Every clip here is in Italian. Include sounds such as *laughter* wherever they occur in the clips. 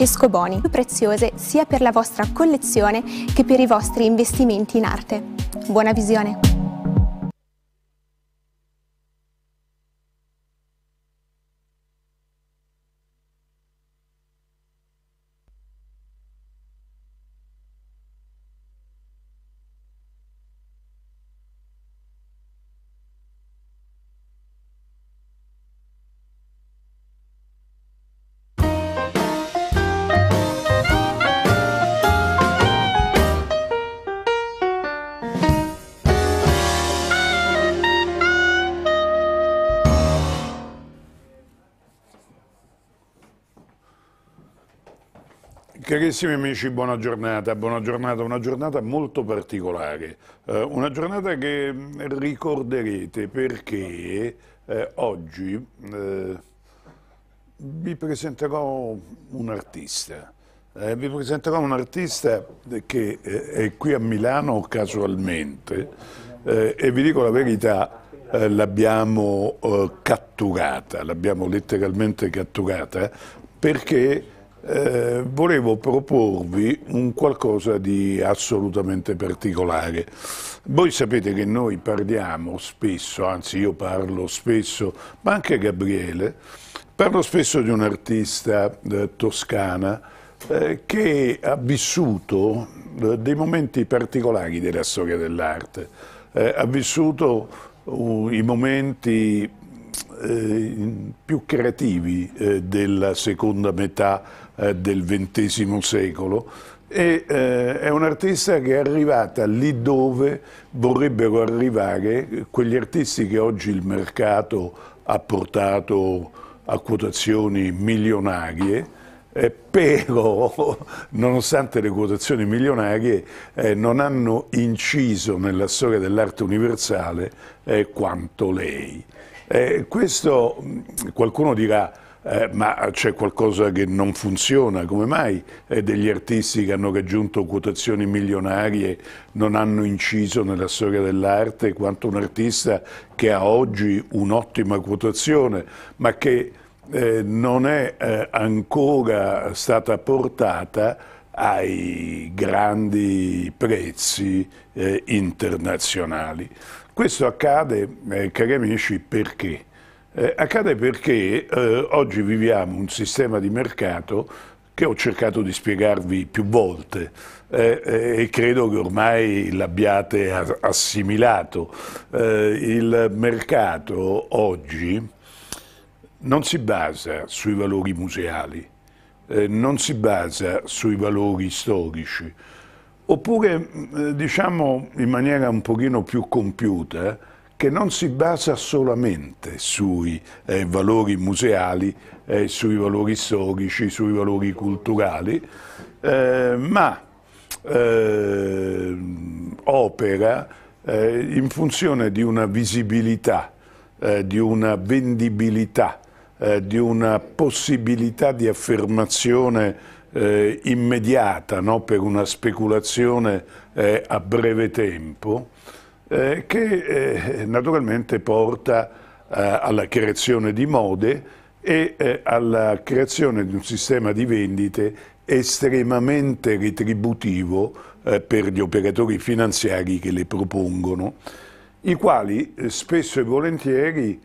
Francesco Boni, più preziose sia per la vostra collezione che per i vostri investimenti in arte. Buona visione! Carissimi amici, buona giornata, buona giornata, una giornata molto particolare, eh, una giornata che mm, ricorderete perché eh, oggi eh, vi presenterò un artista, eh, vi presenterò un artista che eh, è qui a Milano casualmente eh, e vi dico la verità, l'abbiamo catturata, l'abbiamo letteralmente catturata perché eh, volevo proporvi un qualcosa di assolutamente particolare. Voi sapete che noi parliamo spesso, anzi io parlo spesso, ma anche Gabriele, parlo spesso di un'artista eh, toscana eh, che ha vissuto eh, dei momenti particolari della storia dell'arte, eh, ha vissuto uh, i momenti più creativi della seconda metà eh, del XX secolo e eh, è un'artista che è arrivata lì dove vorrebbero arrivare quegli artisti che oggi il mercato ha portato a quotazioni milionarie, eh, però *laughs* nonostante le quotazioni milionarie eh, non hanno inciso nella storia dell'arte universale eh, quanto lei. Eh, questo mm, qualcuno dirà eh, ma c'è qualcosa che non funziona, come mai eh, degli artisti che hanno raggiunto quotazioni milionarie non hanno inciso nella storia dell'arte quanto un artista che ha oggi un'ottima quotazione, ma che eh, non è eh, ancora stata portata ai grandi prezzi eh, internazionali. Questo accade, eh, cari amici, perché? Eh, accade perché eh, oggi viviamo un sistema di mercato che ho cercato di spiegarvi più volte eh, eh e credo che ormai l'abbiate assimilato. Eh, il mercato oggi non si basa sui valori museali, eh, non si basa sui valori storici, oppure mm, diciamo in maniera un pochino più compiuta che non si basa solamente sui eh, valori museali, eh, sui valori storici, sui valori culturali, eh, ma eh, opera eh, in funzione di una visibilità, eh, di una vendibilità, di una possibilità di affermazione immediata no? per una speculazione a breve tempo, eh, che eh, naturalmente porta eh, alla creazione di mode e eh, alla creazione di un sistema di vendite estremamente retributivo eh, per gli operatori finanziari che le propongono, i quali spesso e volentieri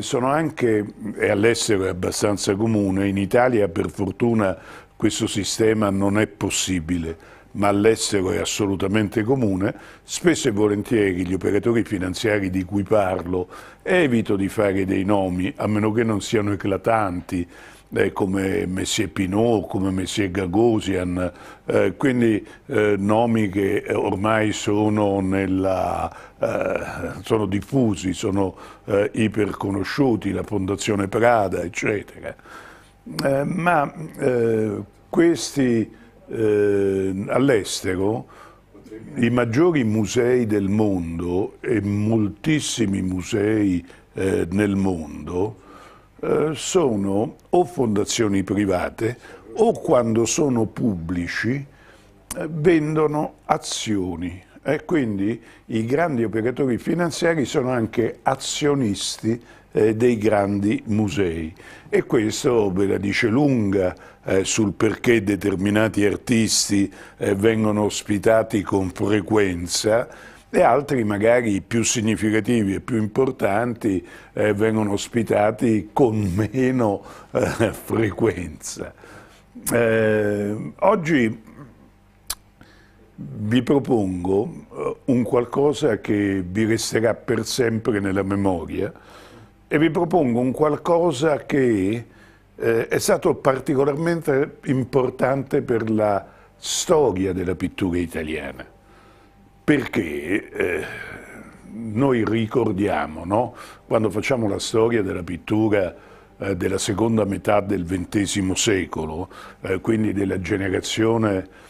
sono anche, e all'estero è abbastanza comune, in Italia per fortuna questo sistema non è possibile, ma all'estero è assolutamente comune, spesso e volentieri gli operatori finanziari di cui parlo, evito di fare dei nomi, a meno che non siano eclatanti, eh, come Messier Pinot, come Messier Gagosian, eh, quindi eh, nomi che ormai sono, nella, eh, sono diffusi, sono eh, iperconosciuti, la Fondazione Prada, eccetera. Eh, ma questi eh, all'estero i maggiori musei del mondo e moltissimi musei eh, nel mondo eh, sono o fondazioni private o quando sono pubblici eh, vendono azioni e quindi i grandi operatori finanziari sono anche azionisti eh, dei grandi musei e questo ve la dice lunga eh, sul perché determinati artisti eh, vengono ospitati con frequenza e altri magari più significativi e più importanti eh, vengono ospitati con meno eh, frequenza. Eh, oggi vi propongo eh, un qualcosa che vi resterà per sempre nella memoria e vi propongo un qualcosa che eh, è stato particolarmente importante per la storia della pittura italiana, perché eh, noi ricordiamo, no? quando facciamo la storia della pittura eh, della seconda metà del XX secolo, eh, quindi della generazione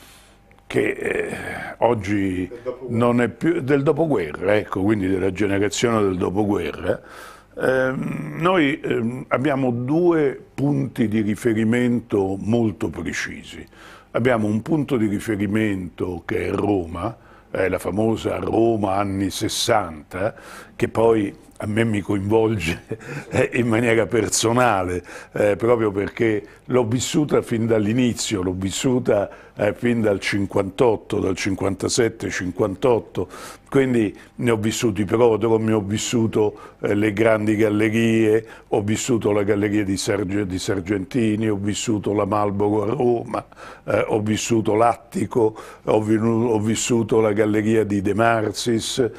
che eh, oggi non è più del dopoguerra, ecco, quindi della generazione del dopoguerra, Ehm, noi eh, abbiamo due punti di riferimento molto precisi. Abbiamo un punto di riferimento che è Roma, eh, la famosa Roma anni 60, che poi a me mi coinvolge *laughs* eh, in maniera personale, eh, proprio perché l'ho vissuta fin dall'inizio, l'ho vissuta eh, fin dal 58, dal 57, 58, quindi ne ho vissuti i prodromi, ho vissuto eh, le grandi gallerie, ho vissuto la galleria di, Sarge, di Sargentini, ho vissuto la Malboro a Roma, eh, ho vissuto l'Attico, ho, ho, vissuto la galleria di De Marzis,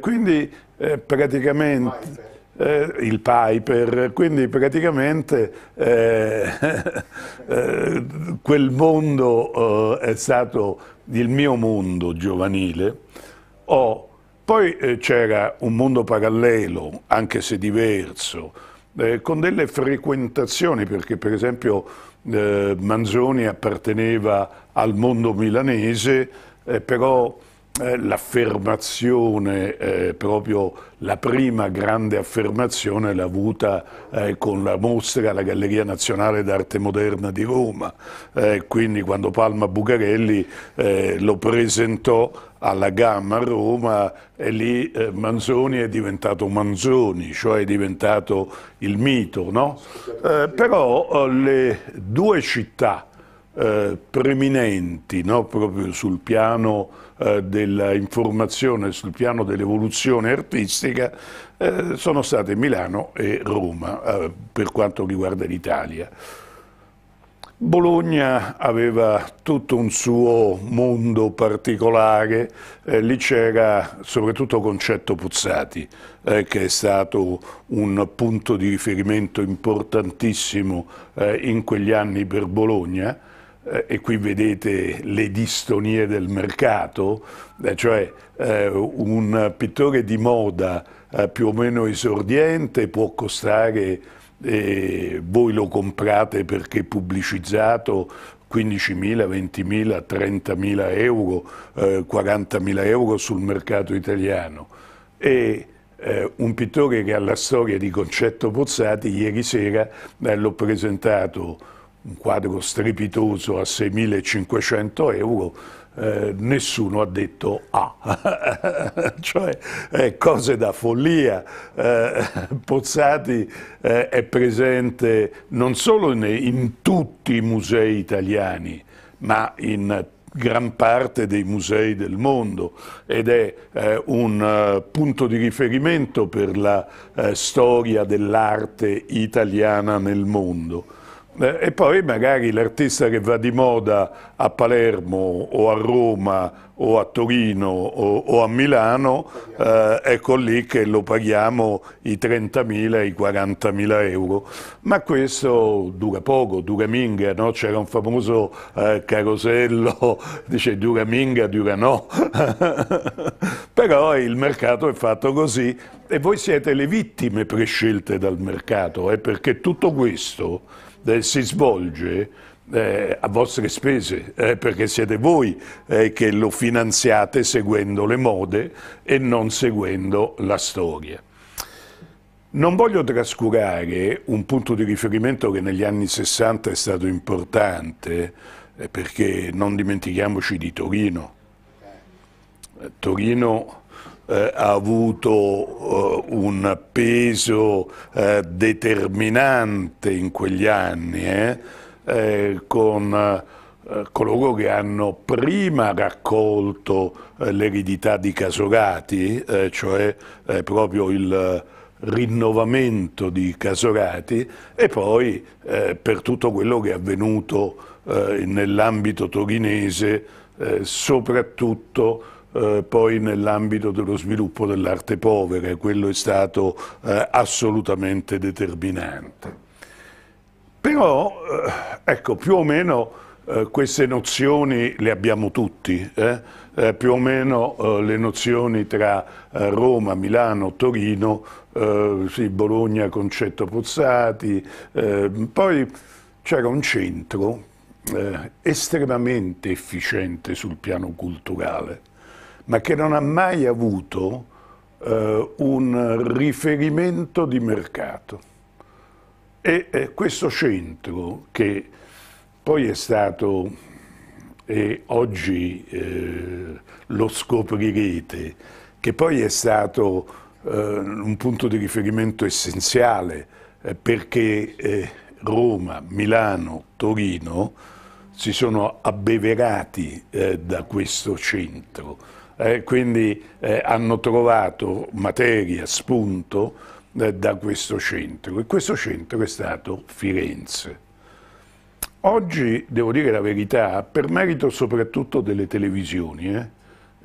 quindi eh, praticamente eh, il Piper, quindi praticamente eh, *laughs* eh, quel mondo eh, è stato il mio mondo giovanile. Oh, poi eh, c'era un mondo parallelo, anche se diverso, con delle frequentazioni, perché per esempio Manzoni apparteneva al mondo milanese, però eh, l'affermazione, eh, proprio la prima grande affermazione l'ha avuta eh, con la mostra alla Galleria Nazionale d'Arte Moderna di Roma, eh, quindi quando Palma Bucarelli eh, lo presentò alla Gamma a Roma e lì Manzoni è diventato Manzoni, cioè è diventato il mito. No? però le due città preminenti no, proprio sul piano eh, dell'informazione sul piano dell'evoluzione artistica eh, sono state Milano e Roma eh, per quanto riguarda l'Italia. Bologna aveva tutto un suo mondo particolare, eh, lì c'era soprattutto Concetto Puzzati, eh, che è stato un punto di riferimento importantissimo eh, in quegli anni per Bologna, eh, e qui vedete le distonie del mercato, eh, cioè eh, un pittore di moda più o meno esordiente può costare, voi lo comprate perché pubblicizzato, 15.000, 20.000, 30.000 euro, 40.000 euro sul mercato italiano. E eh, un pittore che ha la storia di Concetto Pozzati, ieri sera eh, l'ho presentato un quadro strepitoso a 6.500 euro, eh, nessuno ha detto ah, *laughs* cioè eh, cose da follia. Eh, Pozzati eh, è presente non solo nei, in tutti i musei italiani, ma in gran parte dei musei del mondo ed è eh, un uh, punto di riferimento per la uh, storia dell'arte italiana nel mondo. Eh, e poi magari l'artista che va di moda a Palermo o a Roma o a Torino o, o a Milano, eh, ecco lì che lo paghiamo i 30.000, i 40.000 euro. Ma questo dura poco, dura minga, no? c'era un famoso eh, carosello, *laughs* dice dura minga, dura no. *laughs* Però il mercato è fatto così e voi siete le vittime prescelte dal mercato, eh, perché tutto questo eh, si svolge eh, a vostre spese, eh, perché siete voi eh, che lo finanziate seguendo le mode e non seguendo la storia. Non voglio trascurare un punto di riferimento che negli anni 60 è stato importante, eh, perché non dimentichiamoci di Torino. Torino eh, ha avuto eh, un peso eh, determinante in quegli anni, eh, eh, con eh, coloro che hanno prima raccolto l'eredità di Casorati, cioè proprio il rinnovamento di Casorati e poi per tutto quello che è avvenuto nell'ambito torinese, soprattutto eh, poi nell'ambito dello sviluppo dell'arte povera quello è stato eh, assolutamente determinante. Però, eh, ecco, più o meno eh, queste nozioni le abbiamo tutti, più o meno le nozioni tra Roma, Milano, Torino, sì, Bologna, Concetto Pozzati, poi c'era un centro eh, estremamente efficiente sul piano culturale, ma che non ha mai avuto eh, un riferimento di mercato. E eh, questo centro, che poi è stato, e oggi eh, lo scoprirete, che poi è stato eh, un punto di riferimento essenziale eh, perché eh, Roma, Milano, Torino si sono abbeverati da questo centro eh, quindi eh, hanno trovato materia, spunto eh, da questo centro e questo centro è stato Firenze. Oggi, devo dire la verità, per merito soprattutto delle televisioni, eh,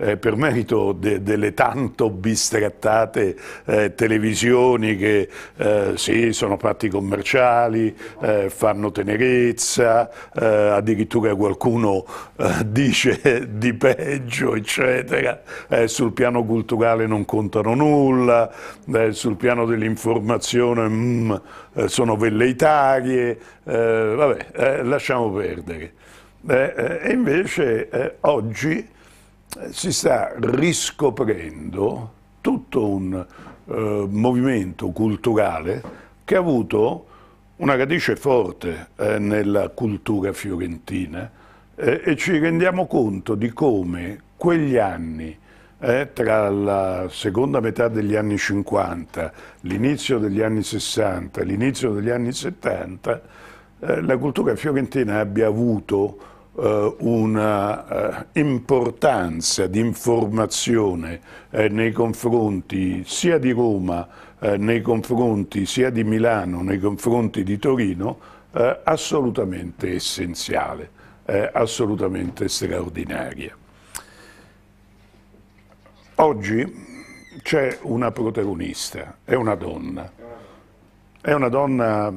eh, per merito de, delle tanto bistrattate eh, televisioni che eh, sì, sono fatti commerciali, eh, fanno tenerezza, eh, addirittura qualcuno *laughs* dice di peggio, eccetera, sul piano culturale non contano nulla, sul piano dell'informazione mm, sono velleitarie, vabbè, lasciamo perdere. Eh, eh, invece eh, oggi si sta riscoprendo tutto un eh, movimento culturale che ha avuto una radice forte eh, nella cultura fiorentina eh, e ci rendiamo conto di come quegli anni, eh, tra la seconda metà degli anni 50, l'inizio degli anni 60, l'inizio degli anni 70, eh, la cultura fiorentina abbia avuto eh, una eh, importanza di informazione eh, nei confronti sia di Roma, eh, nei confronti sia di Milano, nei confronti di Torino, eh, assolutamente essenziale, eh, assolutamente straordinaria. Oggi c'è una protagonista, è una donna, è una donna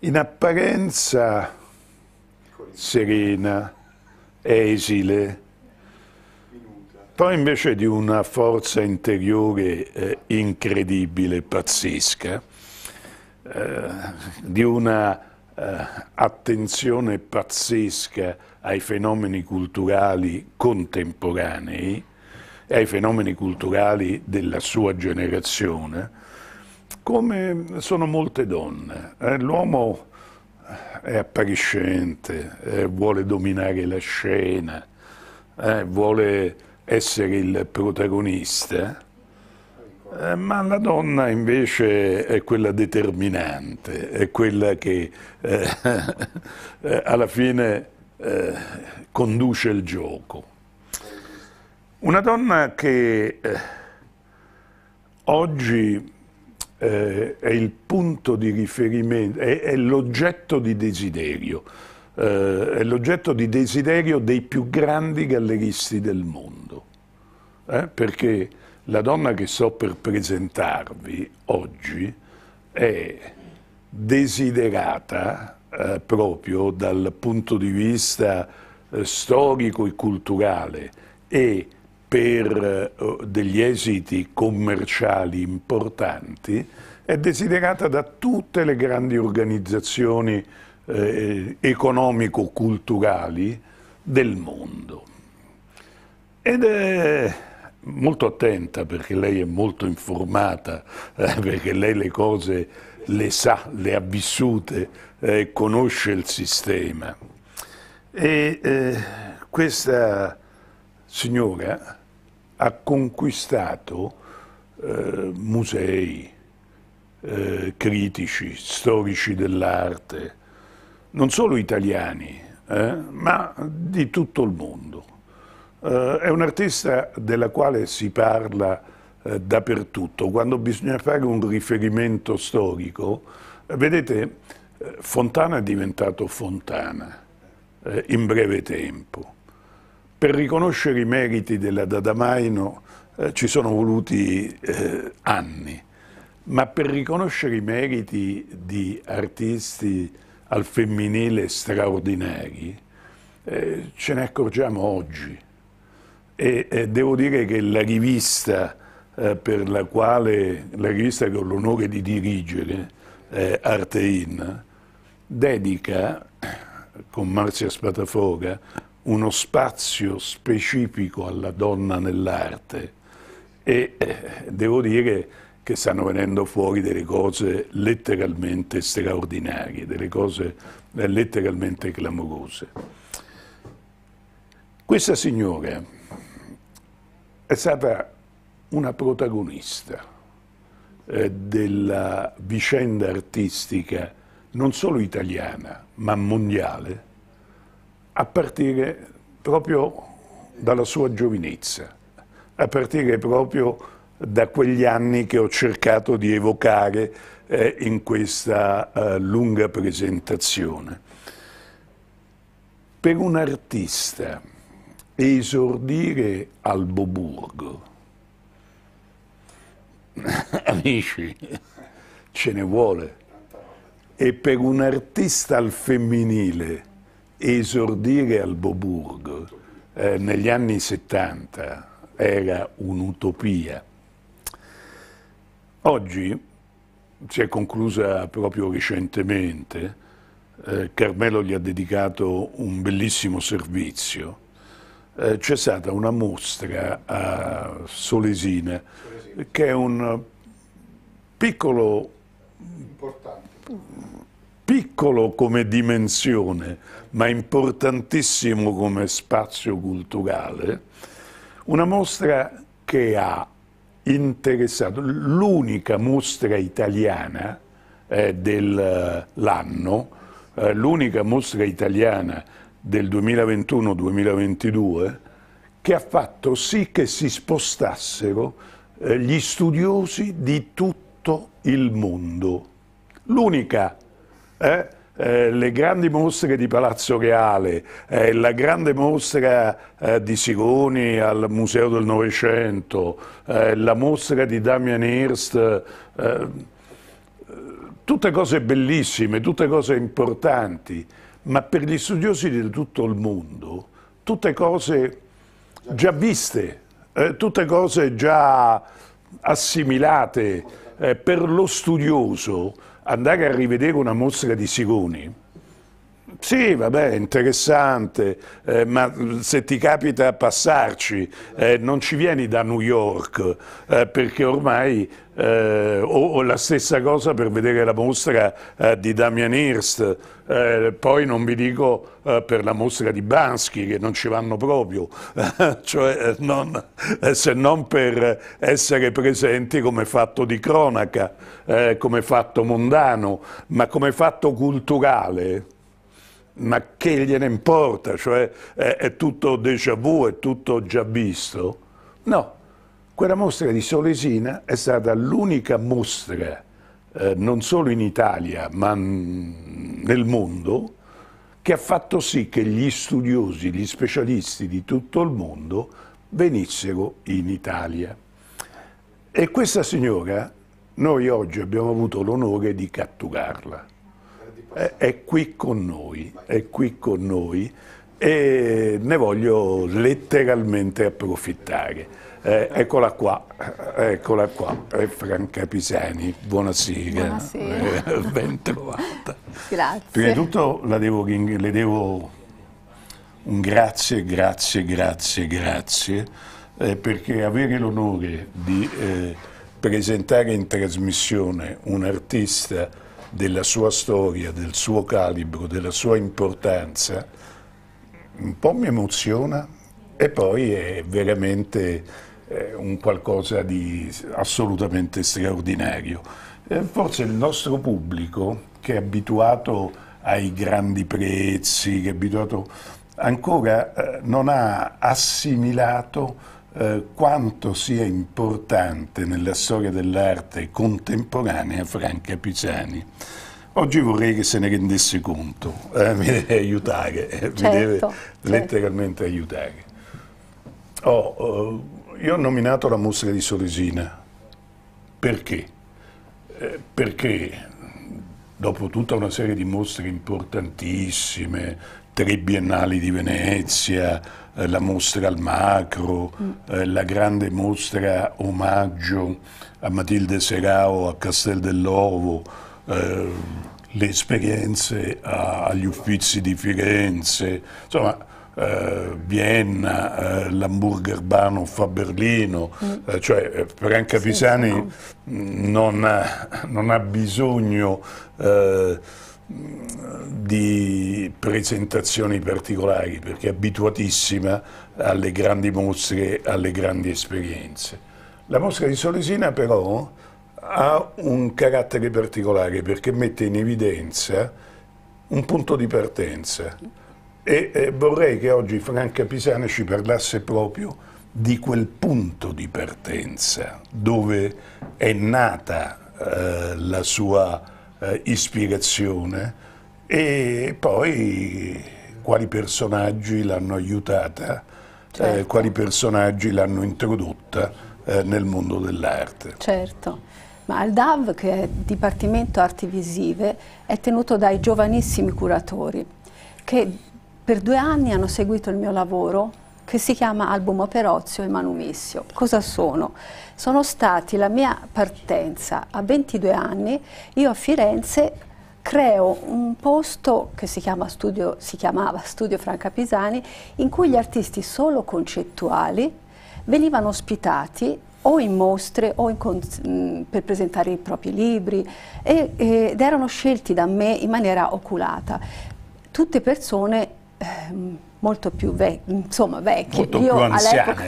in apparenza serena, esile, poi invece di una forza interiore eh, incredibile, pazzesca, eh, di una eh, attenzione pazzesca ai fenomeni culturali contemporanei e ai fenomeni culturali della sua generazione, come sono molte donne. Eh. L'uomo è appariscente, eh, vuole dominare la scena, eh, vuole essere il protagonista, eh, ma la donna invece è quella determinante, è quella che eh, *laughs* eh, alla fine eh, conduce il gioco. Una donna che oggi eh, è il punto di riferimento, è, è l'oggetto di desiderio, eh, è l'oggetto di desiderio dei più grandi galleristi del mondo. Eh? Perché la donna che sto per presentarvi oggi è desiderata eh, proprio dal punto di vista eh, storico e culturale e per eh, degli esiti commerciali importanti è desiderata da tutte le grandi organizzazioni eh, economico-culturali del mondo. Ed è molto attenta perché lei è molto informata, eh, perché lei le cose le sa, le ha vissute, eh, conosce il sistema. E eh, questa signora ha conquistato eh, musei, eh, critici, storici dell'arte, non solo italiani, eh, ma di tutto il mondo. Eh, è un artista della quale si parla eh, dappertutto. Quando bisogna fare un riferimento storico, vedete, eh, Fontana è diventato Fontana in breve tempo. Per riconoscere i meriti della Dadamaino eh, ci sono voluti eh, anni, ma per riconoscere i meriti di artisti al femminile straordinari eh, ce ne accorgiamo oggi. E eh, devo dire che la rivista eh, per la quale, la rivista che ho l'onore di dirigere, eh, Artein, dedica con Marzia Spatafoga uno spazio specifico alla donna nell'arte e eh, devo dire che stanno venendo fuori delle cose letteralmente straordinarie, delle cose eh, letteralmente clamorose. Questa signora è stata una protagonista eh, della vicenda artistica non solo italiana ma mondiale a partire proprio dalla sua giovinezza, a partire proprio da quegli anni che ho cercato di evocare eh, in questa eh, lunga presentazione. Per un artista esordire al Boburgo, *laughs* amici, ce ne vuole, e per un artista al femminile esordire al Boburgo eh, negli anni 70 era un'utopia. Oggi si è conclusa proprio recentemente, eh, Carmelo gli ha dedicato un bellissimo servizio, eh, c'è stata una mostra a Solesina, che è un piccolo... Importante piccolo come dimensione, ma importantissimo come spazio culturale, una mostra che ha interessato, l'unica mostra italiana eh, dell'anno, eh, eh, l'unica mostra italiana del 2021-2022, che ha fatto sì che si spostassero eh, gli studiosi di tutto il mondo. L'unica eh? Eh, le grandi mostre di Palazzo Reale, eh, la grande mostra eh, di Sigoni al Museo del Novecento, eh, la mostra di Damian Hirst, eh, eh, tutte cose bellissime, tutte cose importanti, ma per gli studiosi di tutto il mondo, tutte cose già viste, tutte cose già assimilate, per lo studioso andare a rivedere una mostra di Sigoni sì, vabbè, interessante, eh, ma se ti capita a passarci, eh, non ci vieni da New York, eh, perché ormai eh, o, o, la stessa cosa per vedere la mostra eh, di Damian Hirst, eh, poi non vi dico eh, per la mostra di Bansky che non ci vanno proprio, *laughs* cioè, eh, non, eh, se non per essere presenti come fatto di cronaca, come fatto mondano, ma come fatto culturale ma che gliene importa, cioè è, è tutto déjà vu, è tutto già visto? No, quella mostra di Solesina è stata l'unica mostra, eh, non solo in Italia, ma nel mondo, che ha fatto sì che gli studiosi, gli specialisti di tutto il mondo venissero in Italia. E questa signora, noi oggi abbiamo avuto l'onore di catturarla è qui con noi, è qui con noi e ne voglio letteralmente approfittare. Eh, eccola qua, eccola qua, è eh, Franca Pisani, buonasera, buonasera. Eh, ben trovata. grazie. Prima di tutto devo, le devo un grazie, grazie, grazie, grazie, eh, perché avere l'onore di eh, presentare in trasmissione un artista della sua storia, del suo calibro, della sua importanza, un po' mi emoziona e poi è veramente eh, un qualcosa di assolutamente straordinario. Eh, forse il nostro pubblico, che è abituato ai grandi prezzi, che è abituato ancora, eh, non ha assimilato eh, quanto sia importante nella storia dell'arte contemporanea Franca Pisani. Oggi vorrei che se ne rendesse conto, eh, *laughs* mi deve aiutare, certo, mi deve certo, certo. letteralmente aiutare. Oh, eh, io ho nominato la mostra di Solesina, perché? Eh, perché dopo tutta una serie di mostre importantissime, tre biennali di Venezia, eh, la mostra al macro, mm. eh, la grande mostra omaggio a Matilde Serao a Castel dell'Ovo, eh, le esperienze a, agli uffizi di Firenze, insomma eh, Vienna, eh, l'hamburger Banoff fa Berlino, mm. Eh, cioè Franca Pisani sì, no. non, ha, non, ha, bisogno di presentazioni particolari perché è abituatissima alle grandi mostre, alle grandi esperienze. La mostra di Solesina però ha un carattere particolare perché mette in evidenza un punto di partenza e, vorrei che oggi Franca Pisana ci parlasse proprio di quel punto di partenza dove è nata eh, la sua eh, ispirazione e poi quali personaggi l'hanno aiutata, eh, certo. eh, quali personaggi l'hanno introdotta eh, nel mondo dell'arte. Certo. Ma il DAV, che è Dipartimento Arti Visive, è tenuto dai giovanissimi curatori che per due anni hanno seguito il mio lavoro che si chiama Album Operozio e Manumissio. Cosa sono? Sono stati la mia partenza. A 22 anni io a Firenze creo un posto che si, chiama studio, si chiamava Studio Franca Pisani in cui gli artisti solo concettuali venivano ospitati o in mostre o in mm, per presentare i propri libri e, ed erano scelti da me in maniera oculata. Tutte persone ehm, molto più vecchie, insomma, vecchie, io all'epoca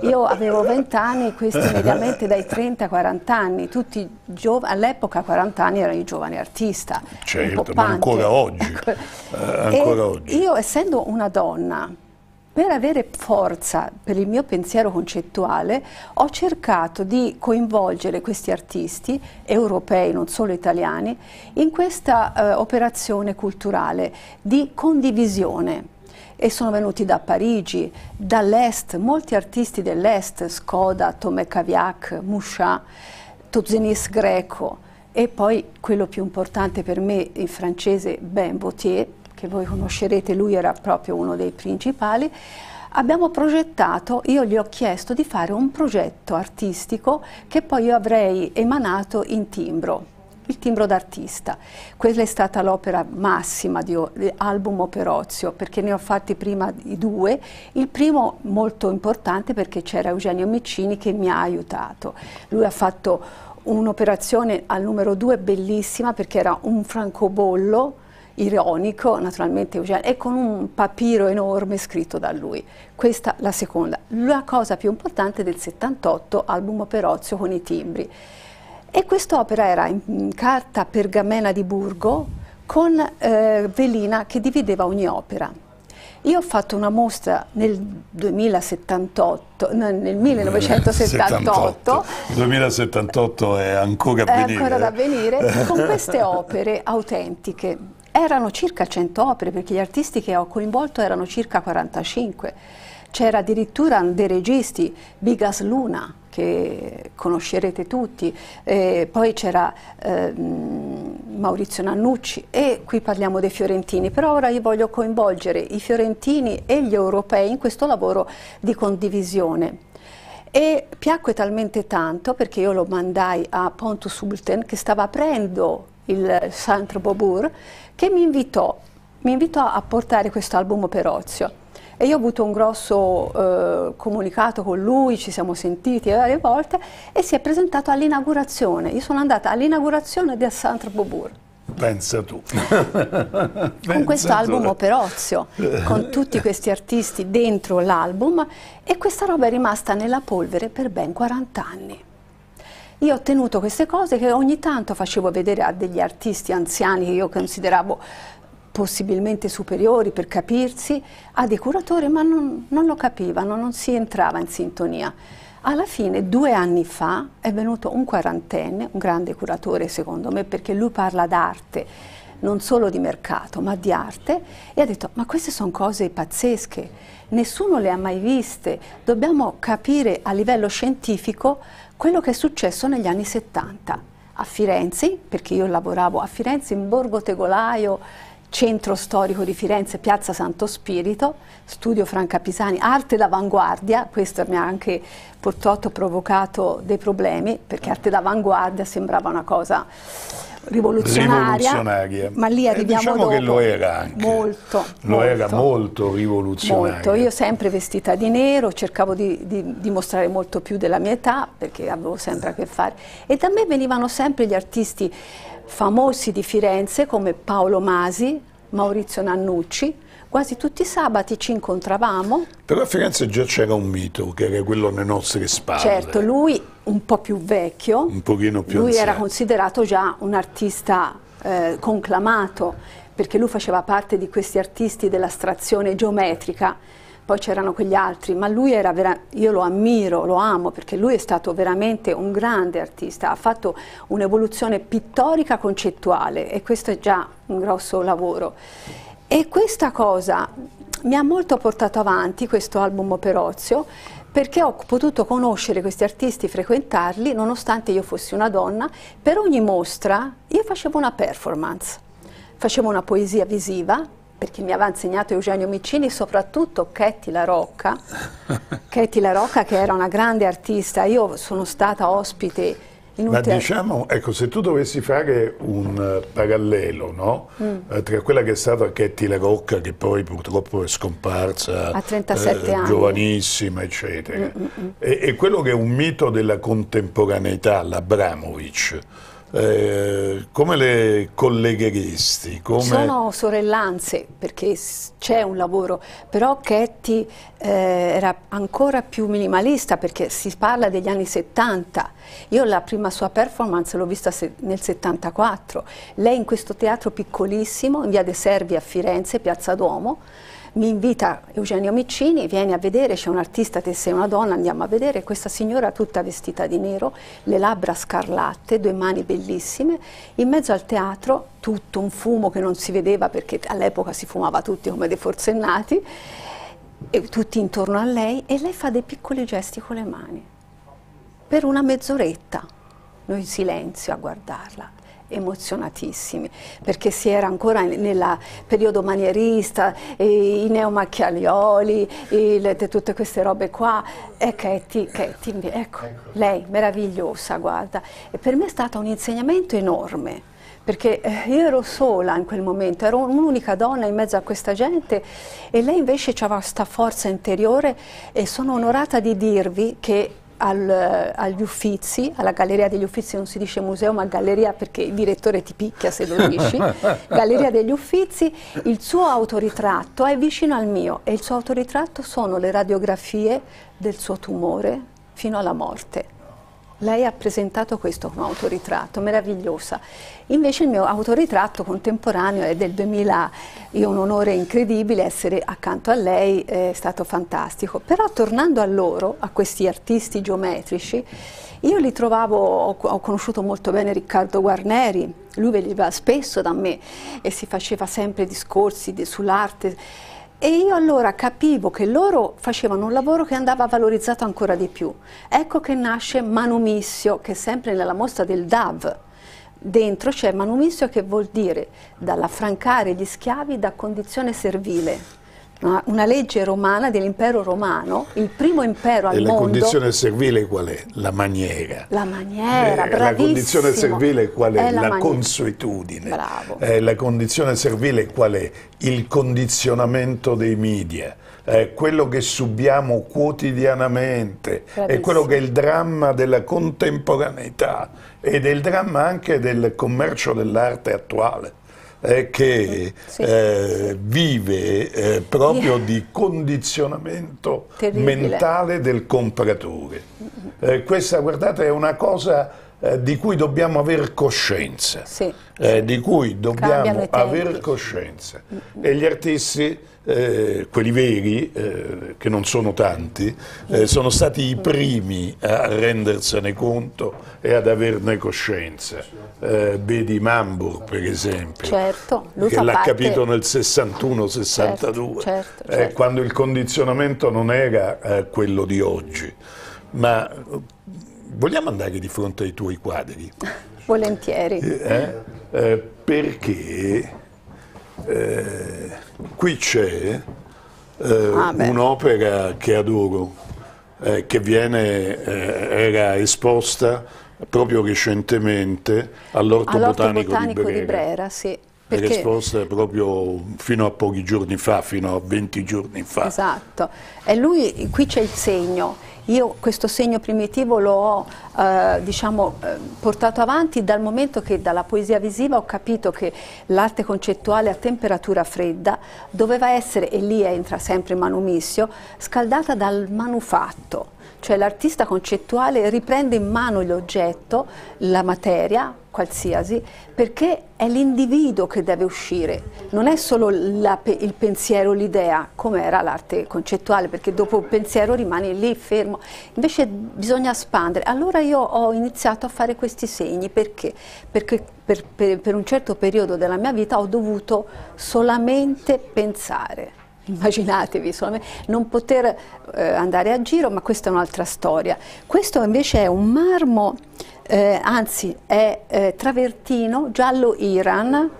*laughs* io avevo 20 anni, questi *laughs* mediamente dai 30 ai 40 anni, tutti all'epoca 40 anni erano i giovani artista, certo, ma ancora oggi, ecco. eh, ancora oggi. Io essendo una donna per avere forza per il mio pensiero concettuale ho cercato di coinvolgere questi artisti europei, non solo italiani, in questa eh, operazione culturale di condivisione e sono venuti da Parigi, dall'est, molti artisti dell'est, Skoda, Tome Kaviak, Mouchat, Tozenis greco e poi quello più importante per me in francese, Ben Vautier, che voi conoscerete, lui era proprio uno dei principali, abbiamo progettato, io gli ho chiesto di fare un progetto artistico che poi io avrei emanato in timbro il timbro d'artista. Quella è stata l'opera massima di, di album operozio, perché ne ho fatti prima i due. Il primo molto importante perché c'era Eugenio Miccini che mi ha aiutato. Lui ha fatto un'operazione al numero due bellissima perché era un francobollo ironico, naturalmente Eugene, e con un papiro enorme scritto da lui. Questa la seconda. La cosa più importante del 78, album operozio con i timbri. E quest'opera era in carta pergamena di Burgo con eh, velina che divideva ogni opera. Io ho fatto una mostra nel 2078, no, nel 1978. 2078 è ancora, da venire. è ancora da eh. venire. con *laughs* queste opere autentiche erano circa 100 opere, perché gli artisti che ho coinvolto erano circa 45. C'era addirittura dei registi, Bigas Luna, che conoscerete tutti, eh, poi c'era eh, Maurizio Nannucci e qui parliamo dei fiorentini, però ora io voglio coinvolgere i fiorentini e gli europei in questo lavoro di condivisione. E piacque talmente tanto perché io lo mandai a Pontus Sulten che stava aprendo il Centre Beaubourg che mi invitò, mi invitò a portare questo album per Ozio. E io ho avuto un grosso eh, comunicato con lui, ci siamo sentiti varie volte e si è presentato all'inaugurazione. Io sono andata all'inaugurazione del Centre Beaubourg. Pensa tu. Pensa *laughs* con questo album tu. Operozio, con tutti questi artisti dentro l'album e questa roba è rimasta nella polvere per ben 40 anni. Io ho tenuto queste cose che ogni tanto facevo vedere a degli artisti anziani che io consideravo possibilmente superiori per capirsi, a dei curatori, ma non, non lo capivano, non si entrava in sintonia. Alla fine, due anni fa, è venuto un quarantenne, un grande curatore secondo me, perché lui parla d'arte, non solo di mercato, ma di arte, e ha detto, ma queste sono cose pazzesche, nessuno le ha mai viste, dobbiamo capire a livello scientifico quello che è successo negli anni 70 a Firenze, perché io lavoravo a Firenze in Borgo Tegolaio, centro storico di Firenze, Piazza Santo Spirito, studio Franca Pisani, arte d'avanguardia, questo mi ha anche purtroppo provocato dei problemi, perché arte d'avanguardia sembrava una cosa rivoluzionaria, rivoluzionaria. ma lì arriviamo eh, diciamo dopo. che lo era anche. Molto. Lo molto, era molto rivoluzionaria. Molto. Io sempre vestita di nero, cercavo di, di, di, mostrare molto più della mia età, perché avevo sempre a che fare. E da me venivano sempre gli artisti famosi di Firenze come Paolo Masi, Maurizio Nannucci, quasi tutti i sabati ci incontravamo. Però a Firenze già c'era un mito, che era quello alle nostre spalle. Certo, lui un po' più vecchio, un pochino più lui anziano. era considerato già un artista eh, conclamato, perché lui faceva parte di questi artisti dell'astrazione geometrica, poi c'erano quegli altri, ma lui era vera- io lo ammiro, lo amo, perché lui è stato veramente un grande artista, ha fatto un'evoluzione pittorica concettuale e questo è già un grosso lavoro. E questa cosa mi ha molto portato avanti, questo album Operozio, perché ho potuto conoscere questi artisti, frequentarli, nonostante io fossi una donna, per ogni mostra io facevo una performance, facevo una poesia visiva, perché mi aveva insegnato Eugenio Miccini, soprattutto Ketty La Rocca, *laughs* Ketty La Rocca che era una grande artista, io sono stata ospite in un Ma diciamo, ecco, se tu dovessi fare un eh, parallelo no? mm. Eh, tra quella che è stata Ketty La Rocca, che poi purtroppo è scomparsa a 37 eh, anni, giovanissima, eccetera, mm, mm, mm, e, e quello che è un mito della contemporaneità, l'Abramovic. Eh, come le collegheresti? Come... Sono sorellanze perché c'è un lavoro, però Ketty eh, era ancora più minimalista perché si parla degli anni 70. Io la prima sua performance l'ho vista nel 74. Lei in questo teatro piccolissimo, in via De Servi a Firenze, Piazza Duomo, mi invita Eugenio Miccini, vieni a vedere, c'è un artista che sei una donna, andiamo a vedere, questa signora tutta vestita di nero, le labbra scarlatte, due mani bellissime, in mezzo al teatro tutto un fumo che non si vedeva perché all'epoca si fumava tutti come dei forsennati, tutti intorno a lei e lei fa dei piccoli gesti con le mani per una mezz'oretta, noi in silenzio a guardarla emozionatissimi perché si era ancora nel periodo manierista, i neomacchialioli, il, tutte queste robe qua e Katie, Katie ecco, ecco, lei meravigliosa, guarda, e per me è stato un insegnamento enorme perché eh, io ero sola in quel momento, ero un'unica donna in mezzo a questa gente e lei invece aveva questa forza interiore e sono onorata di dirvi che al, agli Uffizi, alla Galleria degli Uffizi, non si dice museo ma galleria perché il direttore ti picchia se lo dici, *laughs* Galleria degli Uffizi, il suo autoritratto è vicino al mio e il suo autoritratto sono le radiografie del suo tumore fino alla morte. Lei ha presentato questo come autoritratto, meravigliosa. Invece il mio autoritratto contemporaneo è del 2000, è un onore incredibile, essere accanto a lei è stato fantastico. Però tornando a loro, a questi artisti geometrici, io li trovavo, ho conosciuto molto bene Riccardo Guarneri, lui veniva spesso da me e si faceva sempre discorsi sull'arte e io allora capivo che loro facevano un lavoro che andava valorizzato ancora di più. Ecco che nasce Manumissio, che è sempre nella mostra del DAV. Dentro c'è Manumissio che vuol dire dall'affrancare gli schiavi da condizione servile una legge romana dell'impero romano, il primo impero al e mondo. E la condizione servile qual è? La maniera. La maniera, eh, La condizione servile qual è? è la, la consuetudine. Bravo. Eh, la condizione servile qual è? Il condizionamento dei media. Eh, quello che subiamo quotidianamente è quello che è il dramma della contemporaneità ed è il dramma anche del commercio dell'arte attuale eh, che sì, eh, vive eh, proprio di condizionamento Terribile. mentale del compratore. Eh, questa, guardate, è una cosa eh, di cui dobbiamo avere coscienza, sì, eh, sì. di cui dobbiamo aver coscienza. E gli artisti, eh, quelli veri, eh, che non sono tanti, eh, sono stati i primi a rendersene conto e ad averne coscienza. Bedi Mambur, per esempio, certo, che l'ha parte... capito nel 61-62, certo, certo, certo, quando il condizionamento non era quello di oggi ma vogliamo andare di fronte ai tuoi quadri? *laughs* Volentieri. Eh, eh? Eh, perché eh, qui c'è eh, ah, un'opera che adoro, eh, che viene, era esposta proprio recentemente all'Orto Botanico, Botanico, di Brera. Di Brera sì. Perché... Era esposta proprio fino a pochi giorni fa, fino a 20 giorni fa. Esatto. E lui, qui c'è il segno io questo segno primitivo lo ho eh, diciamo, eh, portato avanti dal momento che dalla poesia visiva ho capito che l'arte concettuale a temperatura fredda doveva essere, e lì entra sempre Manumissio, scaldata dal manufatto cioè l'artista concettuale riprende in mano l'oggetto, la materia, qualsiasi, perché è l'individuo che deve uscire, non è solo la, il pensiero, l'idea, come era l'arte concettuale, perché dopo il pensiero rimane lì fermo, invece bisogna espandere. Allora io ho iniziato a fare questi segni, perché? Perché per, per, per un certo periodo della mia vita ho dovuto solamente pensare immaginatevi, non poter eh, andare a giro, ma questa è un'altra storia. Questo invece è un marmo, eh, anzi è eh, travertino giallo Iran,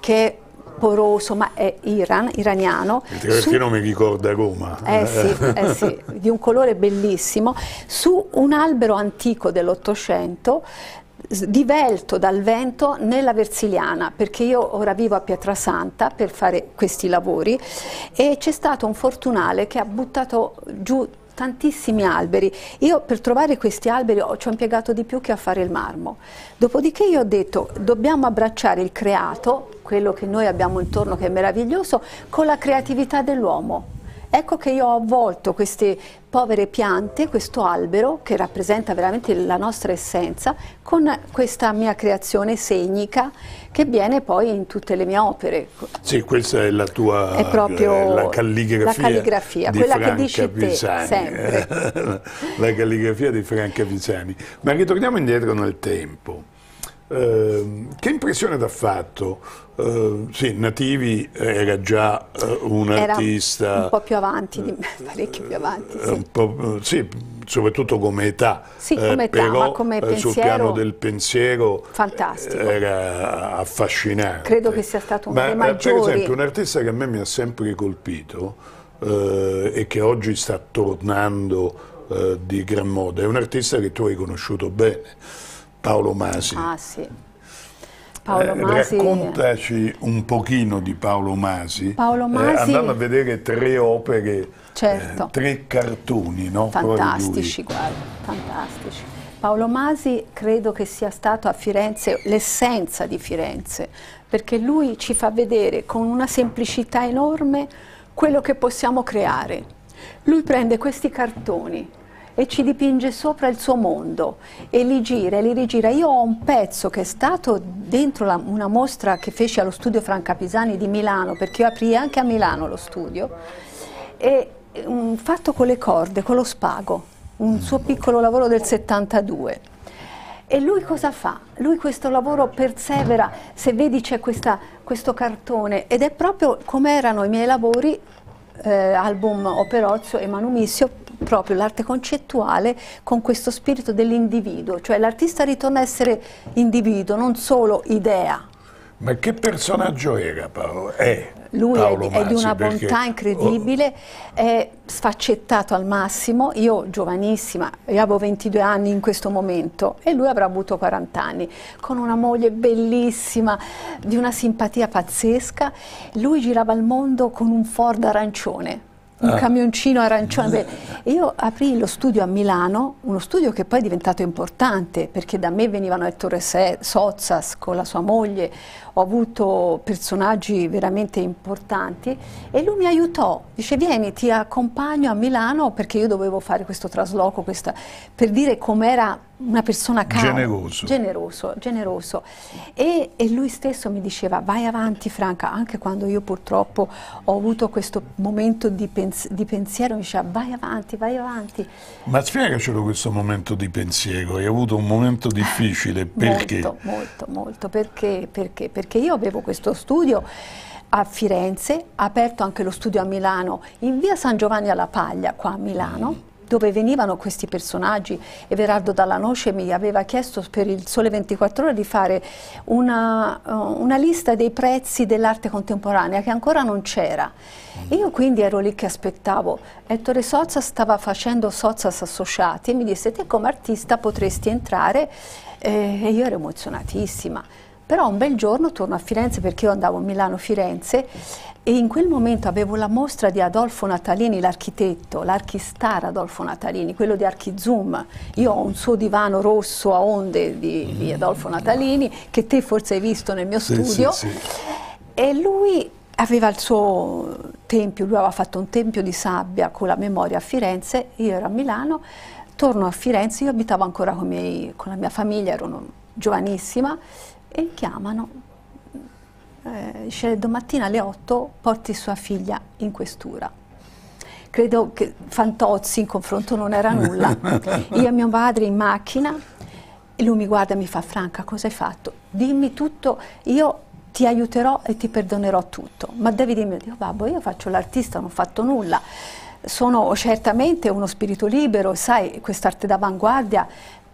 che è poroso, ma è Iran, iraniano. Il travertino su... mi ricorda Roma. Eh sì, eh sì, di un colore bellissimo, su un albero antico dell'Ottocento divelto dal vento nella Versiliana, perché io ora vivo a Pietrasanta per fare questi lavori e c'è stato un fortunale che ha buttato giù tantissimi alberi. Io per trovare questi alberi ho, ci ho impiegato di più che a fare il marmo. Dopodiché io ho detto dobbiamo abbracciare il creato, quello che noi abbiamo intorno che è meraviglioso, con la creatività dell'uomo. Ecco che io ho avvolto queste povere piante, questo albero che rappresenta veramente la nostra essenza, con questa mia creazione segnica che viene poi in tutte le mie opere. Sì, questa è la tua è proprio eh, la calligrafia, la calligrafia di quella Franca che dici Pisani. Te, *laughs* la calligrafia di Franca Pisani. Ma ritorniamo indietro nel tempo. Ehm, che impressione ti ha fatto? Eh, sì, Nativi era già eh, un era artista... un po' più avanti di eh, me, *laughs* parecchio più avanti, eh, sì. Eh, sì soprattutto come età, sì, come età però come pensiero, sul piano del pensiero fantastico. era affascinante. Credo che sia stato uno Ma, dei maggiori... Per esempio un artista che a me mi ha sempre colpito e che oggi sta tornando di gran moda, è un artista che tu hai conosciuto bene, Paolo Masi. Ah, sì. Paolo eh, Masi. raccontaci un pochino di Paolo Masi, Paolo eh, Masi... Eh, andando a vedere tre opere, eh, certo. eh, tre cartoni. No? Fantastici, guarda, fantastici. Paolo Masi credo che sia stato a Firenze l'essenza di Firenze, perché lui ci fa vedere con una semplicità enorme quello che possiamo creare. Lui prende questi cartoni e ci dipinge sopra il suo mondo e li gira e li rigira. Io ho un pezzo che è stato dentro la, una mostra che feci allo studio Franca Pisani di Milano, perché io aprii anche a Milano lo studio, e, um, fatto con le corde, con lo spago, un suo piccolo lavoro del 72. E lui cosa fa? Lui questo lavoro persevera, se vedi c'è questo cartone ed è proprio come erano i miei lavori, eh, album Operozio e Manumissio, proprio l'arte concettuale con questo spirito dell'individuo, cioè l'artista ritorna a essere individuo, non solo idea. Ma che personaggio era Paolo? È lui Paolo è, di, è di una bontà incredibile, oh. è sfaccettato al massimo, io giovanissima, io avevo 22 anni in questo momento e lui avrà avuto 40 anni, con una moglie bellissima, di una simpatia pazzesca, lui girava il mondo con un Ford arancione, un ah. camioncino arancione. *laughs* Io aprì lo studio a Milano, uno studio che poi è diventato importante perché da me venivano Ettore Sozzas con la sua moglie ho avuto personaggi veramente importanti e lui mi aiutò, dice vieni ti accompagno a Milano perché io dovevo fare questo trasloco, questa, per dire com'era una persona cara, generoso. generoso, generoso. E, e, lui stesso mi diceva vai avanti Franca, anche quando io purtroppo ho avuto questo momento di, pens di pensiero, mi diceva vai avanti, vai avanti. Ma spiegacelo questo momento di pensiero, hai avuto un momento difficile, perché? Molto, molto, molto, perché, perché, perché perché io avevo questo studio a Firenze, aperto anche lo studio a Milano, in via San Giovanni alla Paglia, qua a Milano mm. dove venivano questi personaggi. Everardo Dalla Noce mi aveva chiesto per il Sole 24 Ore di fare una, eh, una lista dei prezzi dell'arte contemporanea che ancora non c'era. Mm. Io quindi ero lì che aspettavo. Ettore Sozza stava facendo Sozzas Associati e mi disse te come artista potresti entrare eh, e io ero emozionatissima però un bel giorno torno a Firenze perché io andavo a Milano-Firenze e in quel momento avevo la mostra di Adolfo Natalini, l'architetto, l'archistar Adolfo Natalini, quello di Archizum. Io ho un suo divano rosso a onde di, di Adolfo Natalini che te forse hai visto nel mio sì, studio. Sì, sì. E lui aveva il suo tempio, lui aveva fatto un tempio di sabbia con la memoria a Firenze, io ero a Milano, torno a Firenze, io abitavo ancora con, miei, con la mia famiglia, ero giovanissima e chiamano, eh, dice domattina alle 8 porti sua figlia in questura. Credo che Fantozzi in confronto non era nulla. *laughs* Io e mio padre in macchina, e lui mi guarda e mi fa Franca cosa hai fatto? Dimmi tutto, io ti aiuterò e ti perdonerò tutto, ma devi dirmi, dico, babbo io faccio l'artista, non ho fatto nulla sono certamente uno spirito libero, sai, quest'arte d'avanguardia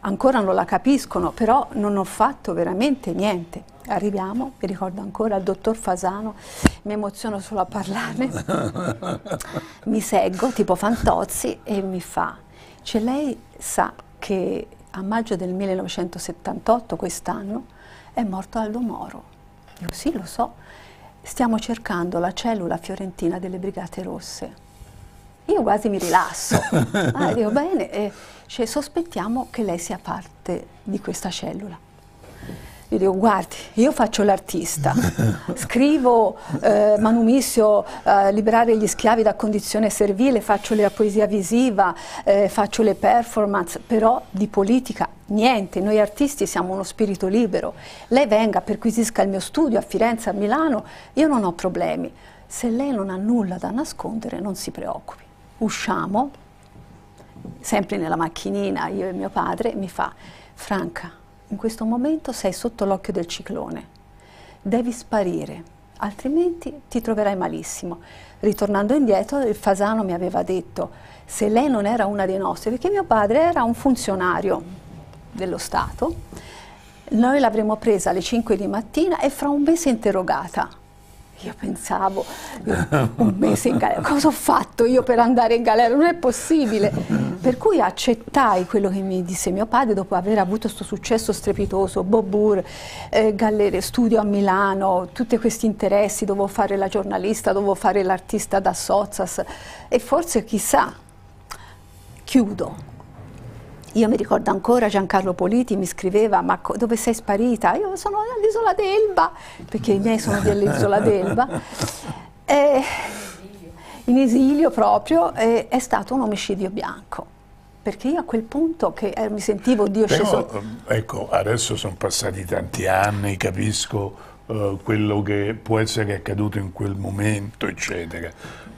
ancora non la capiscono, però non ho fatto veramente niente. Arriviamo, mi ricordo ancora il dottor Fasano, mi emoziono solo a parlarne, *laughs* mi seggo tipo Fantozzi e mi fa, cioè lei sa che a maggio del 1978, quest'anno, è morto Aldo Moro. Io sì, lo so, stiamo cercando la cellula fiorentina delle Brigate Rosse. Io quasi mi rilasso. *laughs* ah, dico, bene, eh, cioè, sospettiamo che lei sia parte di questa cellula. Io dico, guardi, io faccio l'artista, *laughs* scrivo eh, Manumissio, eh, liberare gli schiavi da condizione servile, faccio la poesia visiva, eh, faccio le performance, però di politica niente, noi artisti siamo uno spirito libero. Lei venga, perquisisca il mio studio a Firenze, a Milano, io non ho problemi. Se lei non ha nulla da nascondere, non si preoccupi usciamo, sempre nella macchinina, io e mio padre, mi fa, Franca, in questo momento sei sotto l'occhio del ciclone, devi sparire, altrimenti ti troverai malissimo. Ritornando indietro, il Fasano mi aveva detto, se lei non era una dei nostri, perché mio padre era un funzionario dello Stato, noi l'avremmo presa alle 5 di mattina e fra un mese interrogata io pensavo, un mese in galera, cosa ho fatto io per andare in galera? Non è possibile. Per cui accettai quello che mi disse mio padre dopo aver avuto questo successo strepitoso, Bobur, eh, gallere, studio a Milano, tutti questi interessi, dovevo fare la giornalista, dovevo fare l'artista da Sozzas e forse chissà, chiudo io mi ricordo ancora Giancarlo Politi mi scriveva ma dove sei sparita? Io sono all'isola d'Elba, perché i miei sono dell'isola d'Elba. *laughs* Eh, in esilio proprio, e, è stato un omicidio bianco. Perché io a quel punto che eh, mi sentivo Dio Però, sceso. Ehm, ecco, adesso sono passati tanti anni, capisco eh, quello che può essere accaduto in quel momento, eccetera.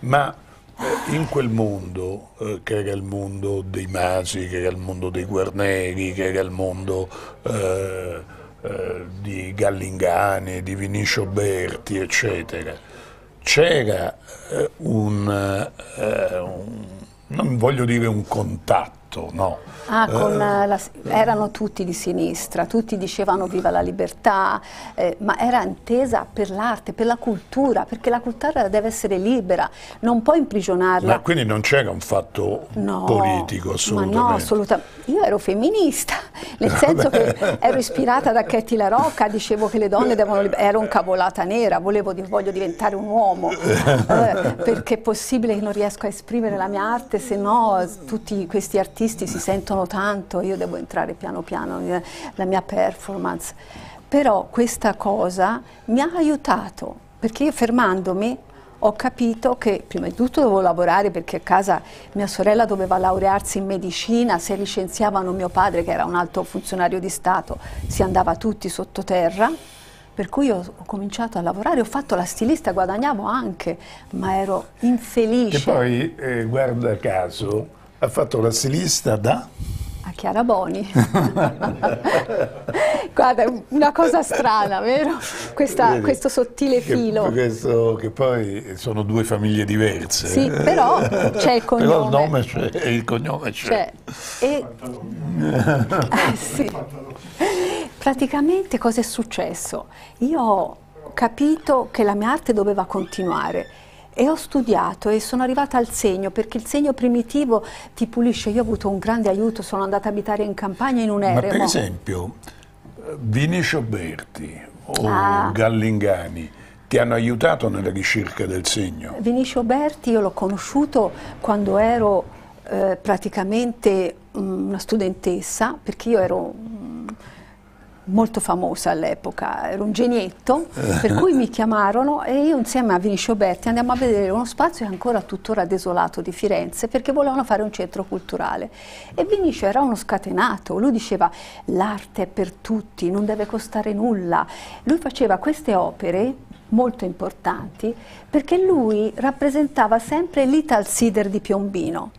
Ma eh, in quel mondo, eh, che era il mondo dei Masi, che era il mondo dei Guarneri, che era il mondo eh, eh, di Gallingani, di Vinicio Berti, eccetera, c'era eh, un, eh, un, non voglio dire un contatto, Stato, certo, no? Ah, eh, eh la, erano tutti di sinistra, tutti dicevano viva la libertà, eh, ma era intesa per l'arte, per la cultura, perché la cultura deve essere libera, non può imprigionarla. Ma quindi non c'era un fatto no, politico assolutamente? no, assolutamente. Io ero femminista, *laughs* nel senso che ero ispirata da Ketty La Rocca, dicevo che le donne devono... ero un cavolata nera, volevo, voglio diventare un uomo, *laughs* eh, perché è possibile che non riesco a esprimere la mia arte se no tutti questi artisti artisti si sentono tanto, io devo entrare piano piano nella eh, mia performance, però questa cosa mi ha aiutato perché io fermandomi ho capito che prima di tutto dovevo lavorare perché a casa mia sorella doveva laurearsi in medicina, se licenziavano mio padre che era un alto funzionario di Stato si andava tutti sottoterra, per cui ho, ho cominciato a lavorare, ho fatto la stilista, guadagnavo anche, ma ero infelice. E poi, eh, guarda caso, ha fatto la stilista da? A Chiara Boni. *laughs* Guarda, una cosa strana, vero? Questa, Vedi, questo sottile che, filo. Questo, che poi sono due famiglie diverse. Sì, eh. però c'è il cognome. *laughs* Però il nome c'è, c'è. E... ah, *laughs* sì. Praticamente cosa è successo? Io ho capito che la mia arte doveva continuare e ho studiato e sono arrivata al segno perché il segno primitivo ti pulisce. Io ho avuto un grande aiuto, sono andata a abitare in campagna in un eremo. Ma per esempio, Vini Scioberti o ah. Gallingani ti hanno aiutato nella ricerca del segno? Vinicio Berti io l'ho conosciuto quando ero eh, praticamente mm, una studentessa, perché io ero mm, molto famosa all'epoca, era un genietto, per cui mi chiamarono e io insieme a Vinicio Berti andiamo a vedere uno spazio che è ancora tuttora desolato di Firenze perché volevano fare un centro culturale e Vinicio era uno scatenato, lui diceva l'arte è per tutti, non deve costare nulla, lui faceva queste opere molto importanti perché lui rappresentava sempre l'Ital Sider di Piombino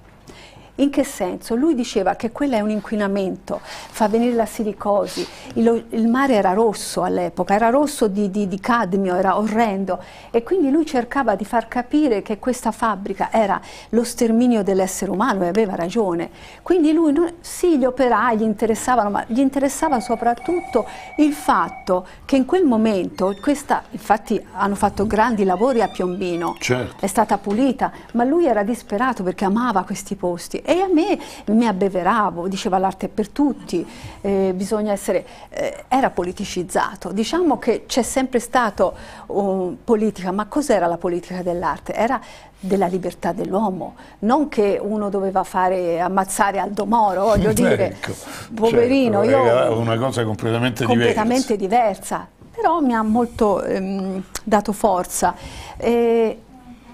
in che senso? Lui diceva che quello è un inquinamento, fa venire la silicosi, il, il mare era rosso all'epoca, era rosso di, di, di cadmio, era orrendo e quindi lui cercava di far capire che questa fabbrica era lo sterminio dell'essere umano e aveva ragione. Quindi lui, non, sì, gli operai gli interessavano, ma gli interessava soprattutto il fatto che in quel momento, questa, infatti hanno fatto grandi lavori a Piombino, certo. è stata pulita, ma lui era disperato perché amava questi posti e a me mi abbeveravo, diceva l'arte è per tutti, eh, bisogna essere, eh, era politicizzato, diciamo che c'è sempre stato um, politica, ma cos'era la politica dell'arte? Era della libertà dell'uomo, non che uno doveva fare ammazzare Aldo Moro, voglio *laughs* ecco, dire, ecco, poverino, cioè, io... Una cosa completamente, completamente diversa. diversa però mi ha molto ehm, dato forza. Eh,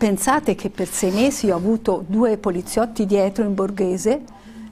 Pensate che per sei mesi ho avuto due poliziotti dietro in borghese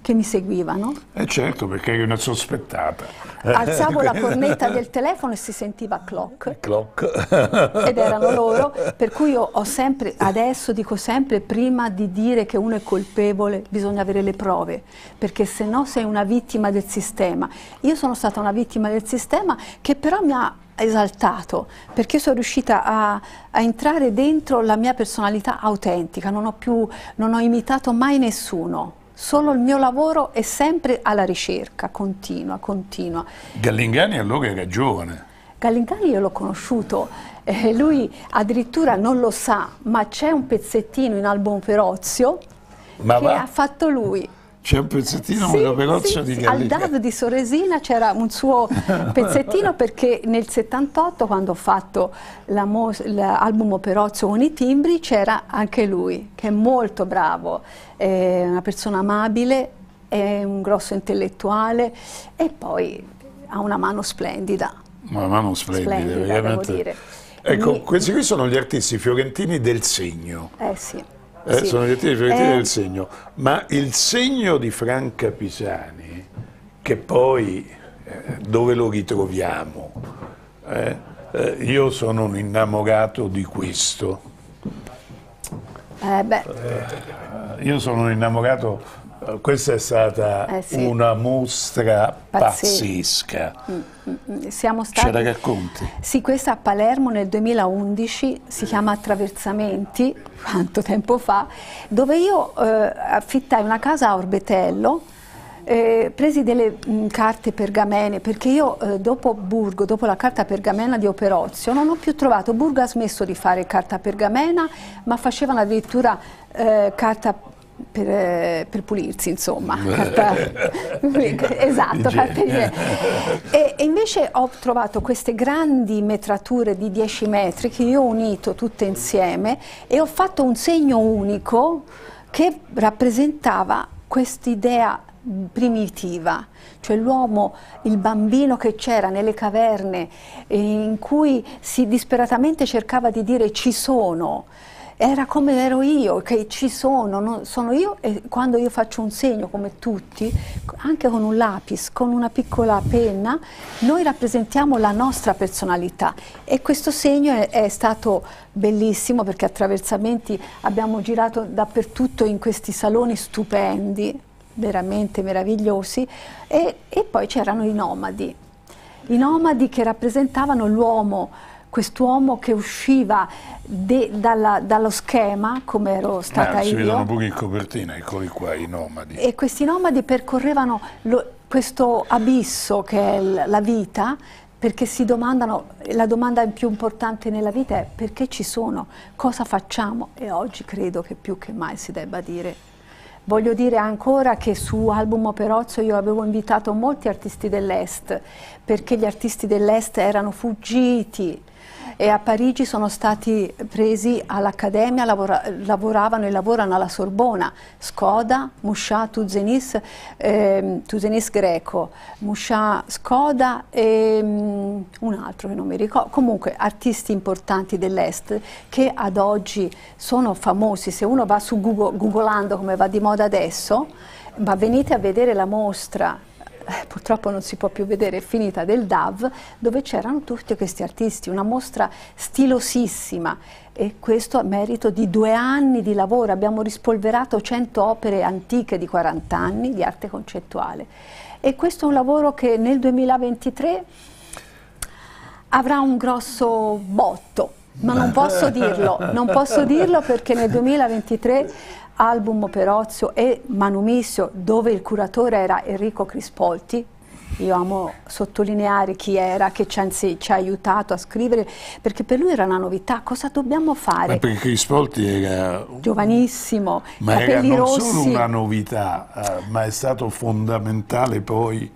che mi seguivano. Eh certo, perché eri una sospettata. Eh. Alzavo la cornetta del telefono e si sentiva clock. Clock. Ed erano loro, per cui io ho sempre, adesso dico sempre, prima di dire che uno è colpevole bisogna avere le prove, perché se no sei una vittima del sistema. Io sono stata una vittima del sistema che però mi ha esaltato perché sono riuscita a, a, entrare dentro la mia personalità autentica, non ho, più, non ho imitato mai nessuno. Solo il mio lavoro è sempre alla ricerca, continua, continua. Gallingani allora era giovane. Gallingani io l'ho conosciuto, eh, lui addirittura non lo sa, ma c'è un pezzettino in Album Perozio ma che va. ha fatto lui c'è un pezzettino sì, una peloccia sì, di sì. Al DAV di Soresina c'era un suo *laughs* pezzettino perché nel 78 quando ho fatto l'album Operozzo con i timbri c'era anche lui che è molto bravo, è una persona amabile, è un grosso intellettuale e poi ha una mano splendida. Una mano splendida, splendida veramente. Ecco, Mi... questi qui sono gli artisti fiorentini del segno. Eh sì eh, sì. sono gli attivi riferitivi eh. del segno, ma il segno di Franca Pisani, che poi eh, dove lo ritroviamo? Eh, eh, io sono un innamorato di questo. Eh, io sono un innamorato eh, questa è stata eh sì. una mostra pazzesca. Mm, mm, mm. Siamo stati... Ce la racconti? Sì, questa a Palermo nel 2011, si chiama Attraversamenti, quanto tempo fa, dove io eh, affittai una casa a Orbetello, eh, presi delle mh, carte pergamene perché io eh, dopo Burgo, dopo la carta pergamena di Operozio, non ho più trovato. Burgo ha smesso di fare carta pergamena, ma facevano addirittura eh, carta per, eh, per, pulirsi, insomma. Eh. Carta, *laughs* esatto, carta e, e, invece ho trovato queste grandi metrature di 10 metri che io ho unito tutte insieme e ho fatto un segno unico che rappresentava quest'idea primitiva, cioè l'uomo, il bambino che c'era nelle caverne eh, in cui si disperatamente cercava di dire ci sono era come ero io, che ci sono, no? sono io e quando io faccio un segno come tutti, anche con un lapis, con una piccola penna, noi rappresentiamo la nostra personalità e questo segno è, è stato bellissimo perché attraversamenti abbiamo girato dappertutto in questi saloni stupendi, veramente meravigliosi, e, e poi c'erano i nomadi, i nomadi che rappresentavano l'uomo quest'uomo che usciva de, dalla, dallo schema, come ero eh, stata eh, si io. Si vedono buchi in copertina, eccoli qua, i nomadi. E questi nomadi percorrevano lo, questo abisso che è la vita, perché si domandano, la domanda più importante nella vita è perché ci sono, cosa facciamo? E oggi credo che più che mai si debba dire Voglio dire ancora che su Album Operozzo io avevo invitato molti artisti dell'Est, perché gli artisti dell'Est erano fuggiti e a Parigi sono stati presi all'Accademia, lavora, lavoravano e lavorano alla Sorbona, Skoda, Muscià, Tuzenis, eh, Tuzenis greco, Muscià Skoda e um, un altro che non mi ricordo, comunque artisti importanti dell'Est che ad oggi sono famosi, se uno va su Google, googolando come va di moda adesso, ma venite a vedere la mostra eh, purtroppo non si può più vedere, è finita, del DAV, dove c'erano tutti questi artisti, una mostra stilosissima e questo a merito di due anni di lavoro, abbiamo rispolverato 100 opere antiche di 40 anni di arte concettuale e questo è un lavoro che nel 2023 avrà un grosso botto. Ma non posso dirlo, non posso dirlo perché nel 2023 album Perozio e Manumissio dove il curatore era Enrico Crispolti, io amo sottolineare chi era, che ci, anzi, ci, ha aiutato a scrivere, perché per lui era una novità, cosa dobbiamo fare? Ma perché Crispolti era... Giovanissimo, ma capelli era non rossi. solo una novità, eh, ma è stato fondamentale poi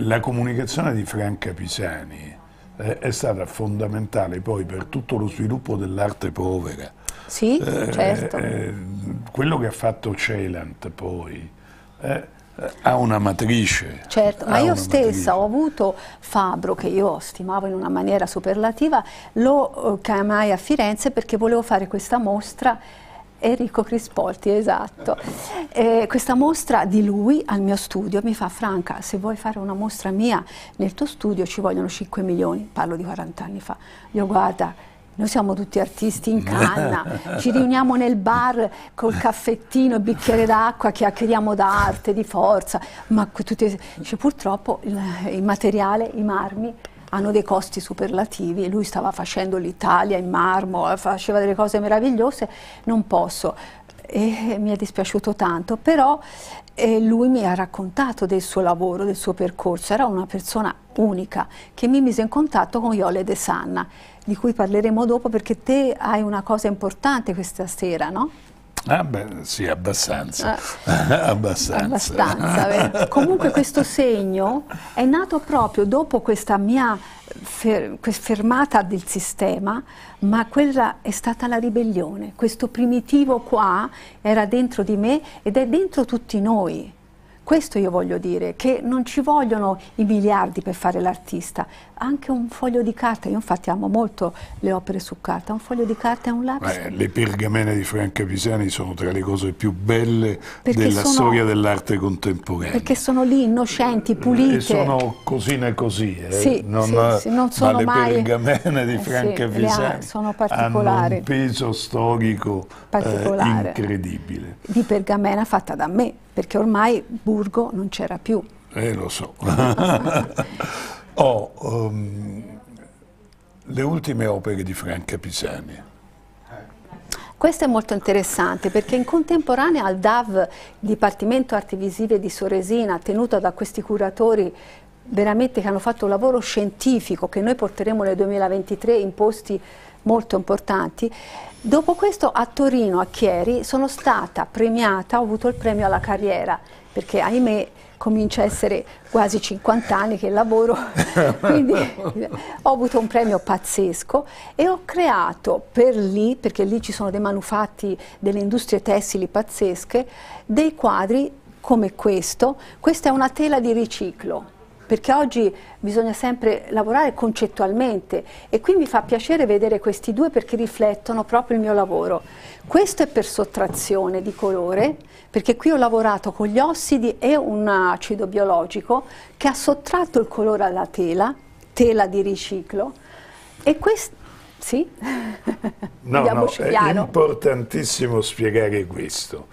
la comunicazione di Franca Pisani, è stata fondamentale poi per tutto lo sviluppo dell'arte povera sì, eh, certo. Eh, quello che ha fatto Celant poi eh, eh, ha una matrice. Certo, ma io stessa matrice. ho avuto Fabro, che io stimavo in una maniera superlativa, lo eh, chiamai a Firenze perché volevo fare questa mostra Enrico Crisporti, esatto. Eh, questa mostra di lui al mio studio mi fa Franca, se vuoi fare una mostra mia nel tuo studio ci vogliono 5 milioni, parlo di 40 anni fa. Io guarda, noi siamo tutti artisti in *laughs* canna, ci riuniamo nel bar col caffettino, e bicchiere d'acqua, chiacchieriamo d'arte, di forza, ma tutte, cioè, purtroppo il, il materiale, i marmi hanno dei costi superlativi e lui stava facendo l'Italia in marmo, faceva delle cose meravigliose, non posso. E mi è dispiaciuto tanto, però eh, lui mi ha raccontato del suo lavoro, del suo percorso, era una persona unica che mi mise in contatto con Iole De Sanna di cui parleremo dopo perché te hai una cosa importante questa sera, no? Ah beh, sì, abbastanza. Ah, *laughs* abbastanza. abbastanza Comunque questo segno è nato proprio dopo questa mia fer fermata del sistema, ma quella è stata la ribellione. Questo primitivo qua era dentro di me ed è dentro tutti noi. Questo io voglio dire, che non ci vogliono i miliardi per fare l'artista, anche un foglio di carta, io infatti amo molto le opere su carta, un foglio di carta e un lapis. Beh, le pergamene di Franca Pisani sono tra le cose più belle perché della sono, storia dell'arte contemporanea. Perché sono lì innocenti, eh, pulite. E sono cosine così, eh. sì, non, sì, sì, non sono ma le mai... pergamene di Franca eh sì, Pisani sono particolari. hanno un peso storico eh, incredibile. Di pergamena fatta da me, perché ormai Burgo non c'era più. Eh, lo so. *laughs* *laughs* Ho oh, um, le ultime opere di Franca Pisani. Questo è molto interessante perché in contemporanea al DAV, Dipartimento Arti Visive di Soresina, tenuto da questi curatori veramente che hanno fatto un lavoro scientifico che noi porteremo nel 2023 in posti molto importanti, dopo questo a Torino, a Chieri, sono stata premiata, ho avuto il premio alla carriera perché ahimè comincia a essere quasi 50 anni che lavoro, *laughs* quindi ho avuto un premio pazzesco e ho creato per lì, perché lì ci sono dei manufatti delle industrie tessili pazzesche, dei quadri come questo. Questa è una tela di riciclo perché oggi bisogna sempre lavorare concettualmente e qui mi fa piacere vedere questi due perché riflettono proprio il mio lavoro. Questo è per sottrazione di colore, perché qui ho lavorato con gli ossidi e un acido biologico che ha sottratto il colore alla tela, tela di riciclo, e questo sì? no, no, è importantissimo spiegare questo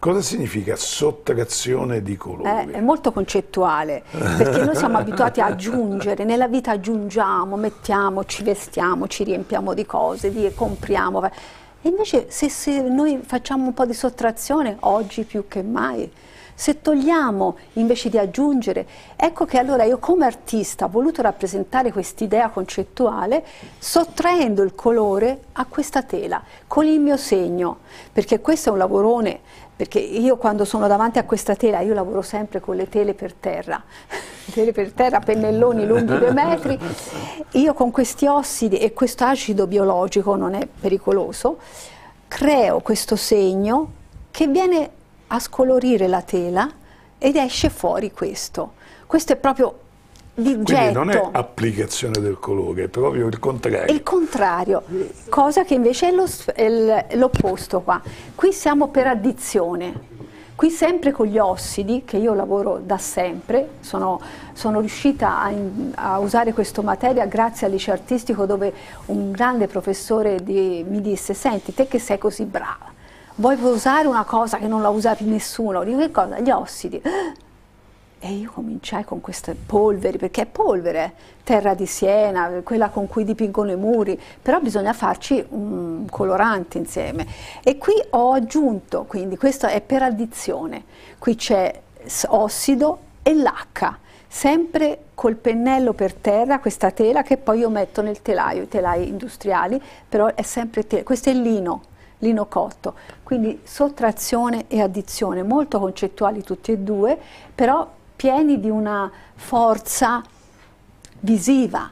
Cosa significa sottrazione di colore? Eh, è molto concettuale, perché noi siamo abituati a aggiungere, nella vita aggiungiamo, mettiamo, ci vestiamo, ci riempiamo di cose, di, compriamo. E invece se, se noi facciamo un po' di sottrazione, oggi più che mai, se togliamo invece di aggiungere, ecco che allora io come artista ho voluto rappresentare quest'idea concettuale sottraendo il colore a questa tela, con il mio segno, perché questo è un lavorone perché io quando sono davanti a questa tela, io lavoro sempre con le tele per terra, *laughs* tele per terra, pennelloni lunghi due metri, io con questi ossidi e questo acido biologico non è pericoloso, creo questo segno che viene a scolorire la tela ed esce fuori questo. Questo è proprio di Quindi non è applicazione del colore, è proprio il contrario. Il contrario, cosa che invece è l'opposto qua. Qui siamo per addizione. Qui sempre con gli ossidi, che io lavoro da sempre, sono, sono riuscita a, a, usare questa materia grazie al liceo artistico dove un grande professore di, mi disse senti te che sei così brava, vuoi usare una cosa che non la usavi nessuno? Dico che cosa? Gli ossidi e io cominciai con queste polveri, perché è polvere, terra di Siena, quella con cui dipingono i muri, però bisogna farci un colorante insieme. E qui ho aggiunto, quindi questo è per addizione, qui c'è ossido e lacca, sempre col pennello per terra, questa tela che poi io metto nel telaio, i telai industriali, però è sempre tela, questo è il lino, lino cotto, quindi sottrazione e addizione, molto concettuali tutti e due, però pieni di una forza visiva,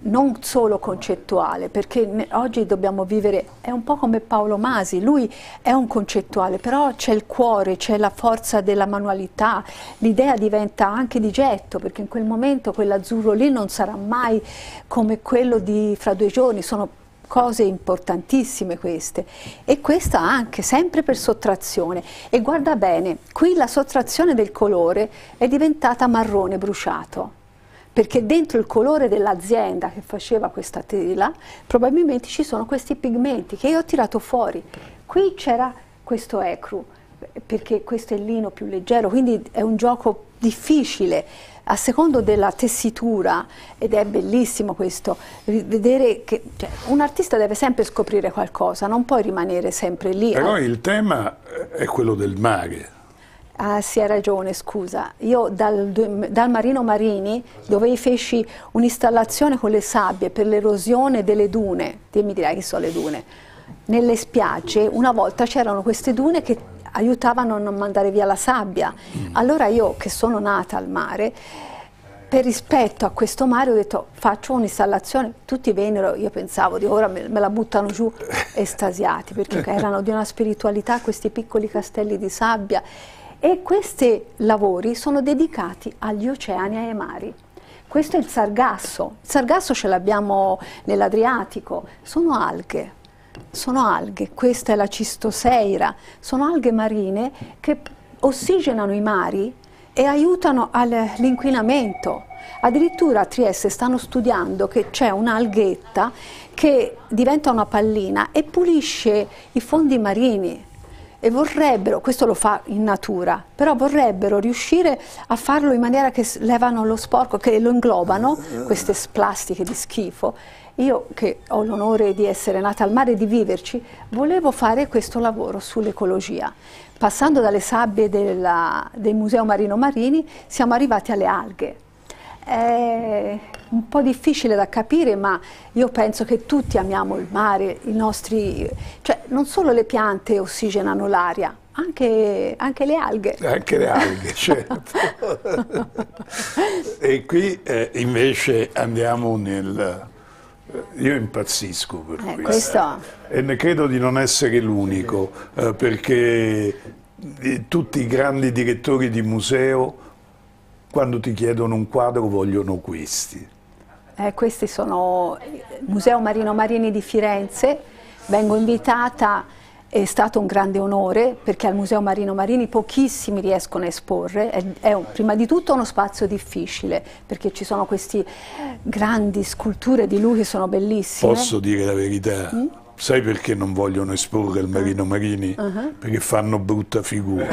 non solo concettuale, perché oggi dobbiamo vivere, è un po' come Paolo Masi, lui è un concettuale, però c'è il cuore, c'è la forza della manualità, l'idea diventa anche di getto, perché in quel momento quell'azzurro lì non sarà mai come quello di fra due giorni, sono cose importantissime queste e questa anche sempre per sottrazione e guarda bene qui la sottrazione del colore è diventata marrone bruciato perché dentro il colore dell'azienda che faceva questa tela probabilmente ci sono questi pigmenti che io ho tirato fuori qui c'era questo ecru perché questo è il lino più leggero quindi è un gioco difficile a secondo della tessitura, ed è bellissimo questo, vedere che cioè, un artista deve sempre scoprire qualcosa, non puoi rimanere sempre lì. Però eh. il tema eh, è quello del mare. Ah, sì, hai ragione, scusa. Io dal, dal, Marino Marini, dove feci un'installazione con le sabbie per l'erosione delle dune, dimmi mi che sono le dune, nelle spiagge una volta c'erano queste dune che aiutavano a non mandare via la sabbia. Mm. Allora io che sono nata al mare, per rispetto a questo mare ho detto faccio un'installazione, tutti vennero, io pensavo di ora me, me la buttano giù *laughs* estasiati perché erano di una spiritualità questi piccoli castelli di sabbia e questi lavori sono dedicati agli oceani e ai mari. Questo è il sargasso, il sargasso ce l'abbiamo nell'Adriatico, sono alghe sono alghe, questa è la cistoseira, sono alghe marine che ossigenano i mari e aiutano all'inquinamento. Addirittura a Trieste stanno studiando che c'è un'alghetta che diventa una pallina e pulisce i fondi marini e vorrebbero, questo lo fa in natura, però vorrebbero riuscire a farlo in maniera che levano lo sporco, che lo inglobano, queste plastiche di schifo, io che ho l'onore di essere nata al mare e di viverci, volevo fare questo lavoro sull'ecologia. Passando dalle sabbie della, del Museo Marino Marini siamo arrivati alle alghe. È un po' difficile da capire, ma io penso che tutti amiamo il mare, i nostri, cioè non solo le piante ossigenano l'aria, anche, anche, le alghe. Anche le alghe, *laughs* certo. e qui eh, invece andiamo nel eh, io impazzisco per eh, questo. questo. e ne credo di non essere l'unico, eh, perché eh, tutti i grandi direttori di museo, quando ti chiedono un quadro, vogliono questi. Eh, questi sono il eh, Museo Marino Marini di Firenze, vengo invitata è stato un grande onore perché al Museo Marino Marini pochissimi riescono a esporre, è, è un, prima di tutto uno spazio difficile perché ci sono queste grandi sculture di lui che sono bellissime. Posso dire la verità? Mm? Sai perché non vogliono esporre il Marino Marini? Uh ah. -huh. Ah. Perché fanno brutta figura. *laughs*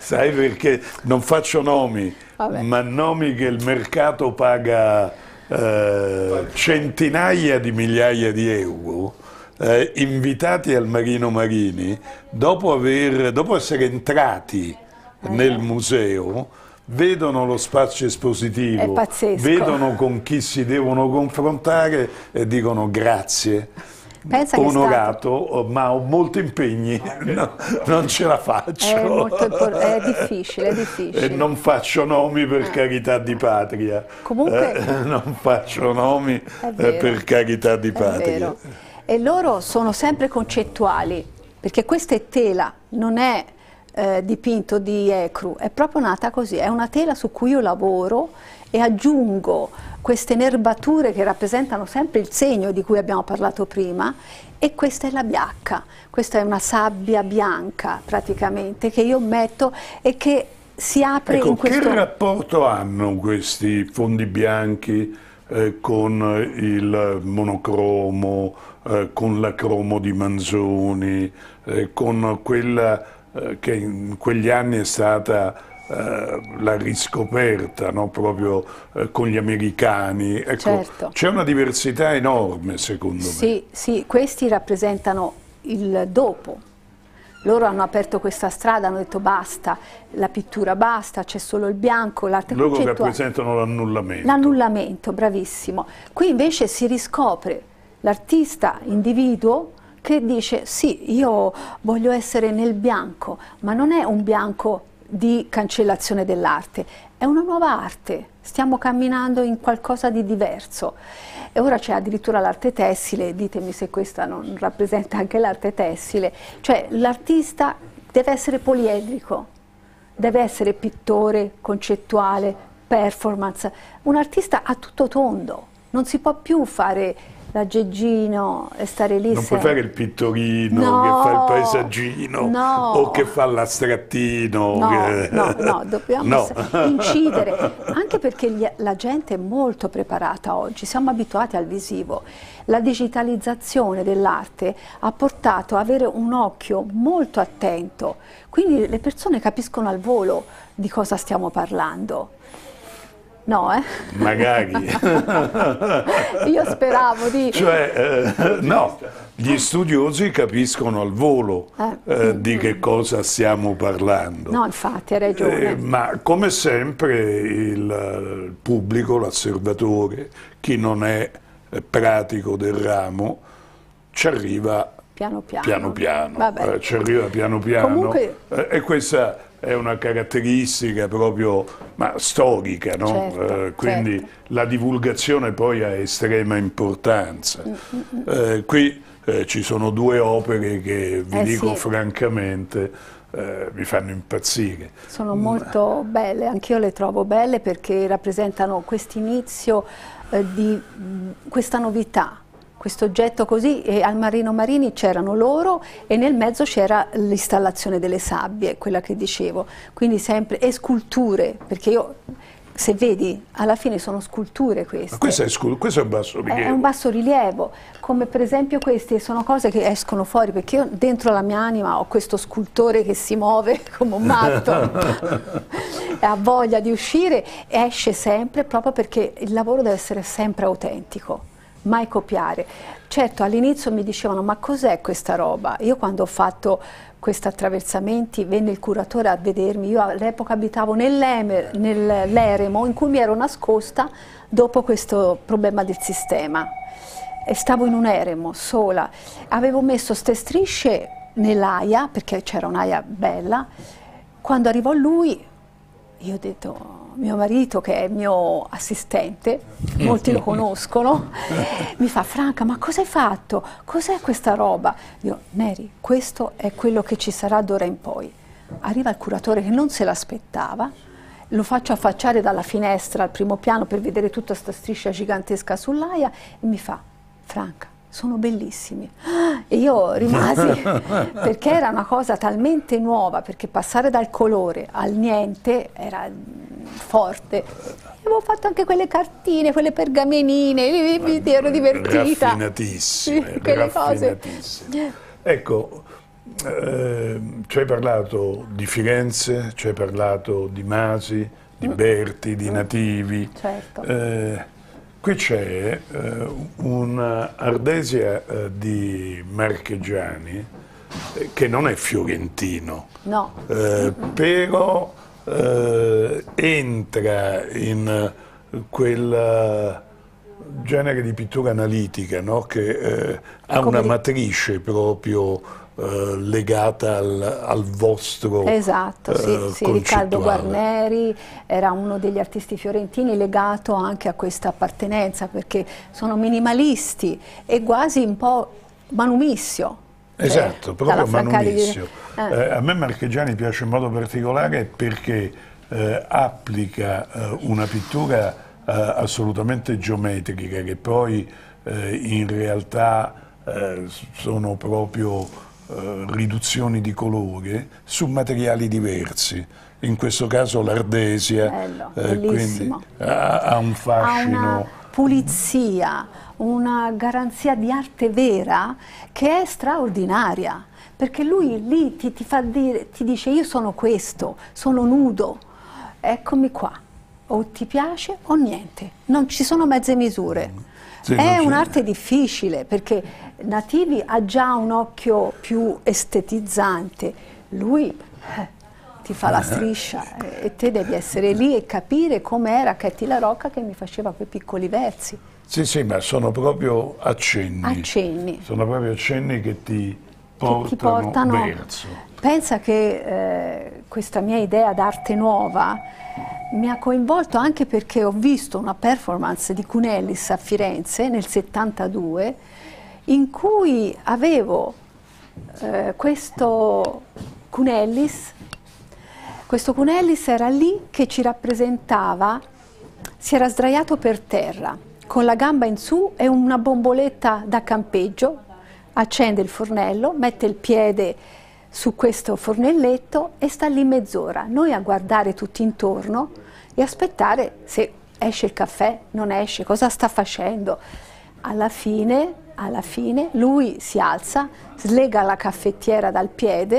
Sai perché? Non faccio nomi, Vabbè. ma nomi che il mercato paga eh, centinaia di migliaia di euro eh, invitati al Marino Marini dopo, aver, dopo essere entrati eh. nel museo vedono lo spazio espositivo, vedono con chi si devono confrontare e dicono grazie. Pensa onorato, stato... Oh, ma ho molti impegni, ah, no, non ce la faccio. È, molto, *laughs* è difficile, è difficile. E non faccio nomi per ah. carità di patria. Comunque... Eh, *laughs* non faccio nomi eh, per carità di patria. E loro sono sempre concettuali, perché questa è tela, non è eh, dipinto di Ecru è proprio nata così, è una tela su cui io lavoro e aggiungo queste nervature che rappresentano sempre il segno di cui abbiamo parlato prima e questa è la biacca, questa è una sabbia bianca praticamente che io metto e che si apre ecco, in questo... Che rapporto hanno questi fondi bianchi eh, con il monocromo, eh, con la cromo di Manzoni, eh, con quella eh, che in quegli anni è stata eh, la riscoperta no? proprio eh, con gli americani. Ecco, certo. C'è una diversità enorme secondo sì, me. Sì, questi rappresentano il dopo. Loro hanno aperto questa strada, hanno detto basta, la pittura basta, c'è solo il bianco, l'arte Loro concettuale. Cioè Loro rappresentano l'annullamento. L'annullamento, bravissimo. Qui invece si riscopre l'artista individuo che dice sì, io voglio essere nel bianco, ma non è un bianco di cancellazione dell'arte, è una nuova arte, stiamo camminando in qualcosa di diverso. E ora c'è addirittura l'arte tessile, ditemi se questa non rappresenta anche l'arte tessile, cioè l'artista deve essere poliedrico, deve essere pittore, concettuale, performance, un artista a tutto tondo, non si può più fare l'aggeggino e stare lì. Non se... puoi fare il pittorino no, che fa il paesaggino no, o che fa l'astrattino. No, che... no, no, dobbiamo incidere, anche perché gli, la gente è molto preparata oggi, siamo abituati al visivo. La digitalizzazione dell'arte ha portato ad avere un occhio molto attento, quindi le persone capiscono al volo di cosa stiamo parlando. No, eh? Magari. *laughs* Io speravo di... Cioè, eh, no, gli studiosi capiscono al volo eh, eh di che cosa stiamo parlando. No, infatti, hai ragione. Eh, ma come sempre eh, il pubblico, l'osservatore, chi non è pratico del ramo, ci arriva piano piano, piano, piano. ci arriva piano piano. Comunque... e questa è una caratteristica proprio ma, storica, no? certo, eh, certo. quindi certo. la divulgazione poi ha estrema importanza. Mm, mm, mm. Eh, qui eh, ci sono due opere che vi eh, dico sì. francamente eh, mi fanno impazzire. Sono molto belle, anch'io le trovo belle perché rappresentano quest'inizio eh, di questa novità questo oggetto così e al Marino Marini c'erano loro e nel mezzo c'era l'installazione delle sabbie, quella che dicevo, quindi sempre, e sculture, perché io se vedi, alla fine sono sculture queste. Questo è, questo è, un basso rilievo. È un basso rilievo, come per esempio queste sono cose che escono fuori, perché io dentro la mia anima ho questo scultore che si muove *laughs* come un matto, *laughs* ha voglia di uscire, esce sempre proprio perché il lavoro deve essere sempre autentico mai copiare. Certo, all'inizio mi dicevano ma cos'è questa roba? Io quando ho fatto questi attraversamenti venne il curatore a vedermi, io all'epoca abitavo nell'eremo in cui mi ero nascosta dopo questo problema del sistema e stavo in un eremo sola. Avevo messo ste strisce nell'aia perché c'era un'aia bella. Quando arrivò lui io ho detto mio marito, che è mio assistente, mm. molti lo conoscono, *laughs* mi fa Franca, ma cosa hai fatto? Cos'è questa roba? Io, Neri, questo è quello che ci sarà d'ora in poi. Arriva il curatore che non se l'aspettava, lo faccio affacciare dalla finestra al primo piano per vedere tutta questa striscia gigantesca sull'aia e mi fa, Franca, sono bellissimi. E io rimasi *laughs* perché era una cosa talmente nuova, perché passare dal colore al niente era forte. Avevo fatto anche quelle cartine, quelle pergamenine, mi ero divertita. Raffinatissime, quelle raffinatissime. Ecco, eh, ci hai parlato di Firenze, ci hai parlato di Masi, di mm. Berti, di mm. Nativi. Certo. Eh, Qui c'è eh, un'ardesia eh, di Marchegiani eh, che non è fiorentino, no. Eh, però eh, entra in eh, quel genere di pittura analitica no? che ha Come una matrice proprio eh, legata al, al, vostro Esatto, sì, eh, sì Riccardo Guarneri era uno degli artisti fiorentini legato anche a questa appartenenza perché sono minimalisti e quasi un po' manumissio. Eh, esatto, cioè, proprio manumissio. Di... Eh. a me Marchegiani piace in modo particolare perché applica una pittura assolutamente geometrica che poi in realtà sono proprio eh, riduzioni di colore su materiali diversi. In questo caso l'ardesia eh, ha, ha, un fascino. Ha una pulizia, una garanzia di arte vera che è straordinaria, perché lui lì ti, ti, dire, ti dice io sono questo, sono nudo, eccomi qua o ti piace o niente, non ci sono mezze misure. Mm. Sì, è un'arte difficile perché Nativi ha già un occhio più estetizzante, lui eh, ti fa la eh. striscia eh, e te devi essere lì e capire com'era Ketty La Rocca che mi faceva quei piccoli versi. Sì, sì, ma sono proprio accenni. Accenni. Sono proprio accenni che ti portano, ti portano verso. Pensa che eh, questa mia idea d'arte nuova mi ha coinvolto anche perché ho visto una performance di Cunellis a Firenze nel 72 in cui avevo eh, questo Cunellis questo Cunellis era lì che ci rappresentava, si era sdraiato per terra, con la gamba in su e una bomboletta da campeggio accende il fornello, mette il piede su questo fornelletto e sta lì mezz'ora, noi a guardare tutti intorno e aspettare se esce il caffè, non esce, cosa sta facendo. Alla fine, alla fine lui si alza, slega la caffettiera dal piede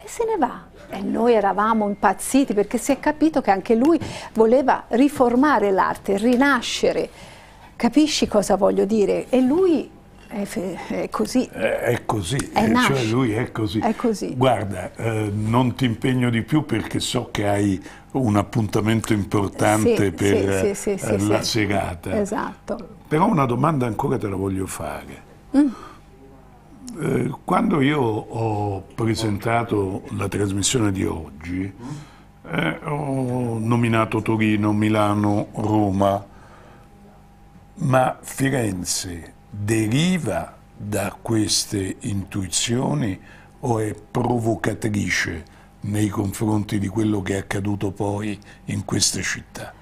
e se ne va. E noi eravamo impazziti perché si è capito che anche lui voleva riformare l'arte, rinascere. Capisci cosa voglio dire? E lui è, è così. È così, eh, è cioè lui è così. È così. Guarda, eh, non ti impegno di più perché so che hai un appuntamento importante sì, per sì, sì, eh, la serata. Esatto. Però una domanda ancora te la voglio fare. Mm. Eh, quando io ho presentato la trasmissione di oggi, eh, ho nominato Torino, Milano, Roma, ma Firenze deriva da queste intuizioni o è provocatrice nei confronti di quello che è accaduto poi in queste città?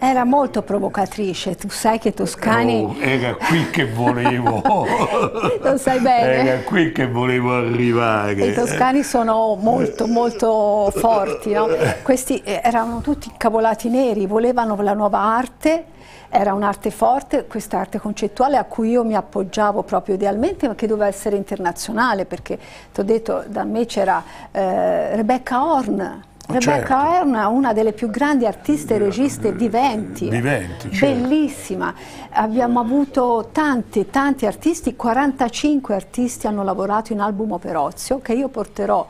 Era molto provocatrice, tu sai che Toscani... Oh, era qui che volevo, *laughs* lo sai bene. Era qui che volevo arrivare. I toscani sono molto molto forti, no? questi eh, erano tutti cavolati neri, volevano la nuova arte, era un'arte forte, questa arte concettuale a cui io mi appoggiavo proprio idealmente, ma che doveva essere internazionale, perché ti ho detto, da me c'era eh, Rebecca Horn, Rebecca certo. Erna, una delle più grandi artiste e registe viventi, viventi certo. bellissima. Abbiamo avuto tanti, tanti artisti, 45 artisti hanno lavorato in album operozio che io porterò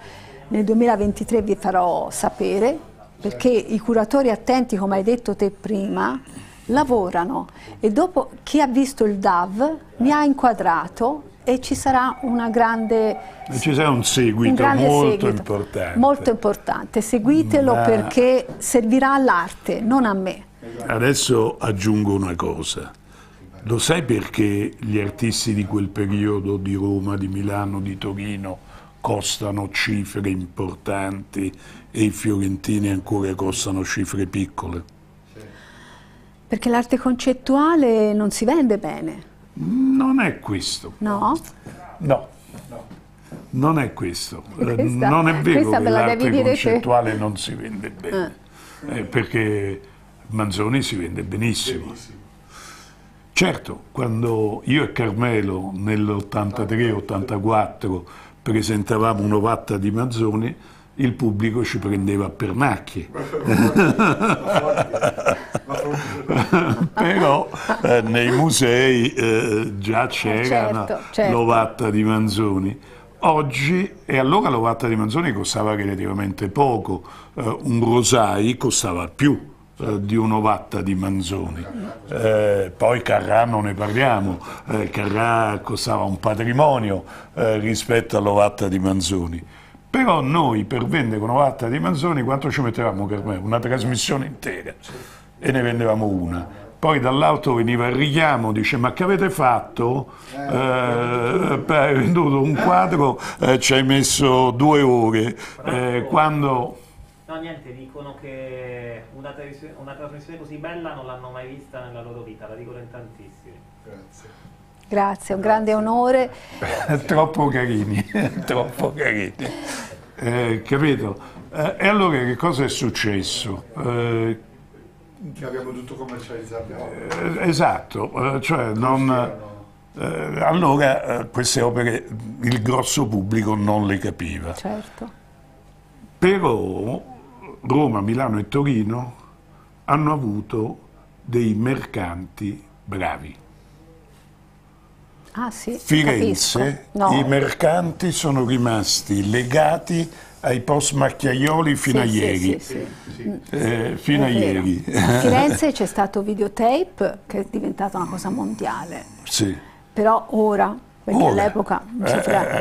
nel 2023 vi farò sapere perché certo. i curatori attenti, come hai detto te prima, lavorano e dopo chi ha visto il DAV mi ha inquadrato e ci sarà una grande... Ci sarà un seguito un molto seguito, importante. Molto importante, seguitelo Ma... perché servirà all'arte, non a me. Adesso aggiungo una cosa. Lo sai perché gli artisti di quel periodo di Roma, di Milano, di Torino costano cifre importanti e i fiorentini ancora costano cifre piccole? Perché l'arte concettuale non si vende bene. Non è questo. No? No. Non è questo. Eh, Questa, non è vero che l'arte concettuale te. non si vende bene, eh. Eh, perché Manzoni si vende benissimo. benissimo. Certo, quando io e Carmelo nell'83-84 presentavamo un'ovatta di Manzoni, il pubblico ci prendeva per macchie. *laughs* Però eh, nei musei eh, già eh, c'era certo, certo. l'ovatta di Manzoni. Oggi, e allora l'ovatta di Manzoni costava relativamente poco, eh, un rosai costava più eh, di un'ovatta di Manzoni. Eh, poi Carrà non ne parliamo, eh, Carrà costava un patrimonio eh, rispetto all'ovatta di Manzoni. Però noi per vendere una vatta di manzoni quanto ci mettevamo per me? Una trasmissione intera e ne vendevamo una poi dall'alto veniva il richiamo, dice ma che avete fatto? Eh, hai eh, venduto un quadro, eh, ci hai messo due ore. Eh, quando... No niente, dicono che una, una trasmissione così bella non l'hanno mai vista nella loro vita, la dicono in tantissimi. Grazie. Grazie, un grande onore. *laughs* troppo carini, *laughs* troppo carini. Eh, capito? Eh, e allora che cosa è successo? Eh, che abbiamo dovuto commercializzare eh, opere. esatto, eh, cioè non, eh, allora queste opere il grosso pubblico non le capiva. Certo. Però Roma, Milano e Torino hanno avuto dei mercanti bravi ah, sì, Firenze no. i mercanti sono rimasti legati ai post macchiaioli fino sì, a ieri. Sì, sì, eh, fino a, ieri. a Firenze c'è stato videotape che è diventata una cosa mondiale. Però ora, perché all'epoca eh,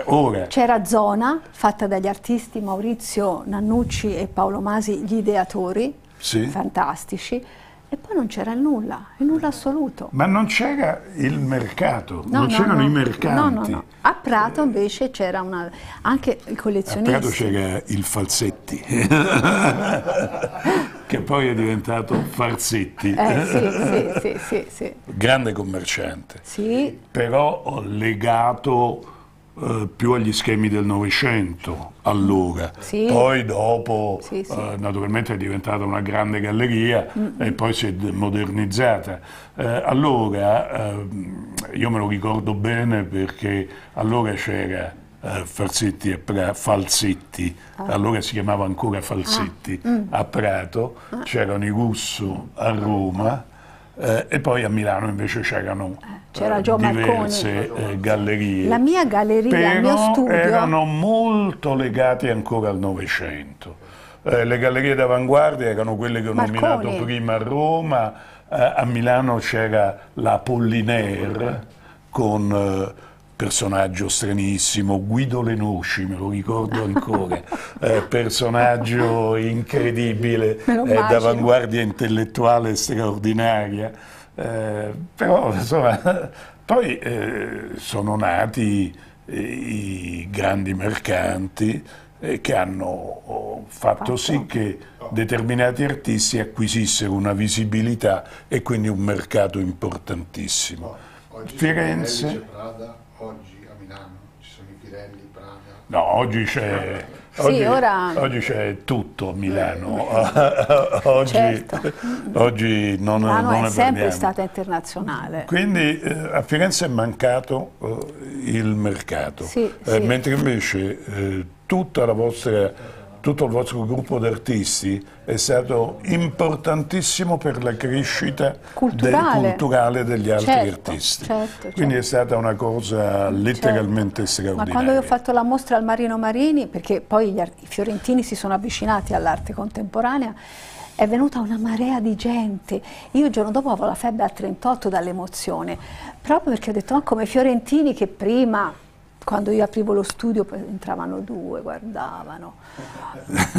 eh, eh, c'era eh, Zona, fatta dagli artisti Maurizio Nannucci e Paolo Masi, gli ideatori, fantastici. E poi non c'era nulla, il nulla assoluto. Ma non c'era il mercato, no, non no, c'erano no, i mercanti. A Prato invece c'era una, anche il collezionista. A Prato c'era il Falsetti, *laughs* che poi è diventato Farsetti. Eh, sì, sì, sì, sì, sì, Grande commerciante. Sì. Però legato eh, più agli schemi del Novecento allora, sì. poi dopo sì, sì. Eh, naturalmente è diventata una grande galleria mm e poi si è modernizzata. Eh, allora ehm, io me lo ricordo bene perché allora c'era eh, Falsetti a pra Falsetti, ah. allora si chiamava ancora ah. Falsetti, ah. mm. a Prato, ah. c'erano i Russo a Roma eh, e poi a Milano invece c'erano eh, C'era eh, diverse eh, gallerie. La mia galleria, Però il mio studio... erano molto legati ancora al Novecento. Eh, le gallerie d'avanguardia erano quelle che ho Marconi. nominato prima a Roma, eh, a Milano c'era la Pollinaire con personaggio stranissimo, Guido Lenucci, me lo ricordo ancora, *laughs* eh, personaggio incredibile, eh, d'avanguardia intellettuale straordinaria, eh, però insomma, poi eh, sono nati eh, i grandi mercanti eh, che hanno oh, fatto sì che determinati artisti acquisissero una visibilità e quindi un mercato importantissimo. Firenze oggi a Milano? Ci sono i Pirelli, Praga? No, oggi c'è... Oggi, sì, ora... oggi c'è tutto a Milano, *laughs* oggi, certo. oggi non, Milano non è sempre parliamo. stata internazionale. Quindi eh, a Firenze è mancato eh, il mercato, sì, eh, sì. mentre invece eh, tutta la vostra tutto il vostro gruppo d'artisti è stato importantissimo per la crescita culturale, del, culturale degli altri certo, artisti. Certo, certo. Quindi è certo. stata una cosa certo. letteralmente straordinaria. Ma quando io ho fatto la mostra al Marino Marini, perché poi i fiorentini si sono avvicinati all'arte contemporanea, è venuta una marea di gente. Io il giorno dopo avevo la febbre a 38 dall'emozione, proprio perché ho detto, ma come i fiorentini che prima quando io aprivo lo studio entravano due, guardavano.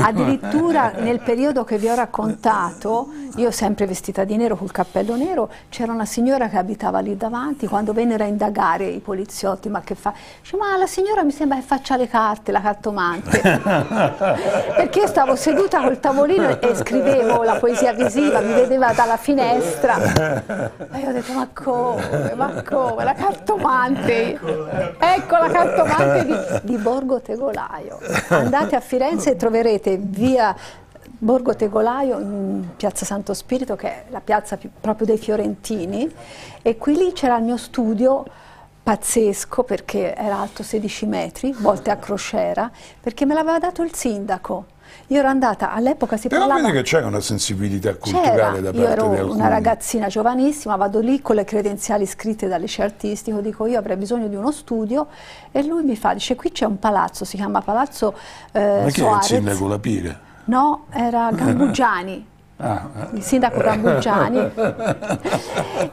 Addirittura nel periodo che vi ho raccontato, io sempre vestita di nero col cappello nero, c'era una signora che abitava lì davanti, quando vennero a indagare i poliziotti, ma che fa? Dice, ma la signora mi sembra che faccia le carte, la cartomante. *laughs* Perché io stavo seduta col tavolino e scrivevo la poesia visiva, mi vedeva dalla finestra. E io ho detto, ma come, ma come, la cartomante. Ecco, ecco. ecco la cartomante cartomante di, di Borgo Tegolaio. Andate a Firenze e troverete via Borgo Tegolaio in piazza Santo Spirito, che è la piazza più, proprio dei fiorentini, e qui lì c'era il mio studio pazzesco perché era alto 16 metri, volte a crociera, perché me l'aveva dato il sindaco io ero andata, all'epoca si Però parlava... Però vedi che c'è una sensibilità culturale da parte di alcuni. ero una ragazzina giovanissima, vado lì con le credenziali scritte dal liceo artistico, dico io avrei bisogno di uno studio e lui mi fa, dice qui c'è un palazzo, si chiama Palazzo eh, Ma chi Soares. è il sindaco Lapire? No, era Gambugiani. Ah. il sindaco Rambugiani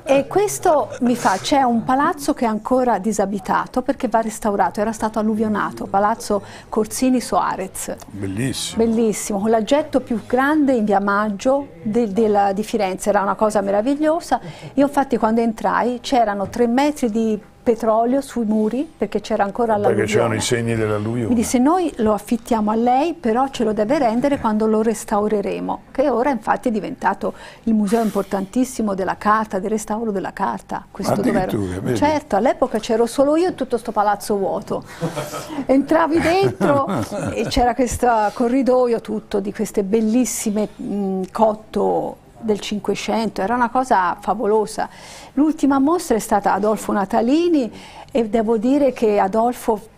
e questo mi fa, c'è un palazzo che è ancora disabitato perché va restaurato, era stato alluvionato, palazzo Corsini Soarez. Bellissimo. Bellissimo, con l'aggetto più grande in via Maggio de, de la, di Firenze, era una cosa meravigliosa. Io infatti quando entrai c'erano tre metri di petrolio sui muri perché c'era ancora l'alluvione. Perché c'erano i segni dell'alluvione. Quindi se noi lo affittiamo a lei, però ce lo deve rendere eh. quando lo restaureremo, che ora infatti è diventato il museo importantissimo della carta, del restauro della carta. Questo dov'era? Certo, all'epoca c'ero solo io e tutto sto palazzo vuoto. Entravi dentro *laughs* e c'era questo corridoio tutto di queste bellissime mh, cotto del Cinquecento, era una cosa favolosa. L'ultima mostra è stata Adolfo Natalini e devo dire che Adolfo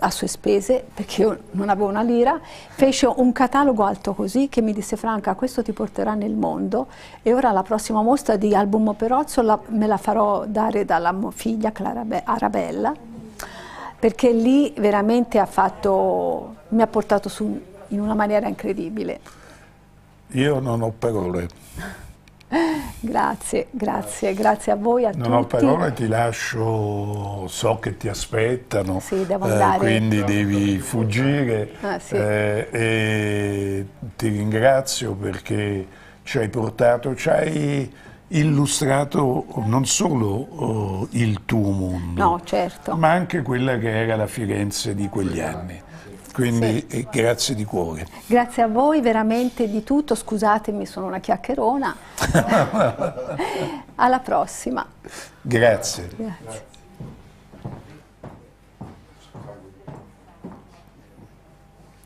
a sue spese, perché io non avevo una lira, fece un catalogo alto così che mi disse Franca questo ti porterà nel mondo e ora la prossima mostra di Album Perozzo la, me la farò dare dalla mia figlia Clara Be Arabella perché lì veramente ha fatto, mi ha portato su in una maniera incredibile. Io non ho parole. *laughs* grazie, grazie, grazie a voi, a non tutti. Non ho parole, ti lascio, so che ti aspettano, sì, eh, quindi certo. devi fuggire ah, sì. eh, e ti ringrazio perché ci hai portato, ci hai illustrato non solo oh, il tuo mondo, no, certo. ma anche quella che era la Firenze di quegli anni. Quindi sì. Eh, grazie di cuore. Grazie a voi veramente di tutto, scusatemi sono una chiacchierona. *laughs* Alla prossima. Grazie. grazie.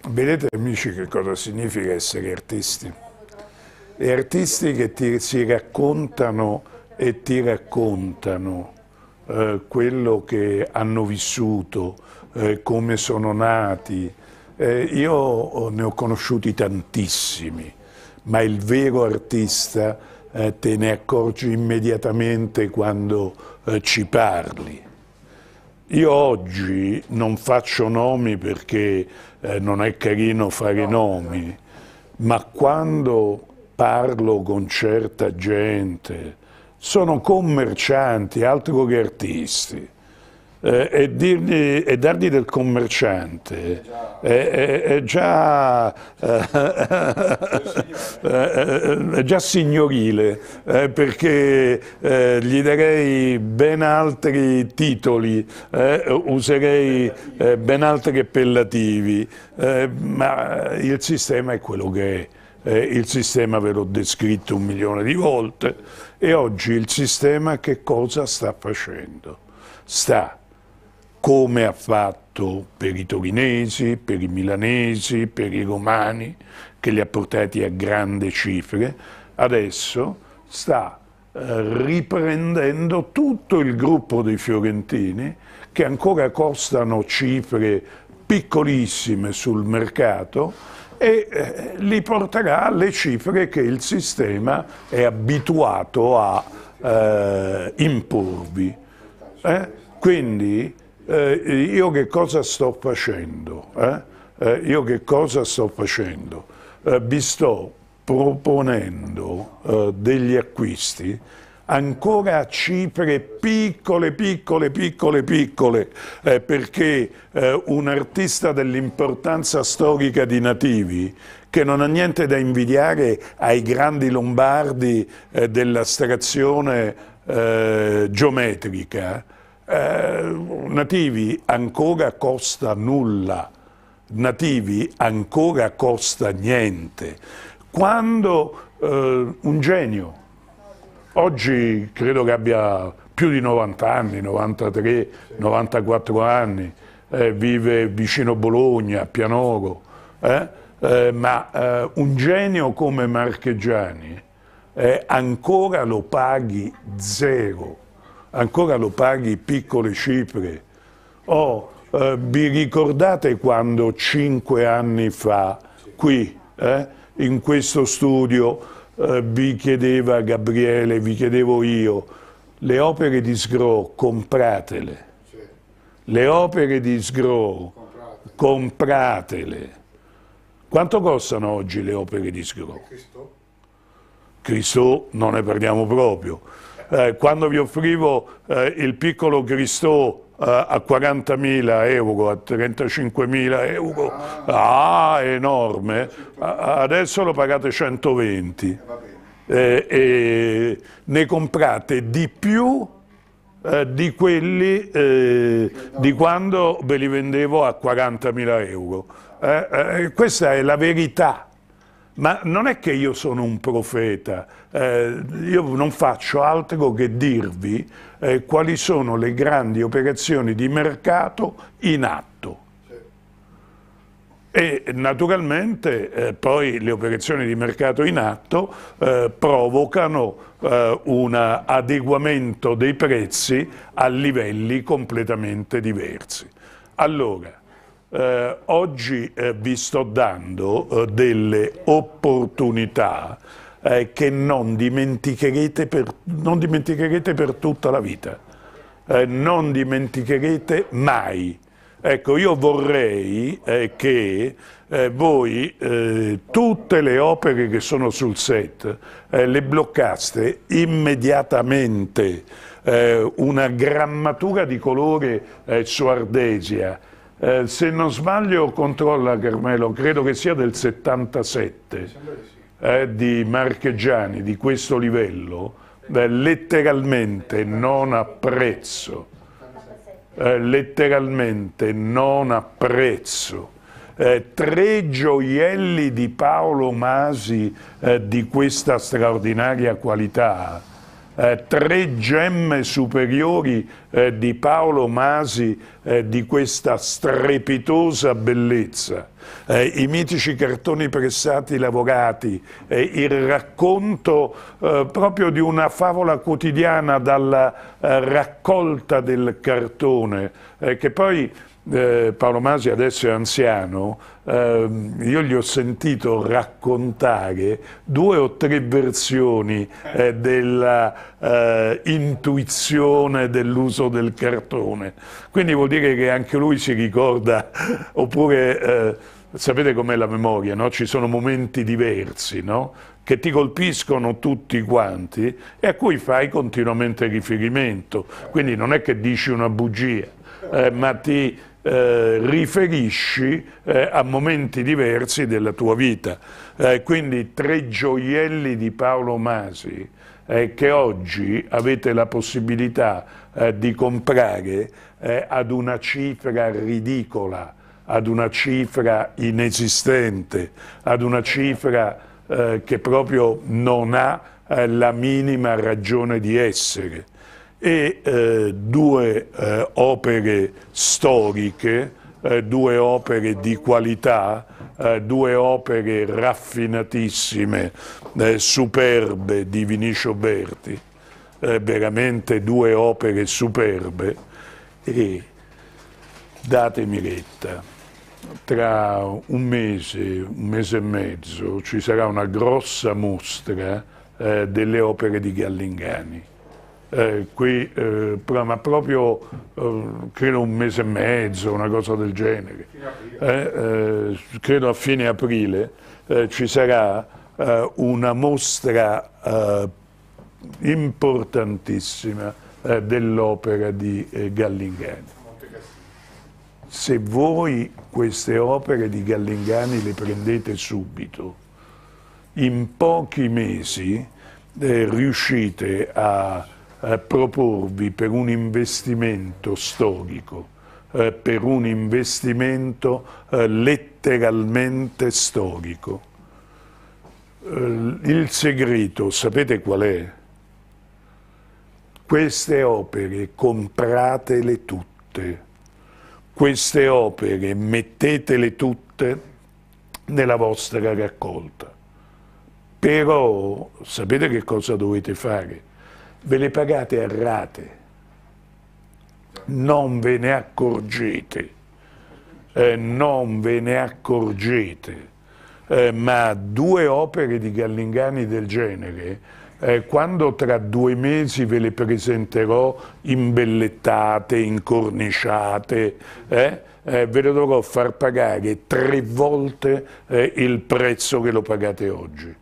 Vedete amici che cosa significa essere artisti? E artisti che ti, si raccontano e ti raccontano eh, quello che hanno vissuto, eh, come sono nati. Eh, io oh, ne ho conosciuti tantissimi, ma il vero artista eh, te ne accorgi immediatamente quando eh, ci parli. Io oggi non faccio nomi perché eh, non è carino fare no, nomi, no. ma quando parlo con certa gente, sono commercianti, altro che artisti eh, e, dirgli, e, dargli del commerciante è già, è già signorile eh, perché eh, gli darei ben altri titoli, eh, userei eh, ben altri appellativi, eh, ma il sistema è quello che è. Eh, il sistema ve l'ho descritto un milione di volte e oggi il sistema che cosa sta facendo? Sta come ha fatto per i torinesi, per i milanesi, per i romani, che li ha portati a grandi cifre, adesso sta eh, riprendendo tutto il gruppo dei fiorentini che ancora costano cifre piccolissime sul mercato e eh, li porterà alle cifre che il sistema è abituato a eh, imporvi. Eh? Quindi eh, eh, io che cosa sto facendo? Eh? eh io che cosa sto facendo? Eh, vi sto proponendo degli acquisti ancora a cifre piccole, piccole, piccole, piccole, eh, perché eh, un artista dell'importanza storica di Nativi, che non ha niente da invidiare ai grandi lombardi eh, dell'astrazione geometrica, eh, nativi ancora costa nulla, nativi ancora costa niente. Quando eh, un genio, oggi credo che abbia più di 90 anni, 93, 94 anni, eh, vive vicino Bologna, a Pianoro, eh, eh, ma eh, un genio come Marchegiani ancora lo paghi zero ancora lo paghi piccole cifre. Oh, eh, vi ricordate quando cinque anni fa qui, eh, in questo studio, eh, vi chiedeva Gabriele, vi chiedevo io, le opere di Sgro compratele. Le opere di Sgro compratele. Quanto costano oggi le opere di Sgro? Cristo non ne parliamo proprio. Eh, quando vi offrivo eh, il piccolo Cristò eh, a 40.000 euro, a 35.000 euro, ah, ah enorme, adesso lo pagate 120 eh, eh, e ne comprate di più di quelli eh, di quando ve li vendevo a 40.000 euro. questa è la verità, ma non è che io sono un profeta, eh, io non faccio altro che dirvi eh, quali sono le grandi operazioni di mercato in atto. E naturalmente eh, poi le operazioni di mercato in atto eh, provocano eh, un adeguamento dei prezzi a livelli completamente diversi. Allora, eh, oggi vi sto dando delle opportunità eh, che non dimenticherete, per, non dimenticherete, per, tutta la vita, eh, non dimenticherete mai. Ecco, io vorrei eh, che eh, voi eh, tutte le opere che sono sul set eh, le bloccaste immediatamente eh, una grammatura di colore eh, su Ardesia. se non sbaglio controlla Carmelo, credo che sia del 77 eh, di marchegiani di questo livello eh, letteralmente non apprezzo, eh, letteralmente non apprezzo. tre gioielli di Paolo Masi eh, di questa straordinaria qualità eh, tre gemme superiori eh, di Paolo Masi eh, di questa strepitosa bellezza. Eh, I mitici cartoni pressati lavorati, eh, il racconto proprio di una favola quotidiana dalla raccolta del cartone, che poi eh, Paolo Masi adesso è anziano, eh, io gli ho sentito raccontare due o tre versioni eh, dell'intuizione eh, dell'uso del cartone. Quindi vuol dire che anche lui si ricorda, *laughs* oppure eh, sapete com'è la memoria, no? ci sono momenti diversi no? che ti colpiscono tutti quanti e a cui fai continuamente riferimento. Quindi non è che dici una bugia, ma ti eh, riferisci eh, a momenti diversi della tua vita. Eh, quindi tre gioielli di Paolo Masi eh, che oggi avete la possibilità eh, di comprare eh, ad una cifra ridicola, ad una cifra inesistente, ad una cifra che proprio non ha la minima ragione di essere e eh, due eh, opere storiche, eh, due opere di qualità, eh, due opere raffinatissime, eh, superbe di Vinicio Berti, eh, veramente due opere superbe e datemi retta. Tra un mese, un mese e mezzo ci sarà una grossa mostra delle opere di Gallingani eh, qui, eh, ma proprio eh, credo un mese e mezzo, una cosa del genere, eh, eh, credo a fine aprile eh, ci sarà una mostra importantissima dell'opera di Gallingani. Se voi queste opere di Gallingani le prendete subito, in pochi mesi riuscite a eh, proporvi per un investimento storico, eh, per un investimento eh, letteralmente storico. Eh, il segreto, sapete qual è? Queste opere compratele tutte, queste opere mettetele tutte nella vostra raccolta. Però sapete che cosa dovete fare? ve le pagate a rate, non ve ne accorgete, eh, non ve ne accorgete, eh, ma due opere di Gallingani del genere, eh, quando tra due mesi ve le presenterò imbellettate, incorniciate, eh, eh ve lo dovrò far pagare tre volte eh, il prezzo che lo pagate oggi.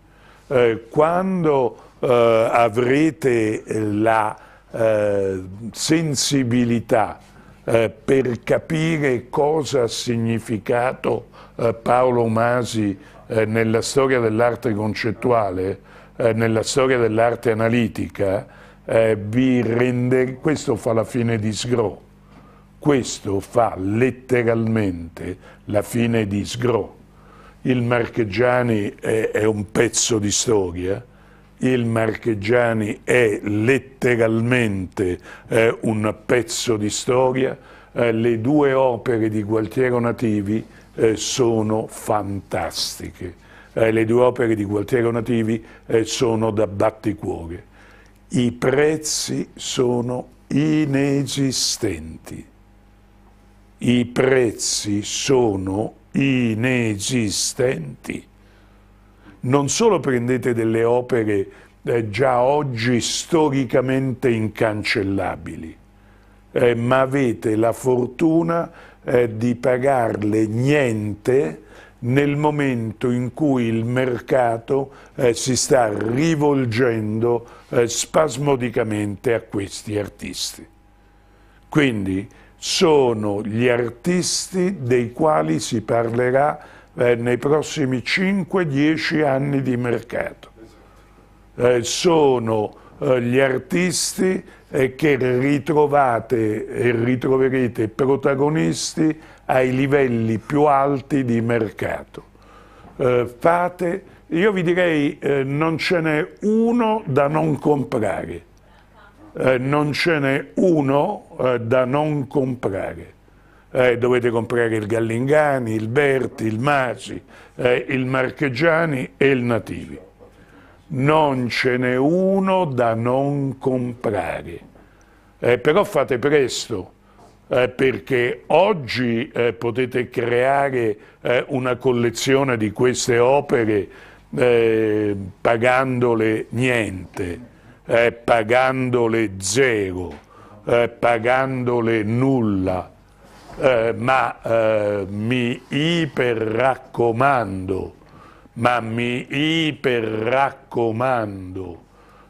Eh, quando eh, avrete la eh, sensibilità eh, per capire cosa ha significato eh, Paolo Masi eh, nella storia dell'arte concettuale, eh, nella storia dell'arte analitica, rende... questo fa la fine di Sgro, questo fa letteralmente la fine di Sgro. Il Marchegiani è, è un pezzo di storia, il Marchegiani è letteralmente eh, un pezzo di storia, eh, le due opere di Gualtiero Nativi eh, sono fantastiche, eh, le due opere di Gualtiero Nativi eh, sono da batticuore, i prezzi sono inesistenti, i prezzi sono inesistenti non solo prendete delle opere eh, già oggi storicamente incancellabili, eh, ma avete la fortuna eh, di pagarle niente nel momento in cui il mercato eh, si sta rivolgendo eh, spasmodicamente a questi artisti. Quindi sono gli artisti dei quali si parlerà eh, nei prossimi 5-10 anni di mercato. Eh, sono eh, gli artisti eh, che ritrovate e ritroverete protagonisti ai livelli più alti di mercato. Eh, fate, io vi direi eh, non ce n'è uno da non comprare, non ce n'è uno da non comprare eh, dovete comprare il Gallingani, il Berti, il Masi, eh, il Marchegiani e il Nativi. Non ce n'è uno da non comprare. Eh, però fate presto, eh, perché oggi eh, potete creare eh, una collezione di queste opere pagandole niente, pagandole zero, pagandole nulla eh, ma eh, mi iperraccomando, ma mi iperraccomando,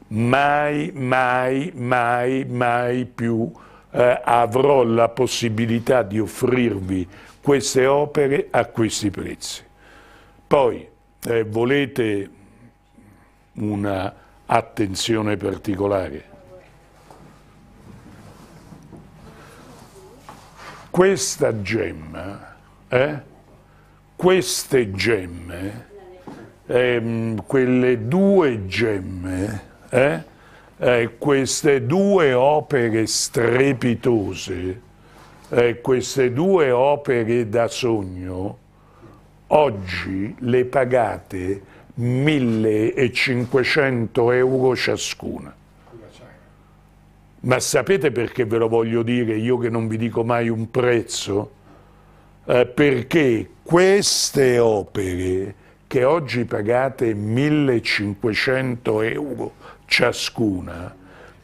mai, mai, mai, mai più eh, avrò la possibilità di offrirvi queste opere a questi prezzi. Poi eh, volete un'attenzione particolare? questa gemma, eh, queste gemme, ehm, quelle due gemme, eh, eh, queste due opere strepitose, eh, queste due opere da sogno, oggi le pagate 1500 euro ciascuna. Ma sapete perché ve lo voglio dire io che non vi dico mai un prezzo? Eh, perché queste opere che oggi pagate 1500 euro ciascuna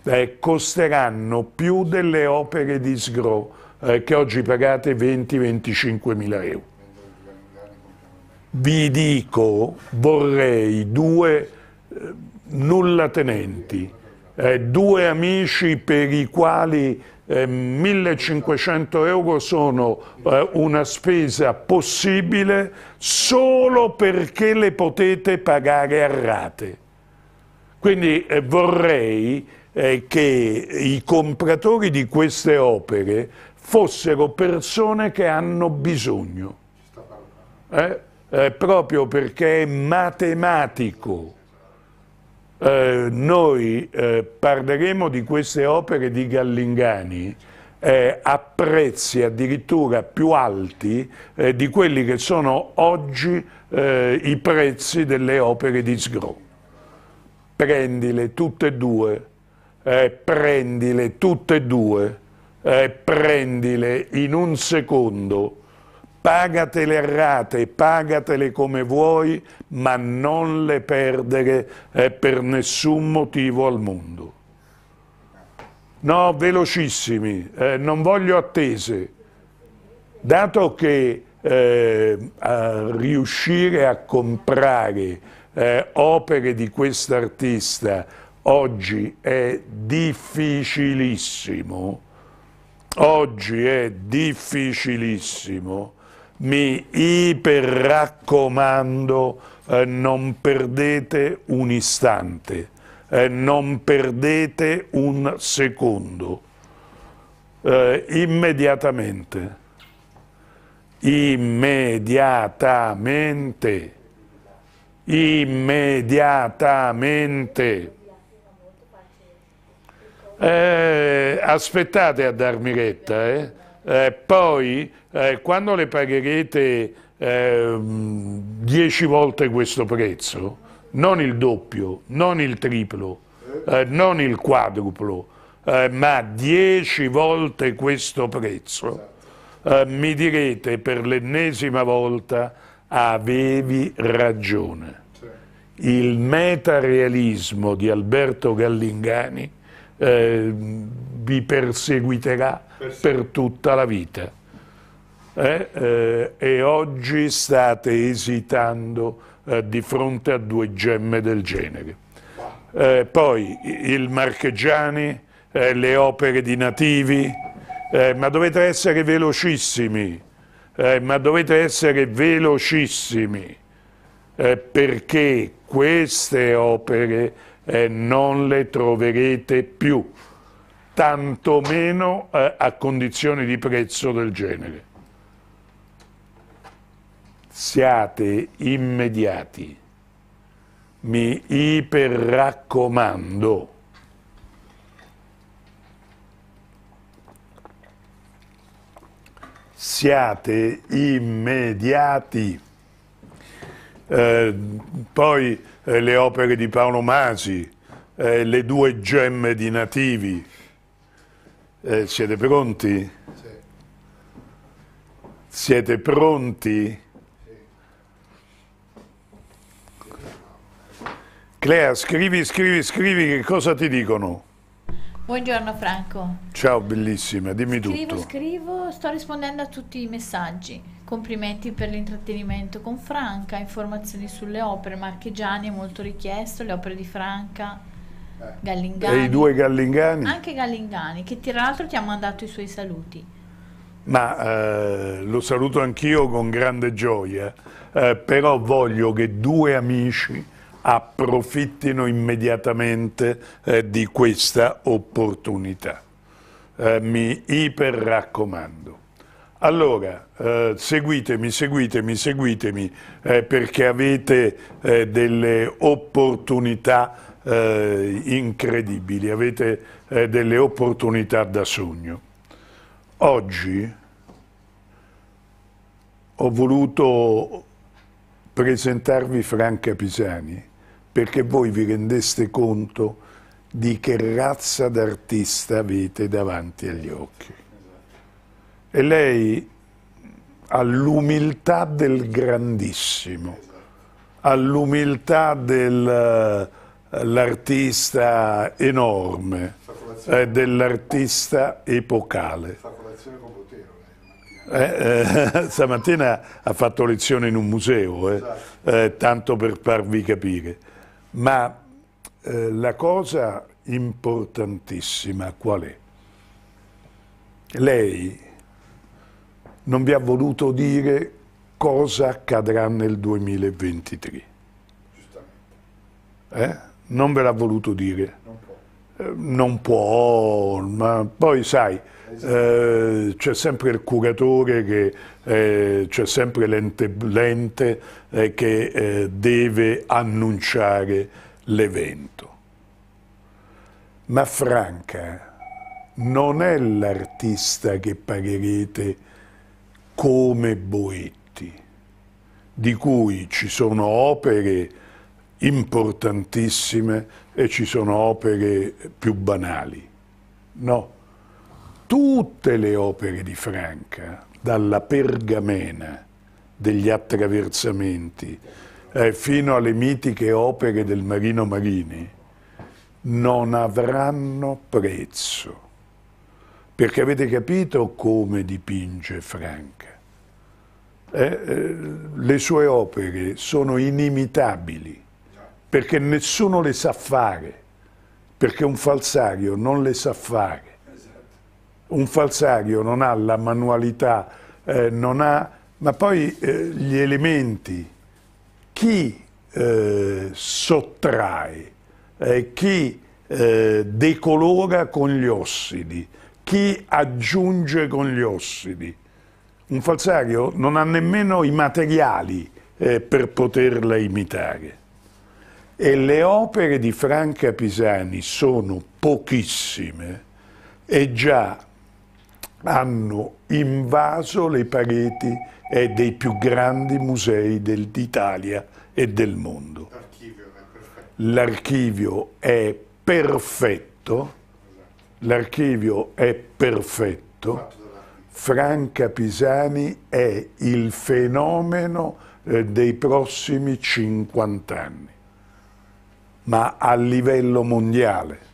eh, costeranno più delle opere di Sgro eh, che oggi pagate 20-25 mila euro. Vi dico, vorrei due eh, nullatenenti. tenenti eh, due amici per i quali eh, 1500 euro sono eh, una spesa possibile solo perché le potete pagare a rate. Quindi eh, vorrei eh, che i compratori di queste opere fossero persone che hanno bisogno, eh, proprio perché è matematico eh, noi eh, parleremo di queste opere di Gallingani eh, a prezzi addirittura più alti eh, di quelli che sono oggi eh, i prezzi delle opere di Sgro. Prendile tutte e due, prendile tutte e due, prendile in un secondo, Pagate le rate, pagatele come vuoi, ma non le perdere eh, per nessun motivo al mondo. No, velocissimi, eh, non voglio attese. Dato che eh, a riuscire a comprare eh, opere di quest'artista oggi è difficilissimo, oggi è difficilissimo, mi iperraccomando, eh, non perdete un istante, eh, non perdete un secondo, eh, immediatamente, immediatamente, immediatamente. Eh, aspettate a darmi retta, eh? eh, poi eh, quando le pagherete ehm, dieci volte questo prezzo, non il doppio, non il triplo, eh, non il quadruplo, eh, ma dieci volte questo prezzo, eh, mi direte per l'ennesima volta avevi ragione. Il metarealismo di Alberto Gallingani eh, vi perseguiterà per tutta la vita. Eh? Eh, e oggi state esitando eh, di fronte a due gemme del genere. Eh, poi il Marchegiani, eh, le opere di nativi, ma dovete essere velocissimi, ma dovete essere velocissimi, perché queste opere eh, non le troverete più, tantomeno eh, a condizioni di prezzo del genere. Siate immediati, mi iperraccomando. Siate immediati. Eh, poi eh, le opere di Paolo Masi, eh, le due gemme di Nativi. Eh, siete pronti? Sì. Siete pronti? Sì. Clea, scrivi, scrivi, scrivi che cosa ti dicono? Buongiorno Franco. Ciao bellissima, dimmi scrivo, tutto. Scrivo, scrivo, sto rispondendo a tutti i messaggi. Complimenti per l'intrattenimento con Franca, informazioni sulle opere, Marchegiani è molto richiesto, le opere di Franca, eh. Gallingani. E i due Gallingani? Anche Gallingani, che tra l'altro ti ha mandato i suoi saluti. Ma eh, lo saluto anch'io con grande gioia, eh, però voglio che due amici approfittino immediatamente eh, di questa opportunità. Eh, mi iper raccomando. Allora, eh, seguitemi, seguitemi, seguitemi eh, perché avete eh, delle opportunità eh, incredibili, avete delle opportunità da sogno. Oggi ho voluto presentarvi Franca Pisani perché voi vi rendeste conto di che razza d'artista avete davanti agli occhi. E lei ha l'umiltà del grandissimo, ha l'umiltà dell'artista eh, enorme, eh, dell'artista epocale. Eh, eh, *laughs* stamattina ha fatto lezione in un museo, eh. Esatto. Eh, tanto per farvi capire. Ma eh, la cosa importantissima qual è? Lei non vi ha voluto dire cosa accadrà nel 2023. Giustamente. Eh? Non ve l'ha voluto dire. Non eh, non può, ma poi sai, esatto. eh, c'è sempre il curatore, che, eh, c'è sempre l'ente, eh, che eh, deve annunciare l'evento. Ma Franca non è l'artista che pagherete come Boetti, di cui ci sono opere importantissime e ci sono opere più banali. No, tutte le opere di Franca, dalla pergamena degli attraversamenti eh, fino alle mitiche opere del Marino Marini, non avranno prezzo. Perché avete capito come dipinge Franca? Eh, eh, le sue opere sono inimitabili perché nessuno le sa fare, perché un falsario non le sa fare. Esatto. Un falsario non ha la manualità, eh, non ha, ma poi eh, gli elementi. Chi eh, sottrae, eh, chi eh, decolora con gli ossidi, chi aggiunge con gli ossidi? Un falsario non ha nemmeno i materiali eh, per poterla imitare. E le opere di Franca Pisani sono pochissime e già hanno invaso le pareti dei più grandi musei d'Italia e del mondo. L'archivio è perfetto. L'archivio è perfetto. Franca Pisani è il fenomeno eh, dei prossimi 50 anni ma a livello mondiale.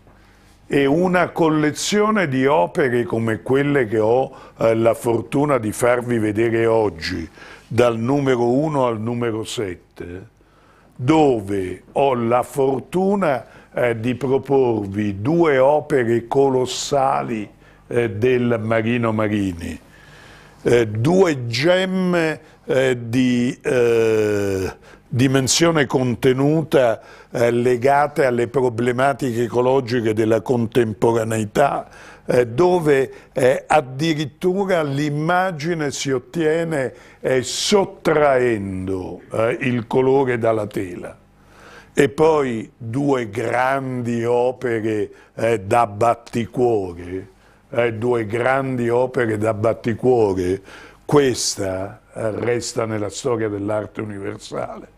E una collezione di opere come quelle che ho eh, la fortuna di farvi vedere oggi, dal numero 1 al numero 7, dove ho la fortuna eh, di proporvi due opere colossali eh, del Marino Marini, eh, due gemme eh, di eh, dimensione contenuta eh, legate alle problematiche ecologiche della contemporaneità, eh, dove eh, addirittura l'immagine si ottiene eh, sottraendo eh, il colore dalla tela. E poi due grandi opere eh, da batticuore, due grandi opere da batticuore, questa resta nella storia dell'arte universale.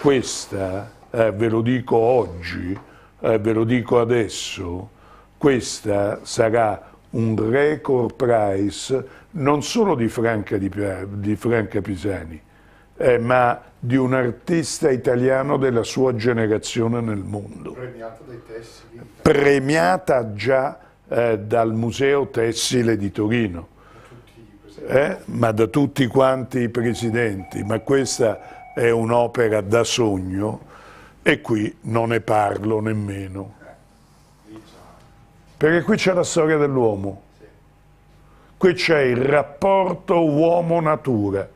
Questa eh, ve lo dico oggi, eh, ve lo dico adesso, questa sarà un record price non solo di Franca, di, di Franca Pisani, eh, ma di un artista italiano della sua generazione nel mondo. Premiata dai tessili. Premiata già eh, dal Museo Tessile di Torino, eh, ma da tutti quanti i presidenti, ma questa è un'opera da sogno e qui non ne parlo nemmeno. Perché qui c'è la storia dell'uomo, qui c'è il rapporto uomo-natura.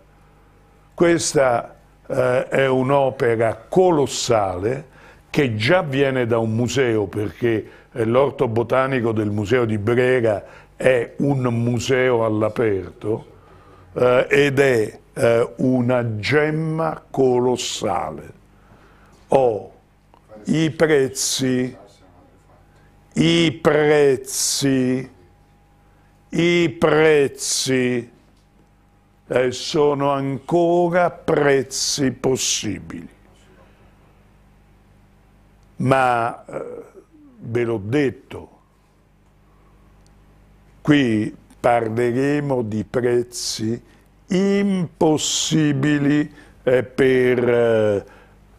Questa eh, è un'opera colossale che già viene da un museo, perché eh, l'orto botanico del museo di Brera è un museo all'aperto eh, ed è eh, una gemma colossale Oh, i prezzi, i prezzi, i prezzi eh, sono ancora prezzi possibili. Ma eh, ve l'ho detto, qui parleremo di prezzi impossibili eh, per eh,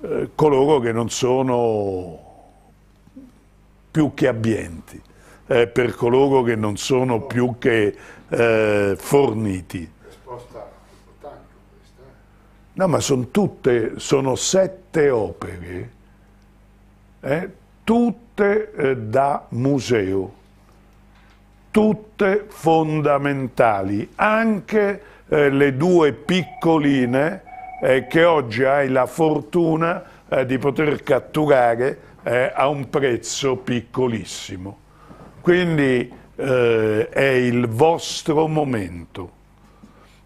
eh, coloro che non sono più che abbienti, eh, per coloro che non sono più che eh, forniti. Risposta importante questa. Eh? No, ma sono tutte, sono sette opere, eh, tutte da museo, tutte fondamentali, anche le due piccoline eh, che oggi hai la fortuna eh, di poter catturare eh, a un prezzo piccolissimo. Quindi eh, è il vostro momento,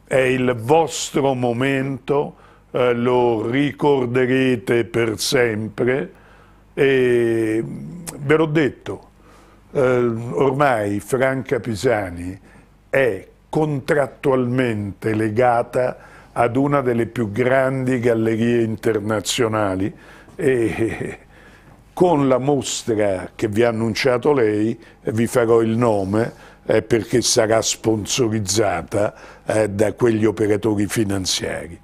è il vostro momento, eh, lo ricorderete per sempre e ve l'ho detto, eh, ormai Franca Pisani è contrattualmente legata ad una delle più grandi gallerie internazionali e con la mostra che vi ha annunciato lei, vi farò il nome, eh, perché sarà sponsorizzata eh, da quegli operatori finanziari.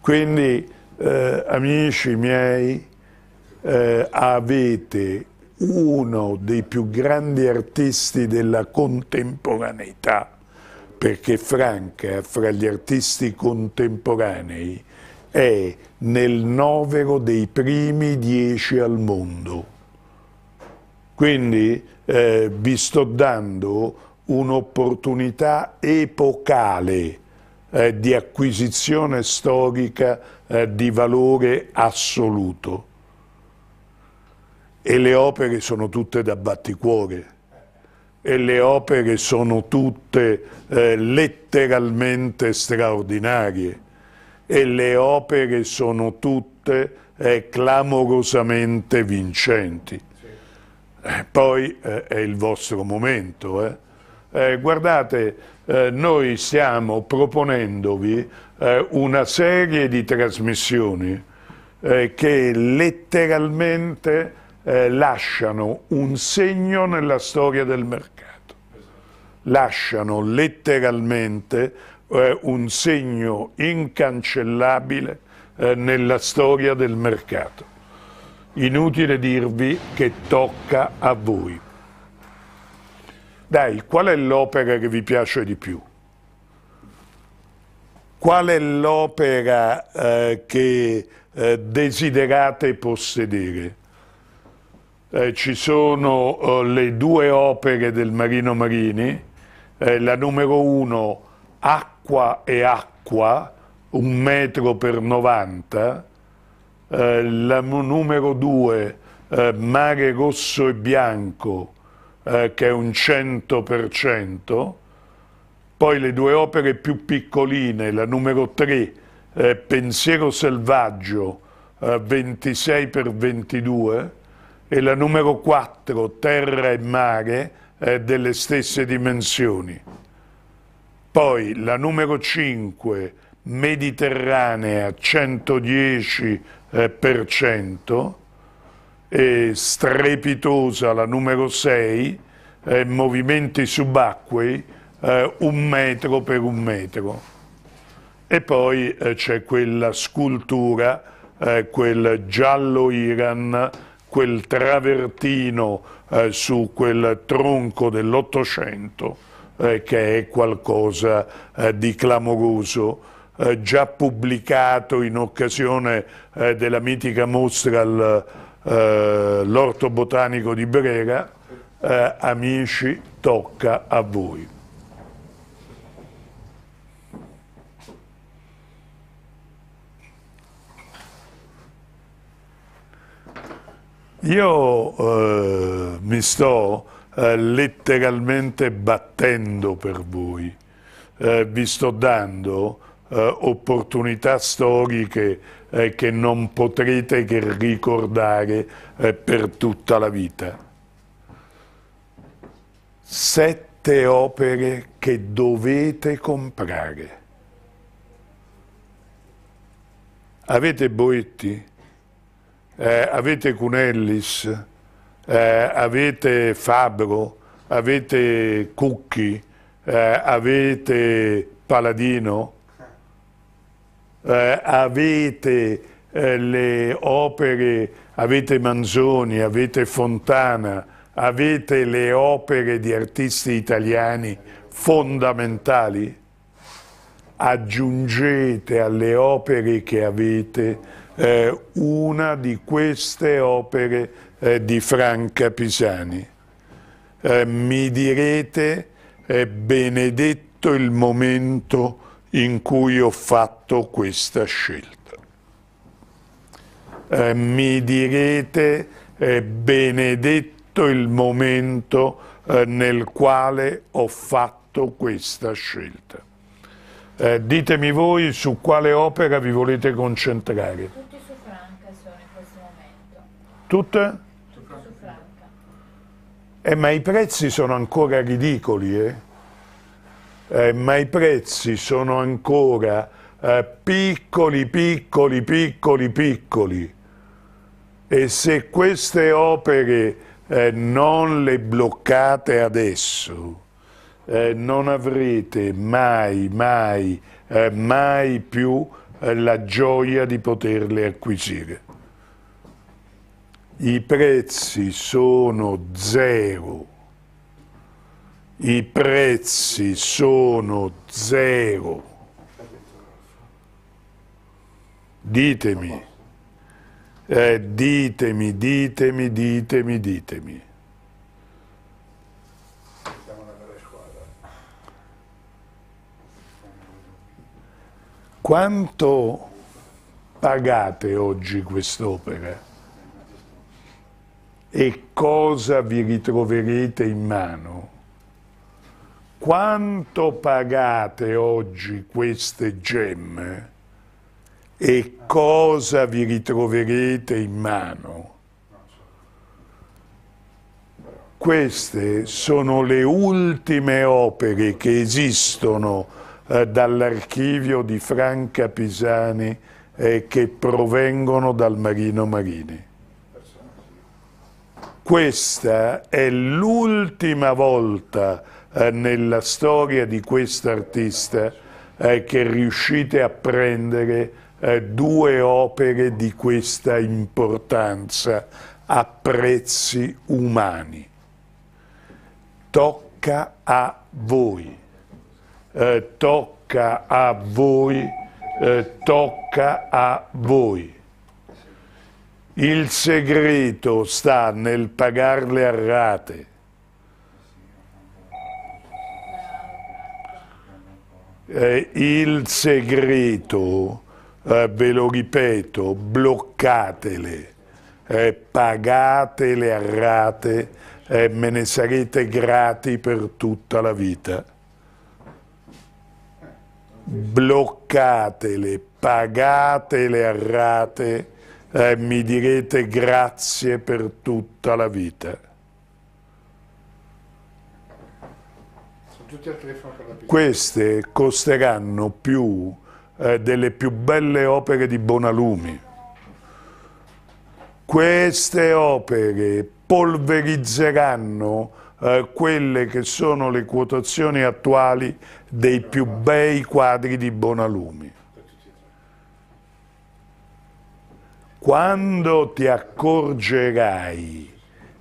Quindi, eh, amici miei, eh, avete uno dei più grandi artisti della contemporaneità perché Franca eh, fra gli artisti contemporanei è nel novero dei primi dieci al mondo. Quindi eh, vi sto dando un'opportunità epocale eh, di acquisizione storica eh, di valore assoluto. E le opere sono tutte da batticuore e le opere sono tutte eh, letteralmente straordinarie e le opere sono tutte eh, clamorosamente vincenti. Eh, poi eh, è il vostro momento. Eh. Eh, guardate, noi stiamo proponendovi una serie di trasmissioni che letteralmente eh, lasciano un segno nella storia del mercato. Lasciano letteralmente eh, un segno incancellabile eh, nella storia del mercato. Inutile dirvi che tocca a voi. Dai, qual è l'opera che vi piace di più? Qual è l'opera eh, che eh, desiderate possedere? eh, ci sono eh, le due opere del Marino Marini, eh, la numero uno Acqua e Acqua, un metro per 90, eh, la numero due eh, Mare Rosso e Bianco, eh, che è un 100%, poi le due opere più piccoline, la numero 3 Pensiero Selvaggio, 26 per 22, e la numero 4, terra e mare, è delle stesse dimensioni. Poi la numero 5, mediterranea, 110%, eh, e strepitosa la numero 6, eh, movimenti subacquei, eh, un metro per un metro. E poi eh, c'è quella scultura, eh, quel giallo Iran, quel travertino eh, su quel tronco dell'Ottocento eh, che è qualcosa eh, di clamoroso. Eh, già pubblicato in occasione eh, della mitica mostra all'Orto eh, Botanico di Brera, amici, tocca a voi. Io eh, mi sto eh, letteralmente battendo per voi, eh, vi sto dando eh, opportunità storiche eh, che non potrete che ricordare eh, per tutta la vita. Sette opere che dovete comprare. Avete boetti? eh, avete Cunellis, eh, avete Fabro, avete Cucchi, eh, avete Paladino, eh, avete eh, le opere, avete Manzoni, avete Fontana, avete le opere di artisti italiani fondamentali, aggiungete alle opere che avete eh, una di queste opere eh, di Franca Pisani. Eh, mi direte, benedetto il momento in cui ho fatto questa scelta. Eh, mi direte, benedetto il momento eh, nel quale ho fatto questa scelta. Eh, ditemi voi su quale opera vi volete concentrare. Tutte? Eh, ma i prezzi sono ancora ridicoli, eh? Eh, ma i prezzi sono ancora eh, piccoli, piccoli, piccoli, piccoli. E se queste opere eh, non le bloccate adesso, eh, non avrete mai, mai, mai più la gioia di poterle acquisire i prezzi sono zero, i prezzi sono zero. Ditemi, eh, ditemi, ditemi, ditemi, ditemi. Quanto pagate oggi quest'opera? e cosa vi ritroverete in mano. Quanto pagate oggi queste gemme e cosa vi ritroverete in mano? Queste sono le ultime opere che esistono eh, dall'archivio di Franca Pisani eh, che provengono dal Marino Marini. Questa è l'ultima volta eh, nella storia di quest'artista eh, che riuscite a prendere eh, due opere di questa importanza a prezzi umani. Tocca a voi, eh, tocca a voi, eh, tocca a voi. Il segreto sta nel pagarle a rate. Eh, il segreto, eh, ve lo ripeto, bloccatele, eh, pagatele a rate e me ne sarete grati per tutta la vita. Bloccatele, pagatele a rate e mi direte grazie per tutta la vita. Queste costeranno più eh, delle più belle opere di Bonalumi. Queste opere polverizzeranno eh, quelle che sono le quotazioni attuali dei più bei quadri di Bonalumi. quando ti accorgerai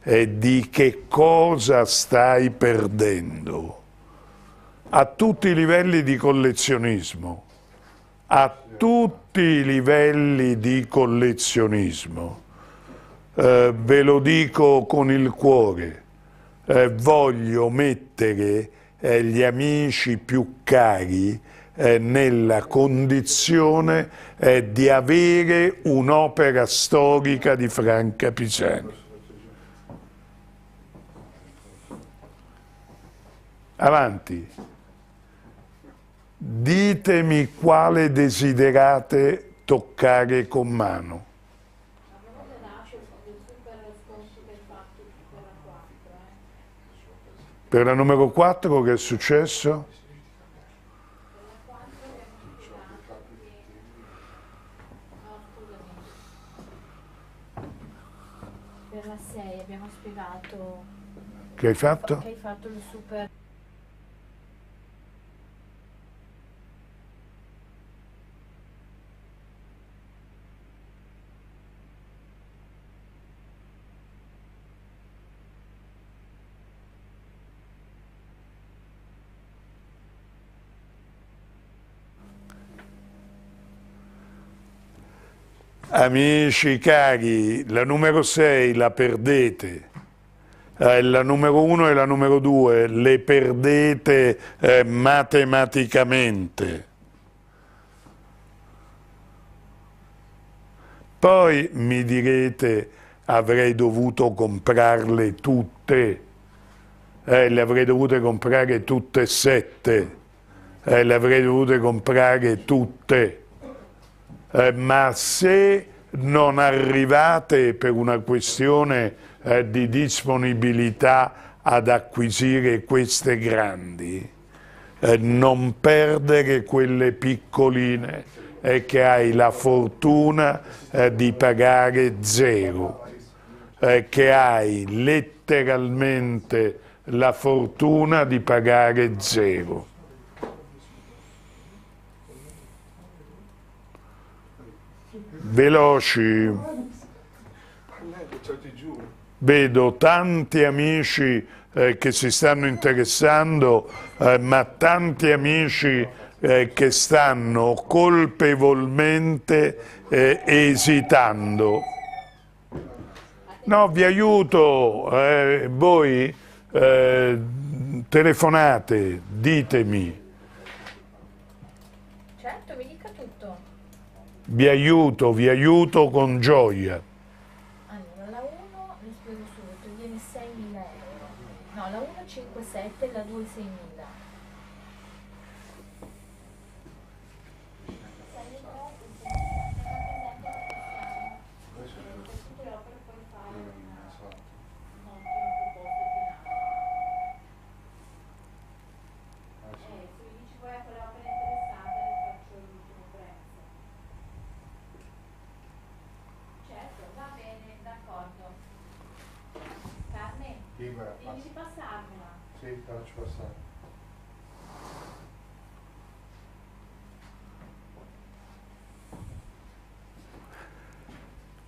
eh, di che cosa stai perdendo, a tutti i livelli di collezionismo, a tutti i livelli di collezionismo, eh, ve lo dico con il cuore, eh, voglio mettere eh, gli amici più cari eh, nella condizione eh, di avere un'opera storica di Franca Piceni. Avanti. Ditemi quale desiderate toccare con mano. Per la numero 4 che è successo? Che hai fatto? Che hai fatto il super... Amici cari, la numero 6 la perdete eh, la numero 1 e la numero 2 le perdete eh, matematicamente. Poi mi direte avrei dovuto comprarle tutte, eh, le avrei dovute comprare tutte e sette, eh, le avrei dovute comprare tutte, eh, ma se non arrivate per una questione eh, di disponibilità ad acquisire queste grandi, eh, non perdere quelle piccoline eh, che hai la fortuna eh, di pagare zero, che hai letteralmente la fortuna di pagare zero. Veloci vedo tanti amici eh, che si stanno interessando, eh, ma tanti amici eh, che stanno colpevolmente eh, esitando. No, vi aiuto, eh, voi eh, telefonate, ditemi. Certo, mi dica tutto. Vi aiuto, vi aiuto con gioia. Libera, passa. Devi passarmela. Sì, faccio passare.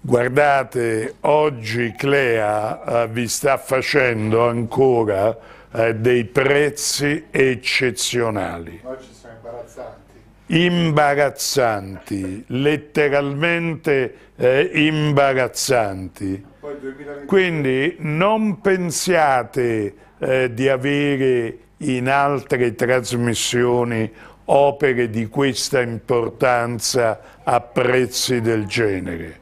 Guardate, oggi Clea eh, vi sta facendo ancora eh, dei prezzi eccezionali. Oggi sono imbarazzanti. Imbarazzanti, letteralmente eh, imbarazzanti. Quindi non pensiate eh, di avere in altre trasmissioni opere di questa importanza a prezzi del genere.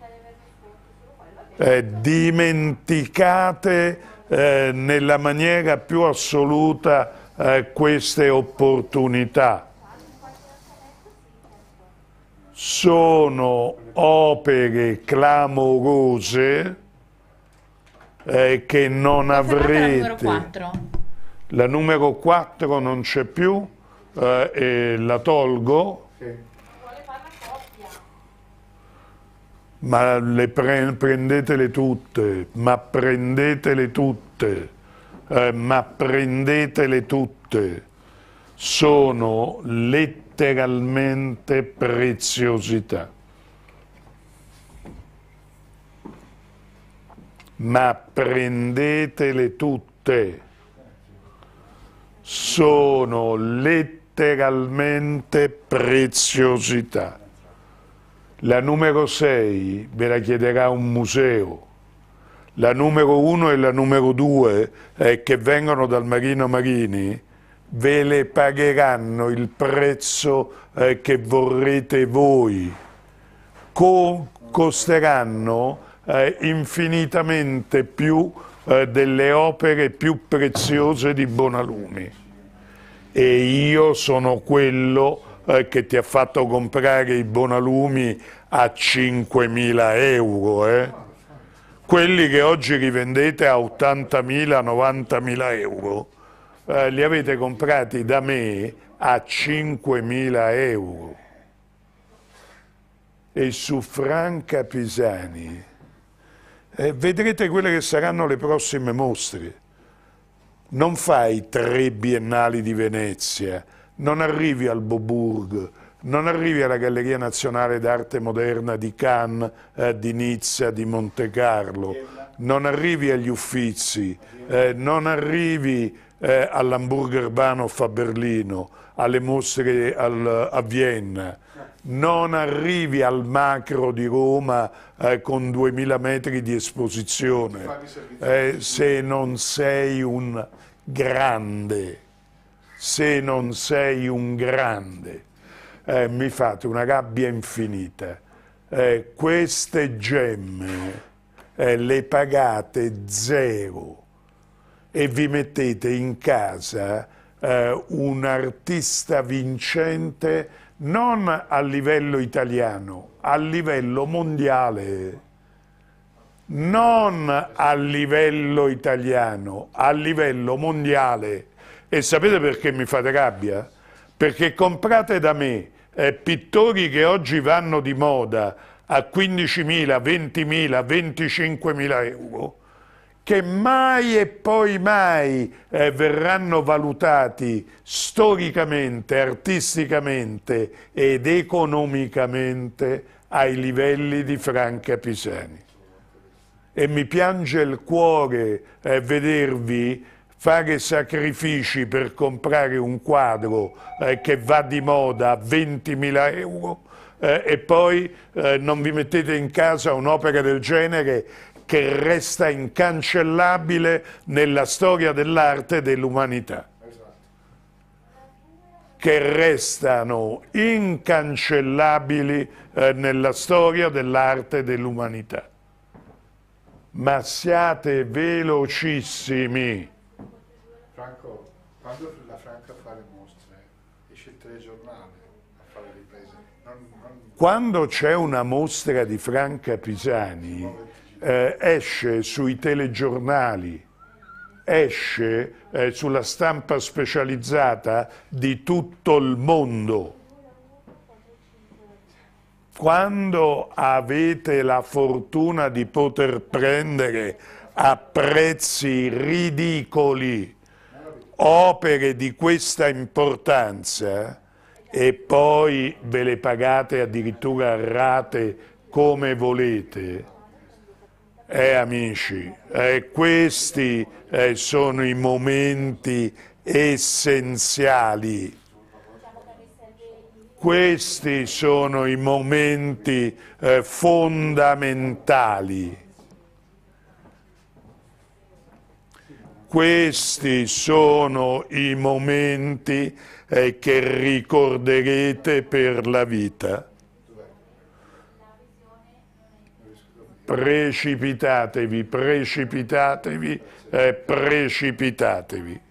Eh, dimenticate eh, nella maniera più assoluta eh, queste opportunità. Sono opere clamorose eh, che non avrete. La numero 4. La numero 4 non c'è più, eh, e la tolgo. Sì. Ma le pre prendetele tutte, ma prendetele tutte, eh, ma prendetele tutte. Sono letteralmente preziosità. ma prendetele tutte. Sono letteralmente preziosità. La numero 6 ve la chiederà un museo. La numero 1 e la numero 2 eh, che vengono dal Marino Marini ve le pagheranno il prezzo eh, che vorrete voi. Co costeranno eh, infinitamente più eh, delle opere più preziose di Bonalumi. E io sono quello eh, che ti ha fatto comprare i Bonalumi a 5.000 euro, eh. quelli che oggi rivendete a 80.000, 90.000 euro. Eh, li avete comprati da me a 5.000 euro e su Franca Pisani eh, vedrete quelle che saranno le prossime mostre. Non fai tre biennali di Venezia, non arrivi al Boburg, non arrivi alla Galleria Nazionale d'Arte Moderna di Cannes, eh, di Nizza, di Monte Carlo, non arrivi agli Uffizi, eh, non arrivi eh, all'Hamburger Bahnhof a Berlino, alle mostre al, a Vienna, non arrivi al macro di Roma eh, con 2000 metri di esposizione eh, se non sei un grande se non sei un grande eh, mi fate una gabbia infinita eh, queste gemme eh, le pagate zero e vi mettete in casa eh, un artista vincente non a livello italiano, a livello mondiale. Non a livello italiano, a livello mondiale. E sapete perché mi fate rabbia? Perché comprate da me eh, pittori che oggi vanno di moda a 15.000, 20.000, 25.000 euro che mai e poi mai eh, verranno valutati storicamente, artisticamente ed economicamente ai livelli di Franca Pisani. E mi piange il cuore eh, vedervi fare sacrifici per comprare un quadro eh, che va di moda a 20.000 euro eh, e poi eh, non vi mettete in casa un'opera del genere che resta incancellabile nella storia dell'arte e dell'umanità. Che restano incancellabili eh, nella storia dell'arte e dell'umanità. Ma siate velocissimi. Franco, quando la Franca fa le mostre, esce il telegiornale a fare le riprese. Non, non... Quando c'è una mostra di Franca Pisani eh, esce sui telegiornali, esce eh, sulla stampa specializzata di tutto il mondo. Quando avete la fortuna di poter prendere a prezzi ridicoli opere di questa importanza e poi ve le pagate addirittura a rate come volete, eh amici, eh, questi eh, sono i momenti essenziali. Questi sono i momenti eh, fondamentali. Questi sono i momenti eh, che ricorderete per la vita. precipitatevi, precipitatevi e precipitatevi.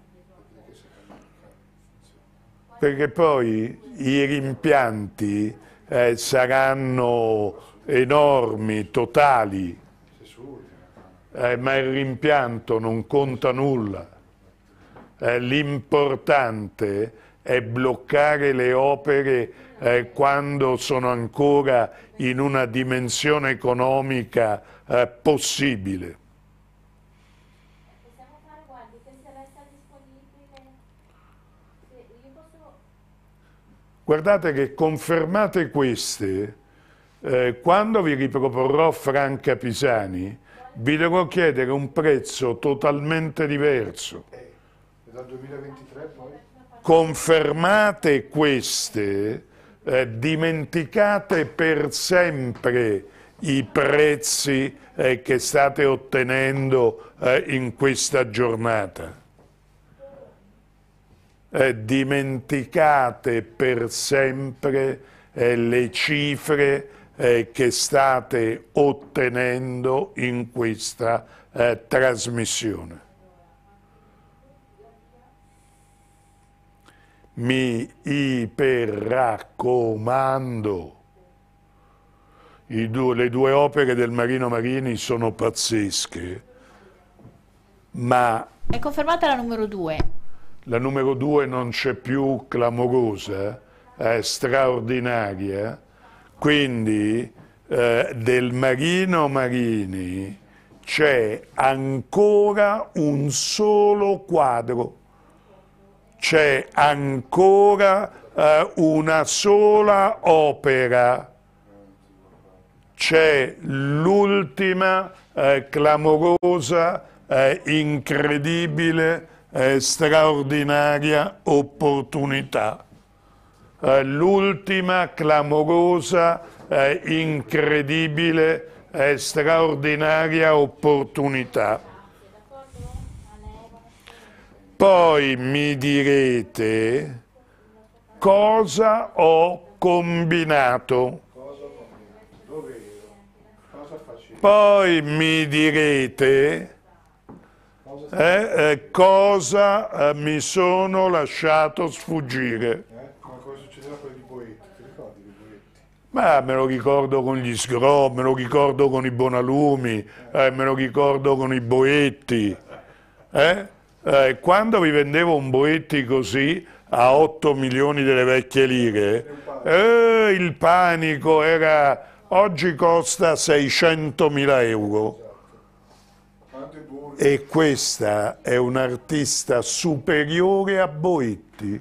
Perché poi i rimpianti eh, saranno enormi, totali, eh, ma il rimpianto non conta nulla. Eh, l'importante è bloccare le opere eh, quando sono ancora in una dimensione economica eh, possibile. Guardate che confermate queste, eh, quando vi riproporrò Franca Pisani, vi devo chiedere un prezzo totalmente diverso. Eh, dal 2023 poi? Confermate queste eh, dimenticate per sempre i prezzi eh, che state ottenendo eh, in questa giornata. Eh, dimenticate per sempre eh, le cifre eh, che state ottenendo in questa trasmissione. mi iperraccomando. Due, le due opere del Marino Marini sono pazzesche, ma... È confermata la numero due. La numero due non c'è più clamorosa, è straordinaria, quindi eh, del Marino Marini c'è ancora un solo quadro c'è ancora eh, una sola opera, c'è l'ultima eh, clamorosa, eh, incredibile, eh, straordinaria opportunità, eh, l'ultima clamorosa, eh, incredibile, straordinaria opportunità. Poi mi direte cosa ho combinato. Poi mi direte eh, eh, cosa eh, mi sono lasciato sfuggire. Eh, ma come succedeva quello di Boetti? Ti ricordi di Boetti? Ma me lo ricordo con gli Sgro, me lo ricordo con i Bonalumi, eh, me lo ricordo con i Boetti. Eh? eh, quando vi vendevo un Boetti così a 8 milioni delle vecchie lire, eh, il panico era... Oggi costa 600 mila euro. E questa è un'artista superiore a Boetti.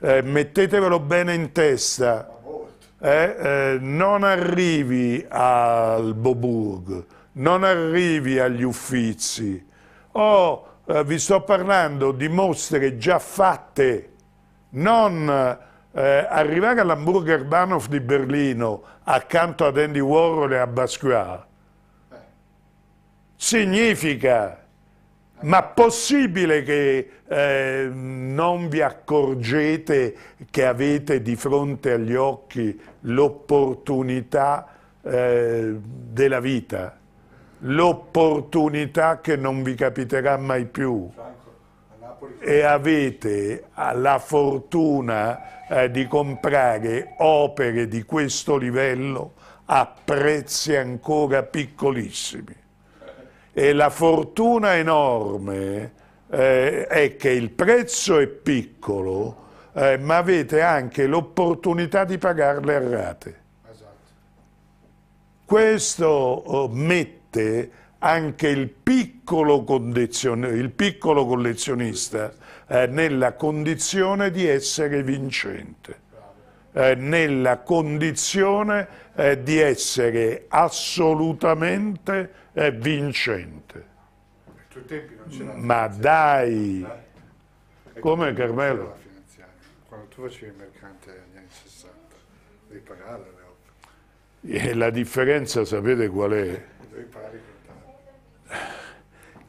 Eh, mettetevelo bene in testa. Eh, eh, non arrivi al Boburg, non arrivi agli Uffizi. Oh, eh, vi sto parlando di mostre già fatte, non eh, arrivare all'Hamburger Bahnhof di Berlino accanto ad Andy Warhol e a Basquiat significa ma possibile che eh, non vi accorgete che avete di fronte agli occhi l'opportunità eh, della vita? l'opportunità che non vi capiterà mai più e avete la fortuna eh, di comprare opere di questo livello a prezzi ancora piccolissimi. E la fortuna enorme eh, è che il prezzo è piccolo, eh, ma avete anche l'opportunità di pagarle a rate. Esatto. Questo oh, mette parte anche il piccolo, il piccolo collezionista eh, nella condizione di essere vincente, eh, nella condizione eh, di essere assolutamente eh, vincente. Ma dai! Eh? Come Carmelo? Quando tu facevi il mercante negli anni 60, devi pagare le opere. E la differenza sapete qual è?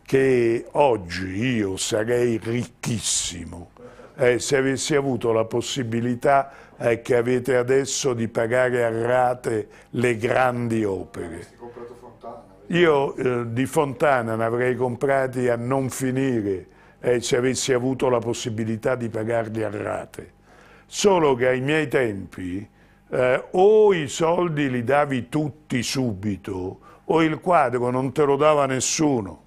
che oggi io sarei ricchissimo eh, se avessi avuto la possibilità eh, che avete adesso di pagare a rate le grandi opere. Io eh, di Fontana ne avrei comprati a non finire eh, se avessi avuto la possibilità di pagarli a rate. Solo che ai miei tempi eh, o i soldi li davi tutti subito o il quadro non te lo dava nessuno.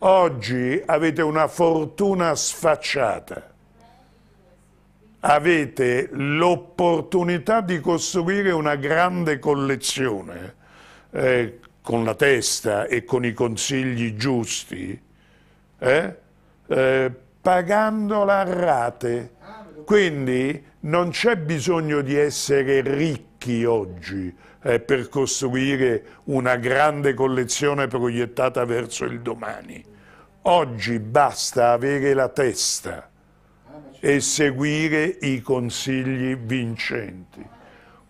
Oggi avete una fortuna sfacciata. Avete l'opportunità di costruire una grande collezione eh, con la testa e con i consigli giusti, eh? Eh, pagandola a rate. Quindi non c'è bisogno di essere ricchi oggi, eh, per costruire una grande collezione proiettata verso il domani. Oggi basta avere la testa e seguire i consigli vincenti.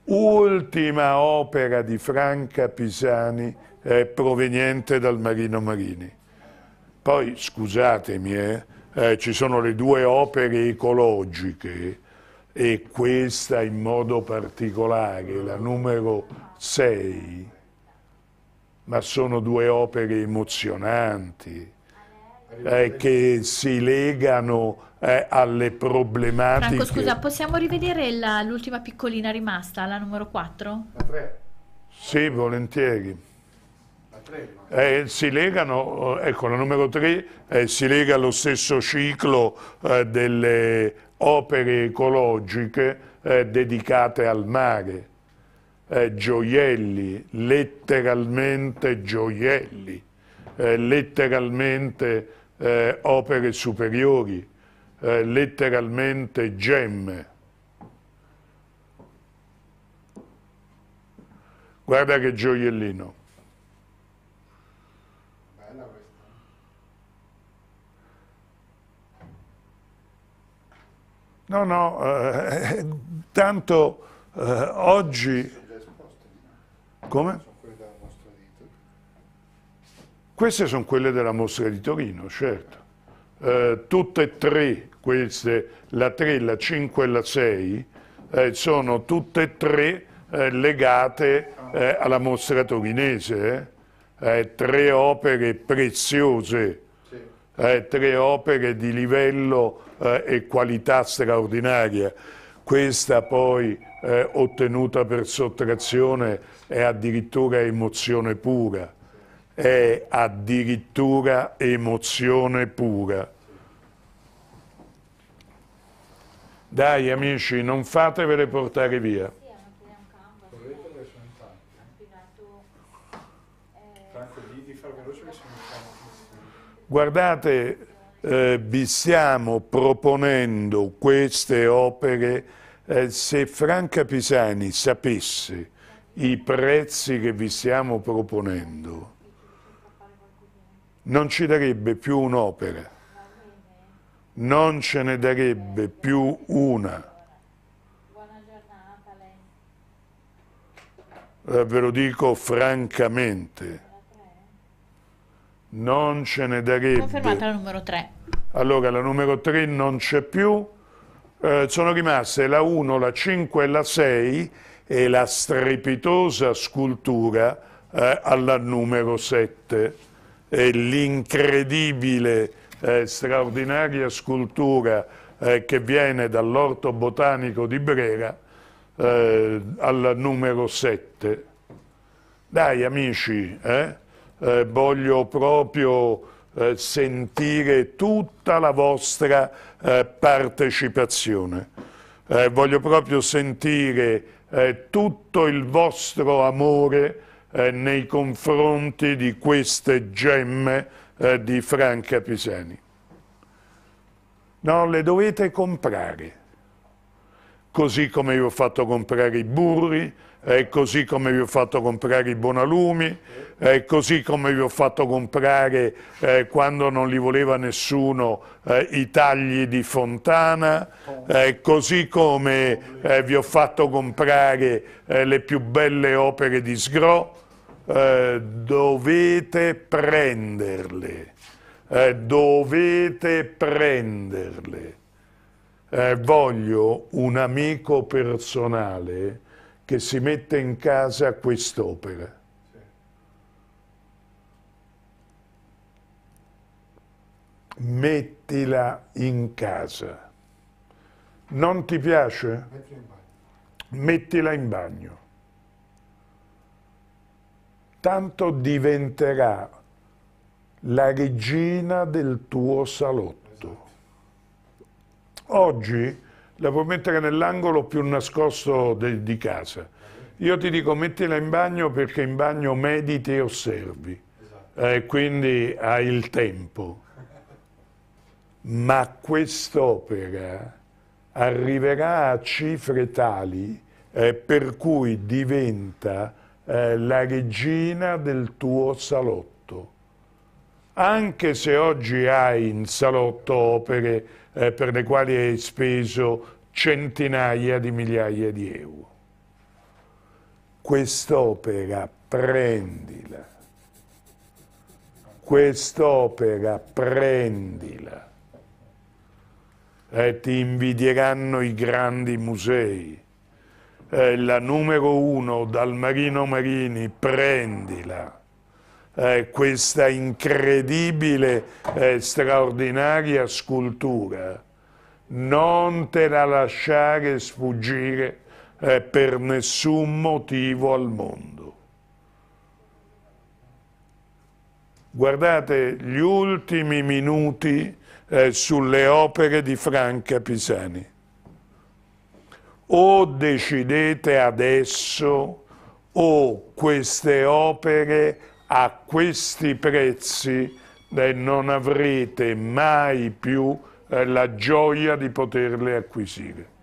Ultima opera di Franca Pisani eh, proveniente dal Marino Marini. Poi, scusatemi, eh, eh ci sono le due opere ecologiche e questa in modo particolare, la numero 6, ma sono due opere emozionanti eh, che si legano eh, alle problematiche. Franco, scusa, possiamo rivedere l'ultima piccolina rimasta, la numero 4? La 3. Sì, volentieri. Eh, si legano, eh, ecco la numero 3 eh, si lega allo stesso ciclo eh, delle opere ecologiche eh, dedicate al mare, eh, gioielli, letteralmente gioielli, eh, letteralmente eh, opere superiori, eh, letteralmente gemme. Guarda che gioiellino. No, no, eh, *laughs* tanto eh, oggi... Come? Queste sono quelle della mostra di Torino, certo. Eh, tutte e tre, queste, la 3, la 5 e la 6, eh, sono tutte e tre eh, legate eh, alla mostra torinese. tre opere preziose eh, tre opere di livello eh, e qualità straordinaria. Questa poi eh, ottenuta per sottrazione è addirittura emozione pura, è addirittura emozione pura. Dai amici, non fatevele portare via. Guardate, eh, vi stiamo proponendo queste opere, eh, se Franca Pisani sapesse i prezzi che vi stiamo proponendo, non ci darebbe più un'opera, non ce ne darebbe più una. Eh, ve lo dico francamente. Non ce ne darebbe. Confermata la numero 3. Allora la numero 3 non c'è più. Eh, sono rimaste la 1, la 5 e la 6 e la strepitosa scultura eh, alla numero 7 e l'incredibile, eh, straordinaria scultura eh, che viene dall'orto botanico di Brera eh, alla numero 7. Dai amici, eh? eh, voglio proprio eh, sentire tutta la vostra eh, partecipazione, eh, voglio proprio sentire eh, tutto il vostro amore eh, nei confronti di queste gemme di Franca Pisani. No, le dovete comprare, così come io ho fatto comprare i burri, è così come vi ho fatto comprare i Bonalumi, è così come vi ho fatto comprare eh, quando non li voleva nessuno eh, i tagli di Fontana, è così come eh, vi ho fatto comprare eh, le più belle opere di Sgro, eh, dovete prenderle, eh, dovete prenderle. voglio un amico personale che si mette in casa quest'opera. Mettila in casa. Non ti piace? Mettila in bagno. Tanto diventerà la regina del tuo salotto. Oggi la puoi mettere nell'angolo più nascosto de, di casa. Io ti dico mettila in bagno perché in bagno mediti e osservi, esatto. eh, quindi hai il tempo. Ma quest'opera arriverà a cifre tali eh, per cui diventa eh, la regina del tuo salotto. Anche se oggi hai in salotto opere eh, per le quali hai speso centinaia di migliaia di euro. Quest'opera prendila, quest'opera prendila eh, ti invidieranno i grandi musei. Eh, la numero uno dal Marino Marini, prendila eh, questa incredibile, eh, straordinaria scultura. Non te la lasciare sfuggire eh, per nessun motivo al mondo. Guardate gli ultimi minuti eh, sulle opere di Franca Pisani. O decidete adesso o queste opere a questi prezzi eh, non avrete mai più eh, la gioia di poterle acquisire.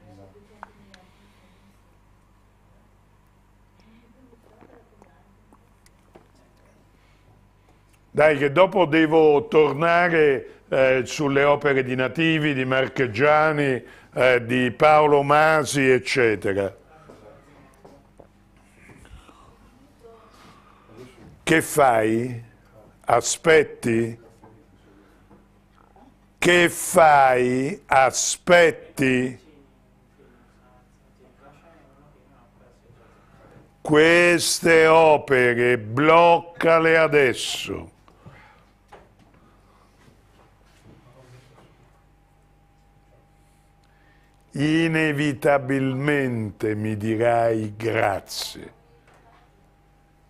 Dai che dopo devo tornare eh, sulle opere di Nativi, di Marchegiani, eh, di Paolo Masi, eccetera. Che fai? Aspetti? Che fai? Aspetti? Queste opere bloccale adesso. Inevitabilmente mi dirai grazie.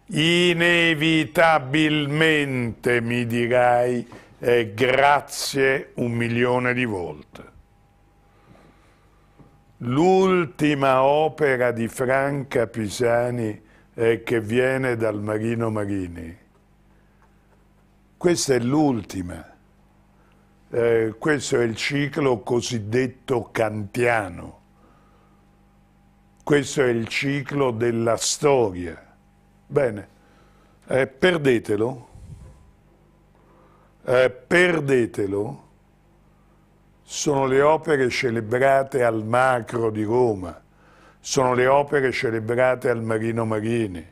Inevitabilmente mi dirai eh, grazie un milione di volte. L'ultima opera di Franca Pisani eh, che viene dal Marino Marini. Questa è l'ultima. Eh, questo è il ciclo cosiddetto kantiano. Questo è il ciclo della storia Bene, eh, perdetelo, eh, perdetelo, sono le opere celebrate al Macro di Roma, sono le opere celebrate al Marino Marini,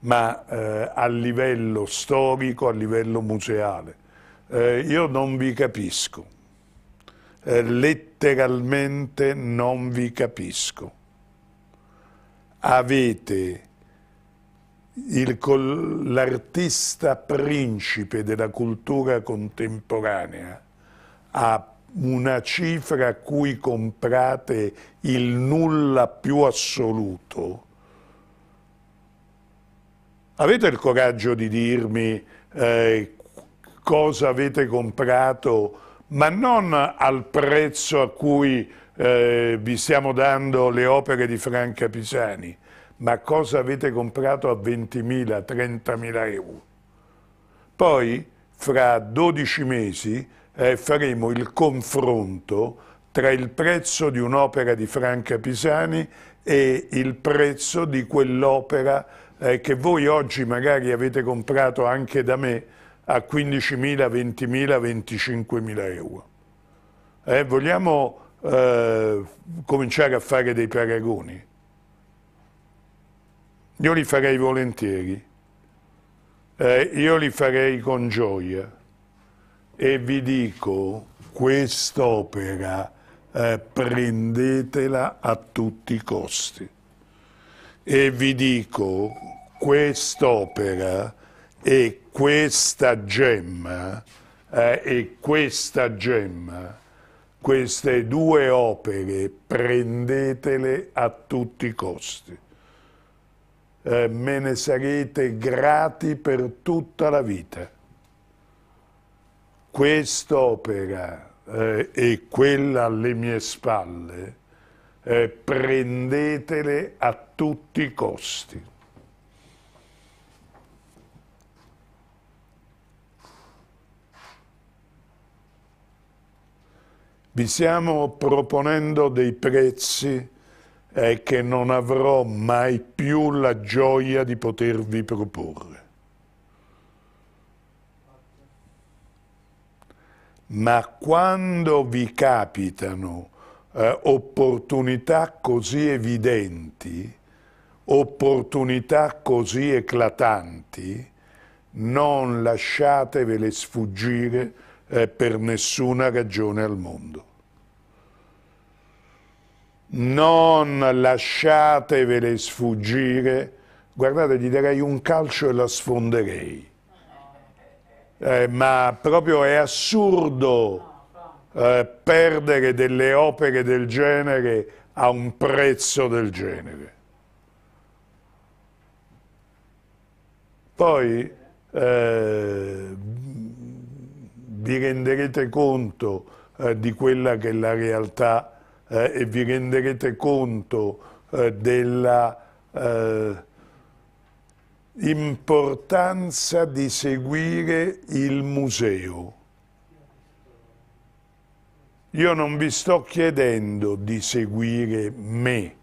ma eh, a livello storico, a livello museale. Eh, io non vi capisco, eh, letteralmente non vi capisco. Avete l'artista principe della cultura contemporanea ha una cifra a cui comprate il nulla più assoluto, avete il coraggio di dirmi eh, cosa avete comprato, ma non al prezzo a cui eh, vi stiamo dando le opere di Franca Pisani, ma cosa avete comprato a 20.000, 30.000 euro. Poi, fra 12 mesi, eh, faremo il confronto tra il prezzo di un'opera di Franca Pisani e il prezzo di quell'opera eh, che voi oggi magari avete comprato anche da me a 15.000, 20.000, 25.000 euro. Eh, vogliamo eh, cominciare a fare dei paragoni? Io li farei volentieri, eh, io li farei con gioia e vi dico quest'opera eh, prendetela a tutti i costi e vi dico quest'opera e questa gemma eh, e questa gemma queste due opere prendetele a tutti i costi eh, me ne sarete grati per tutta la vita. Quest'opera eh, e quella alle mie spalle, eh, prendetele a tutti i costi. Vi stiamo proponendo dei prezzi è che non avrò mai più la gioia di potervi proporre. Ma quando vi capitano eh, opportunità così evidenti, opportunità così eclatanti, non lasciatevele sfuggire eh, per nessuna ragione al mondo non lasciatevele sfuggire, guardate gli darei un calcio e la sfonderei, eh, ma proprio è assurdo eh, perdere delle opere del genere a un prezzo del genere. Poi eh, vi renderete conto eh, di quella che è la realtà eh, e vi renderete conto eh, della eh, importanza di seguire il museo. Io non vi sto chiedendo di seguire me,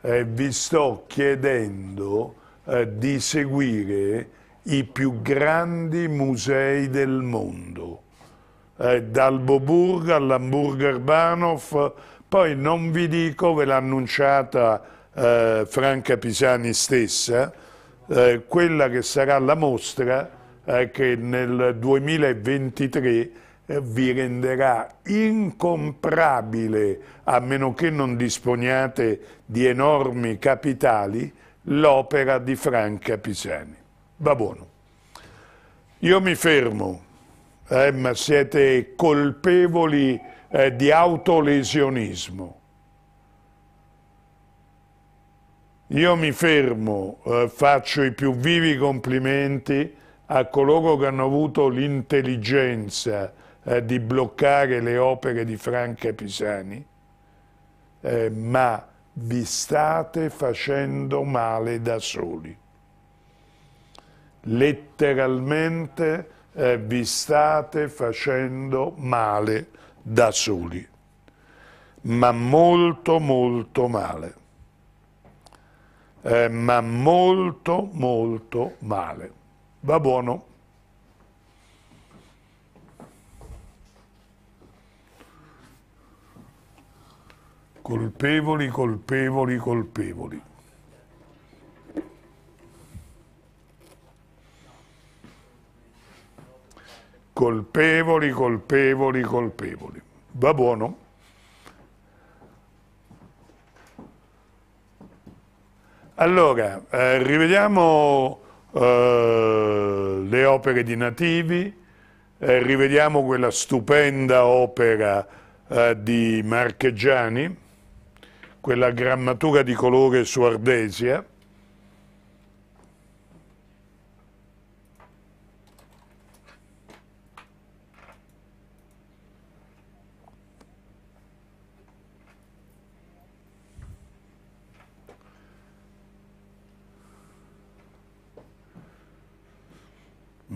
eh, vi sto chiedendo eh, di seguire i più grandi musei del mondo, eh, dal Boburg all'Hamburger Bahnhof, poi non vi dico, ve l'ha annunciata eh, Franca Pisani stessa, eh, quella che sarà la mostra eh, che nel 2023 eh, vi renderà incomprabile, a meno che non disponiate di enormi capitali, l'opera di Franca Pisani. Va buono. Io mi fermo, eh, ma siete colpevoli eh, di autolesionismo. Io mi fermo, eh, faccio i più vivi complimenti a coloro che hanno avuto l'intelligenza eh, di bloccare le opere di Franca Pisani, eh, ma vi state facendo male da soli. Letteralmente eh, vi state facendo male da soli da soli, ma molto molto male. Eh, ma molto molto male. Va buono. Colpevoli, colpevoli, colpevoli. colpevoli, colpevoli, colpevoli. Va buono? Allora, eh, rivediamo eh, le opere di Nativi, eh, rivediamo quella stupenda opera eh, di Marchegiani, quella grammatura di colore su Ardesia,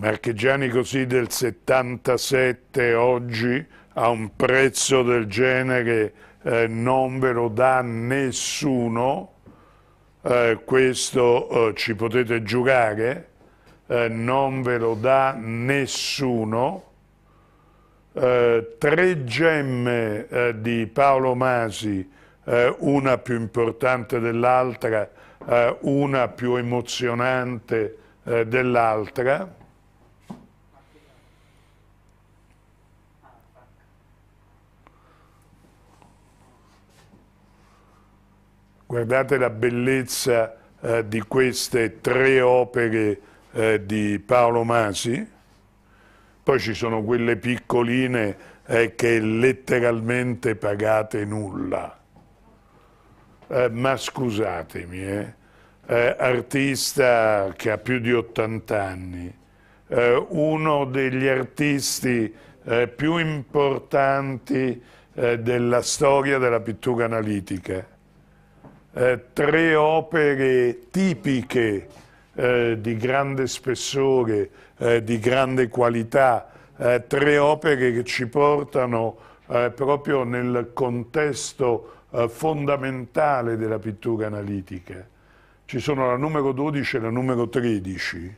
Marchegiani così del 77 oggi a un prezzo del genere eh, non ve lo dà nessuno, eh, questo eh, ci potete giurare, eh, non ve lo dà nessuno. Eh, tre gemme eh, di Paolo Masi, una più importante dell'altra, una più emozionante dell'altra. Guardate la bellezza eh, di queste tre opere eh, di Paolo Masi, poi ci sono quelle piccoline eh, che letteralmente pagate nulla. Eh, ma scusatemi, eh, eh, artista che ha più di 80 anni, uno degli artisti più importanti della storia della pittura analitica eh, tre opere tipiche eh, di grande spessore, eh, di grande qualità, eh, tre opere che ci portano eh, proprio nel contesto fondamentale della pittura analitica. Ci sono la numero 12 e la numero 13,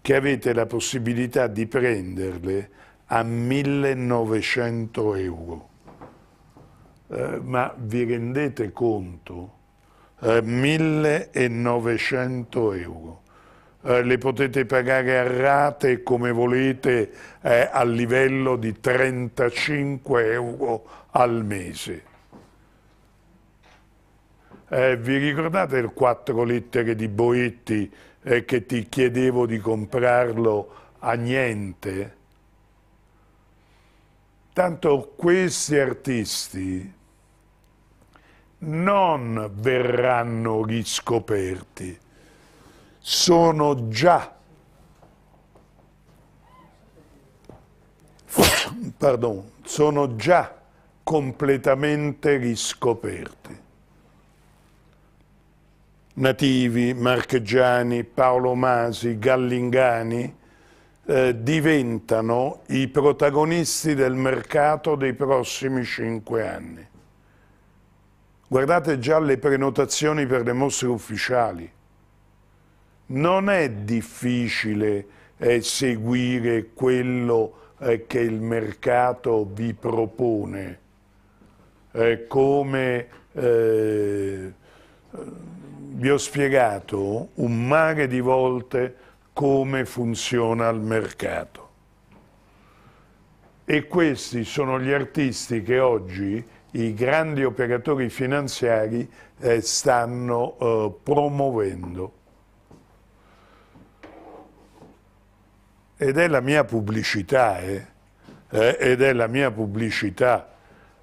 che avete la possibilità di prenderle a 1900 euro. ma vi rendete conto? 1900 eh, euro. Eh, le potete pagare a rate come volete eh, a livello di 35 euro al mese. Eh, vi ricordate il 4 lettere di Boetti eh, che ti chiedevo di comprarlo a niente? Tanto questi artisti non verranno riscoperti, sono già *coughs* pardon, sono già completamente riscoperti. Nativi, Marchegiani, Paolo Masi, Gallingani eh, diventano i protagonisti del mercato dei prossimi cinque anni. Guardate già le prenotazioni per le mostre ufficiali. Non è difficile eh, seguire quello eh, che il mercato vi propone eh, come eh, vi ho spiegato un mare di volte come funziona il mercato. E questi sono gli artisti che oggi i grandi operatori finanziari eh, stanno eh, promuovendo. Ed è la mia pubblicità, eh? eh ed è la mia pubblicità,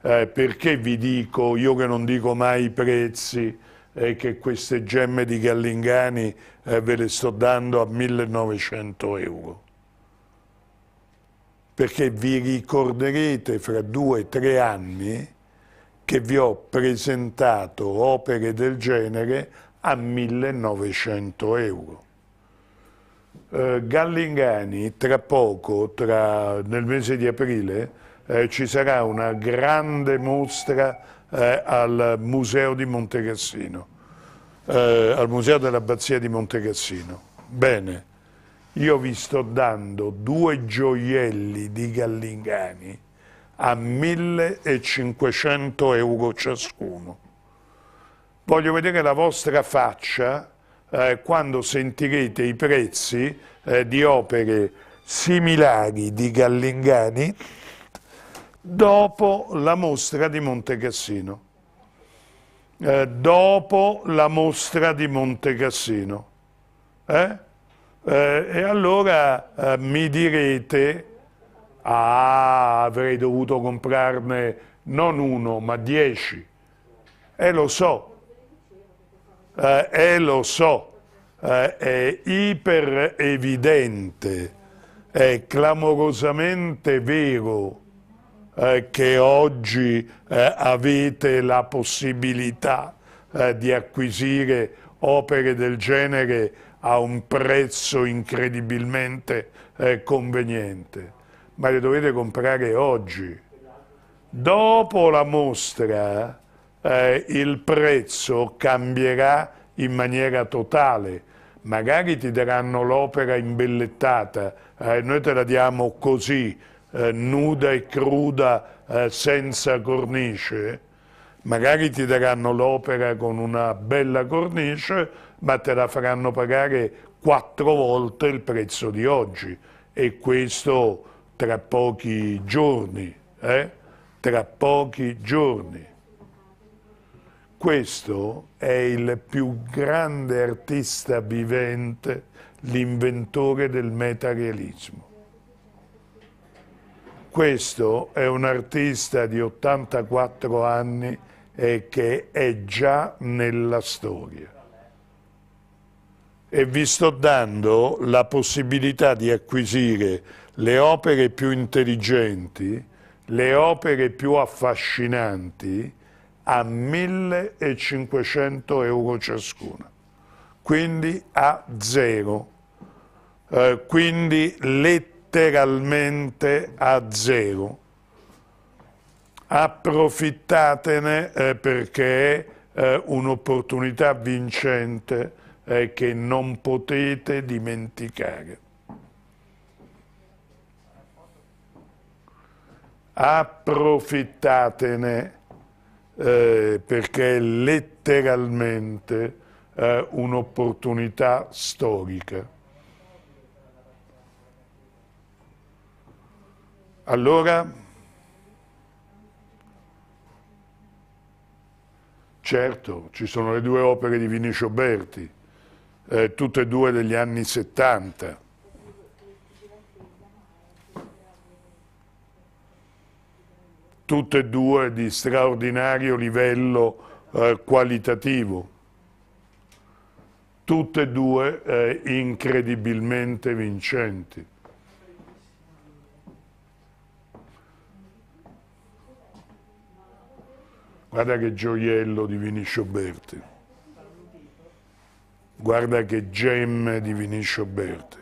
eh, perché vi dico, io che non dico mai i prezzi, che queste gemme di Gallingani eh, ve le sto dando a 1900 euro perché vi ricorderete fra due o tre anni che vi ho presentato opere del genere a 1900 euro. Eh, Gallingani tra poco, tra, nel mese di aprile, eh, ci sarà una grande mostra eh, al Museo di Montecassino, eh, al Museo dell'Abbazia di Montecassino. Bene, io vi sto dando due gioielli di Gallingani a 1500 euro ciascuno. Voglio vedere la vostra faccia eh, quando sentirete i prezzi eh, di opere similari di Gallingani dopo la mostra di Montecassino. Eh, dopo la mostra di Montecassino. Eh? Eh, e allora eh, mi direte Ah, avrei dovuto comprarne non uno, ma dieci. E lo so, eh, e lo so, eh, è iper evidente, è clamorosamente vero eh, che oggi avete la possibilità di acquisire opere del genere a un prezzo incredibilmente conveniente ma le dovete comprare oggi. Dopo la mostra eh, il prezzo cambierà in maniera totale. Magari ti daranno l'opera imbellettata, eh, noi te la diamo così, eh, nuda e cruda, eh, senza cornice. Magari ti daranno l'opera con una bella cornice, ma te la faranno pagare quattro volte il prezzo di oggi. E questo tra pochi giorni, eh? tra pochi giorni. Questo è il più grande artista vivente, l'inventore del metarealismo. Questo è un artista di 84 anni e che è già nella storia. E vi sto dando la possibilità di acquisire le opere più intelligenti, le opere più affascinanti a 1500 euro ciascuna, quindi a zero, eh, quindi letteralmente a zero. Approfittatene eh, perché è eh, un'opportunità vincente eh, che non potete dimenticare. approfittatene eh, perché è letteralmente eh, un'opportunità storica. Allora... Certo, ci sono le due opere di Vinicio Berti, eh, tutte e due degli anni 70. tutte e due di straordinario livello eh, qualitativo, tutte e due eh, incredibilmente vincenti. Guarda che gioiello di Vinicio Berti. Guarda che gemme di Vinicio Berti.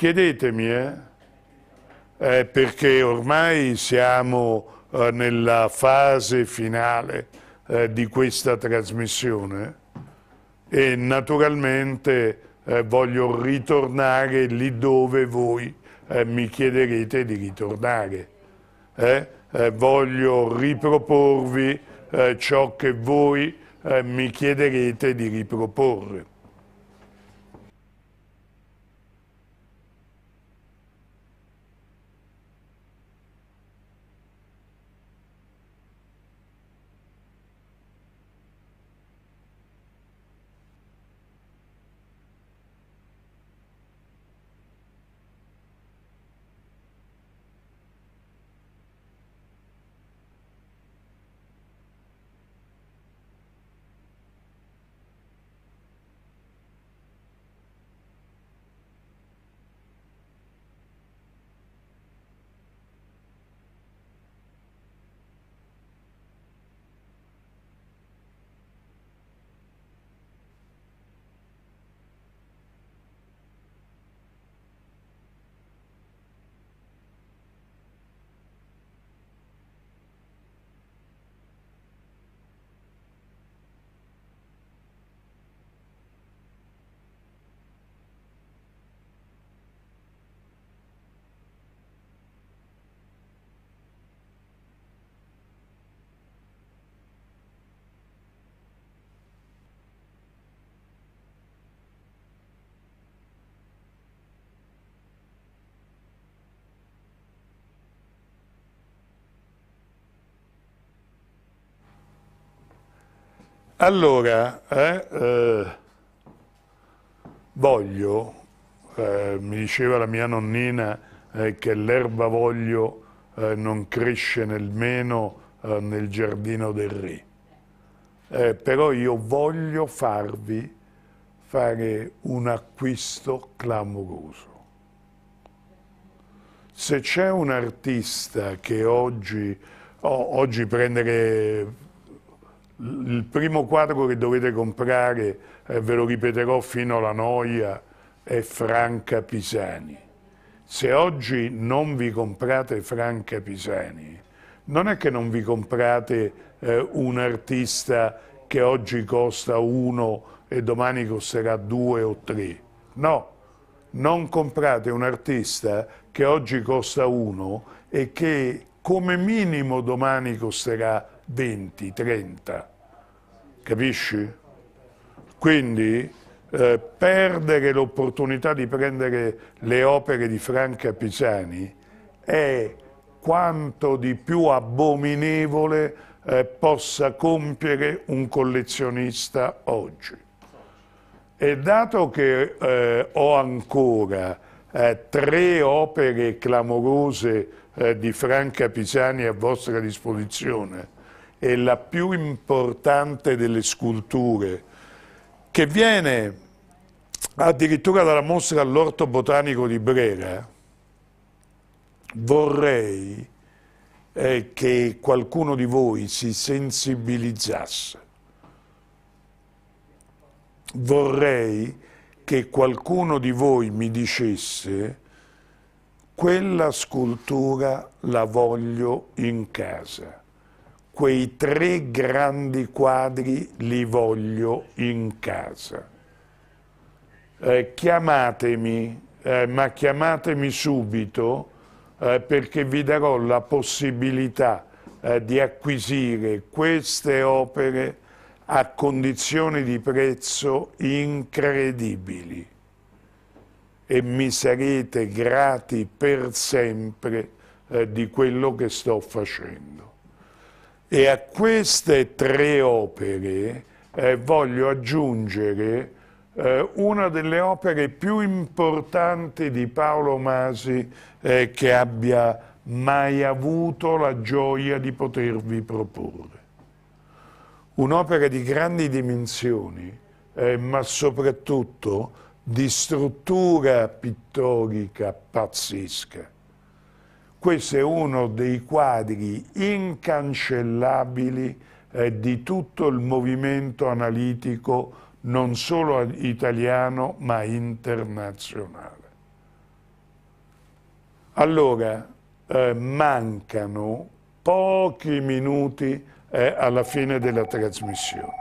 Chiedetemi, eh? Eh, perché ormai siamo eh, nella fase finale eh, di questa trasmissione e naturalmente eh, voglio ritornare lì dove voi eh, mi chiederete di ritornare. voglio riproporvi ciò che voi mi chiederete di riproporre. Allora, eh, eh, voglio, eh, mi diceva la mia nonnina eh, che l'erba voglio eh, non cresce nemmeno eh, nel giardino del re, però io voglio farvi fare un acquisto clamoroso. Se c'è un artista che oggi, oh, oggi prendere il primo quadro che dovete comprare, eh, ve lo ripeterò fino alla noia, è Franca Pisani. Se oggi non vi comprate Franca Pisani, non è che non vi comprate eh, un artista che oggi costa uno e domani costerà due o tre. No, non comprate un artista che oggi costa uno e che come minimo domani costerà 20, 30 capisci? Quindi eh, perdere l'opportunità di prendere le opere di Franca Pisani è quanto di più abominevole eh, possa compiere un collezionista oggi. E dato che eh, ho ancora eh, tre opere clamorose eh, di Franca Pisani a vostra disposizione, è la più importante delle sculture, che viene addirittura dalla mostra all'Orto Botanico di Brera, vorrei eh, che qualcuno di voi si sensibilizzasse. Vorrei che qualcuno di voi mi dicesse quella scultura la voglio in casa quei tre grandi quadri li voglio in casa. Eh, chiamatemi, eh, ma chiamatemi subito eh, perché vi darò la possibilità eh, di acquisire queste opere a condizioni di prezzo incredibili e mi sarete grati per sempre eh, di quello che sto facendo. E a queste tre opere eh, voglio aggiungere eh, una delle opere più importanti di Paolo Masi eh, che abbia mai avuto la gioia di potervi proporre. Un'opera di grandi dimensioni, eh, ma soprattutto di struttura pittorica pazzesca. Questo è uno dei quadri incancellabili eh, di tutto il movimento analitico non solo italiano ma internazionale. Allora, eh, mancano pochi minuti eh, alla fine della trasmissione.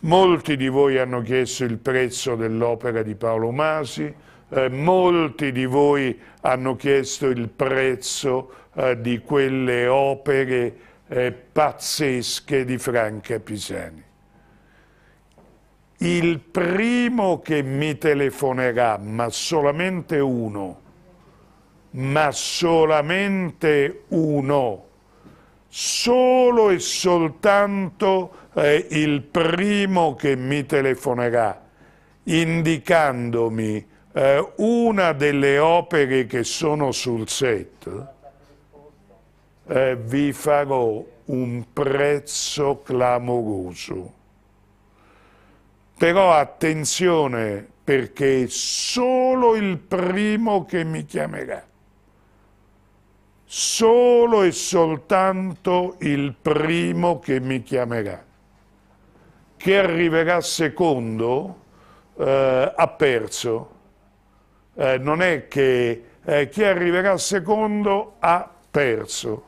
Molti di voi hanno chiesto il prezzo dell'opera di Paolo Masi, eh, molti di voi hanno chiesto il prezzo eh, di quelle opere eh, pazzesche di Franca Pisani. Il primo che mi telefonerà, ma solamente uno, ma solamente uno, solo e soltanto eh, il primo che mi telefonerà, indicandomi eh, una delle opere che sono sul set, eh, vi farò un prezzo clamoroso. Però attenzione perché è solo il primo che mi chiamerà. Solo e soltanto il primo che mi chiamerà. Che arriverà secondo eh, ha perso eh, non è che eh, chi arriverà secondo ha perso.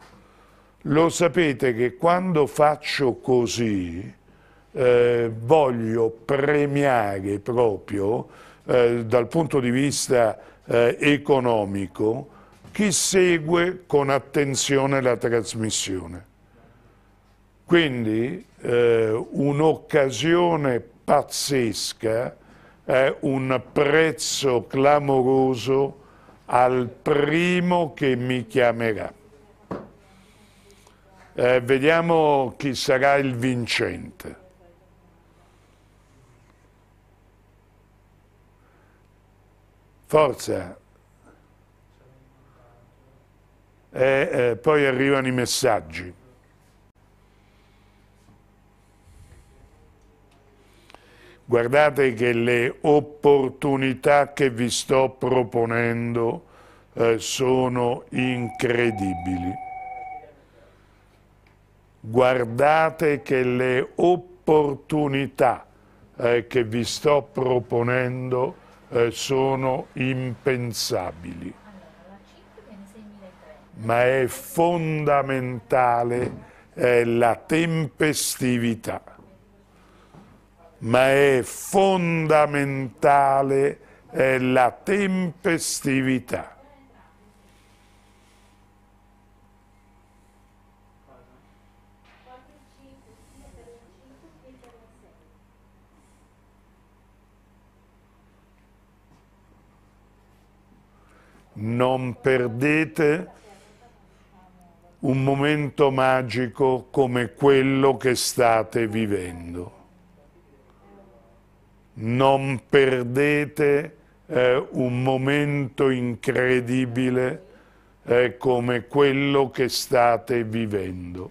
Lo sapete che quando faccio così eh, voglio premiare proprio eh, dal punto di vista eh, economico chi segue con attenzione la trasmissione. Quindi un'occasione pazzesca eh, un prezzo clamoroso al primo che mi chiamerà. Eh, vediamo chi sarà il vincente. Forza. E eh, eh, poi arrivano i messaggi. guardate che le opportunità che vi sto proponendo eh, sono incredibili. Guardate che le opportunità eh, che vi sto proponendo eh, sono impensabili. Ma è fondamentale la tempestività ma è fondamentale è la tempestività. Non perdete un momento magico come quello che state vivendo non perdete eh, un momento incredibile eh, come quello che state vivendo.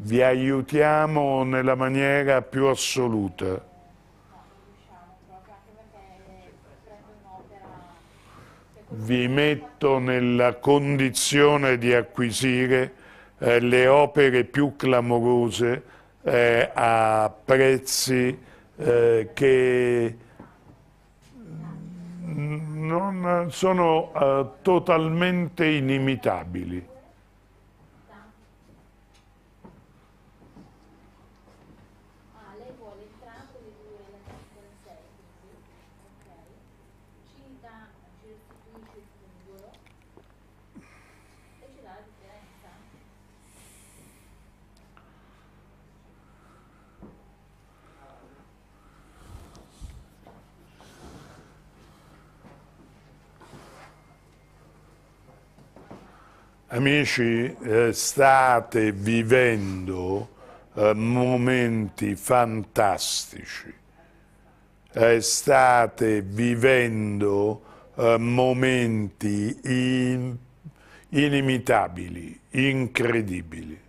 Vi aiutiamo nella maniera più assoluta. Vi metto nella condizione di acquisire eh, le opere più clamorose eh, a prezzi eh, che mm, non sono eh, totalmente inimitabili. Amici, eh, state vivendo eh, momenti fantastici, eh, state vivendo eh, momenti in, inimitabili, incredibili.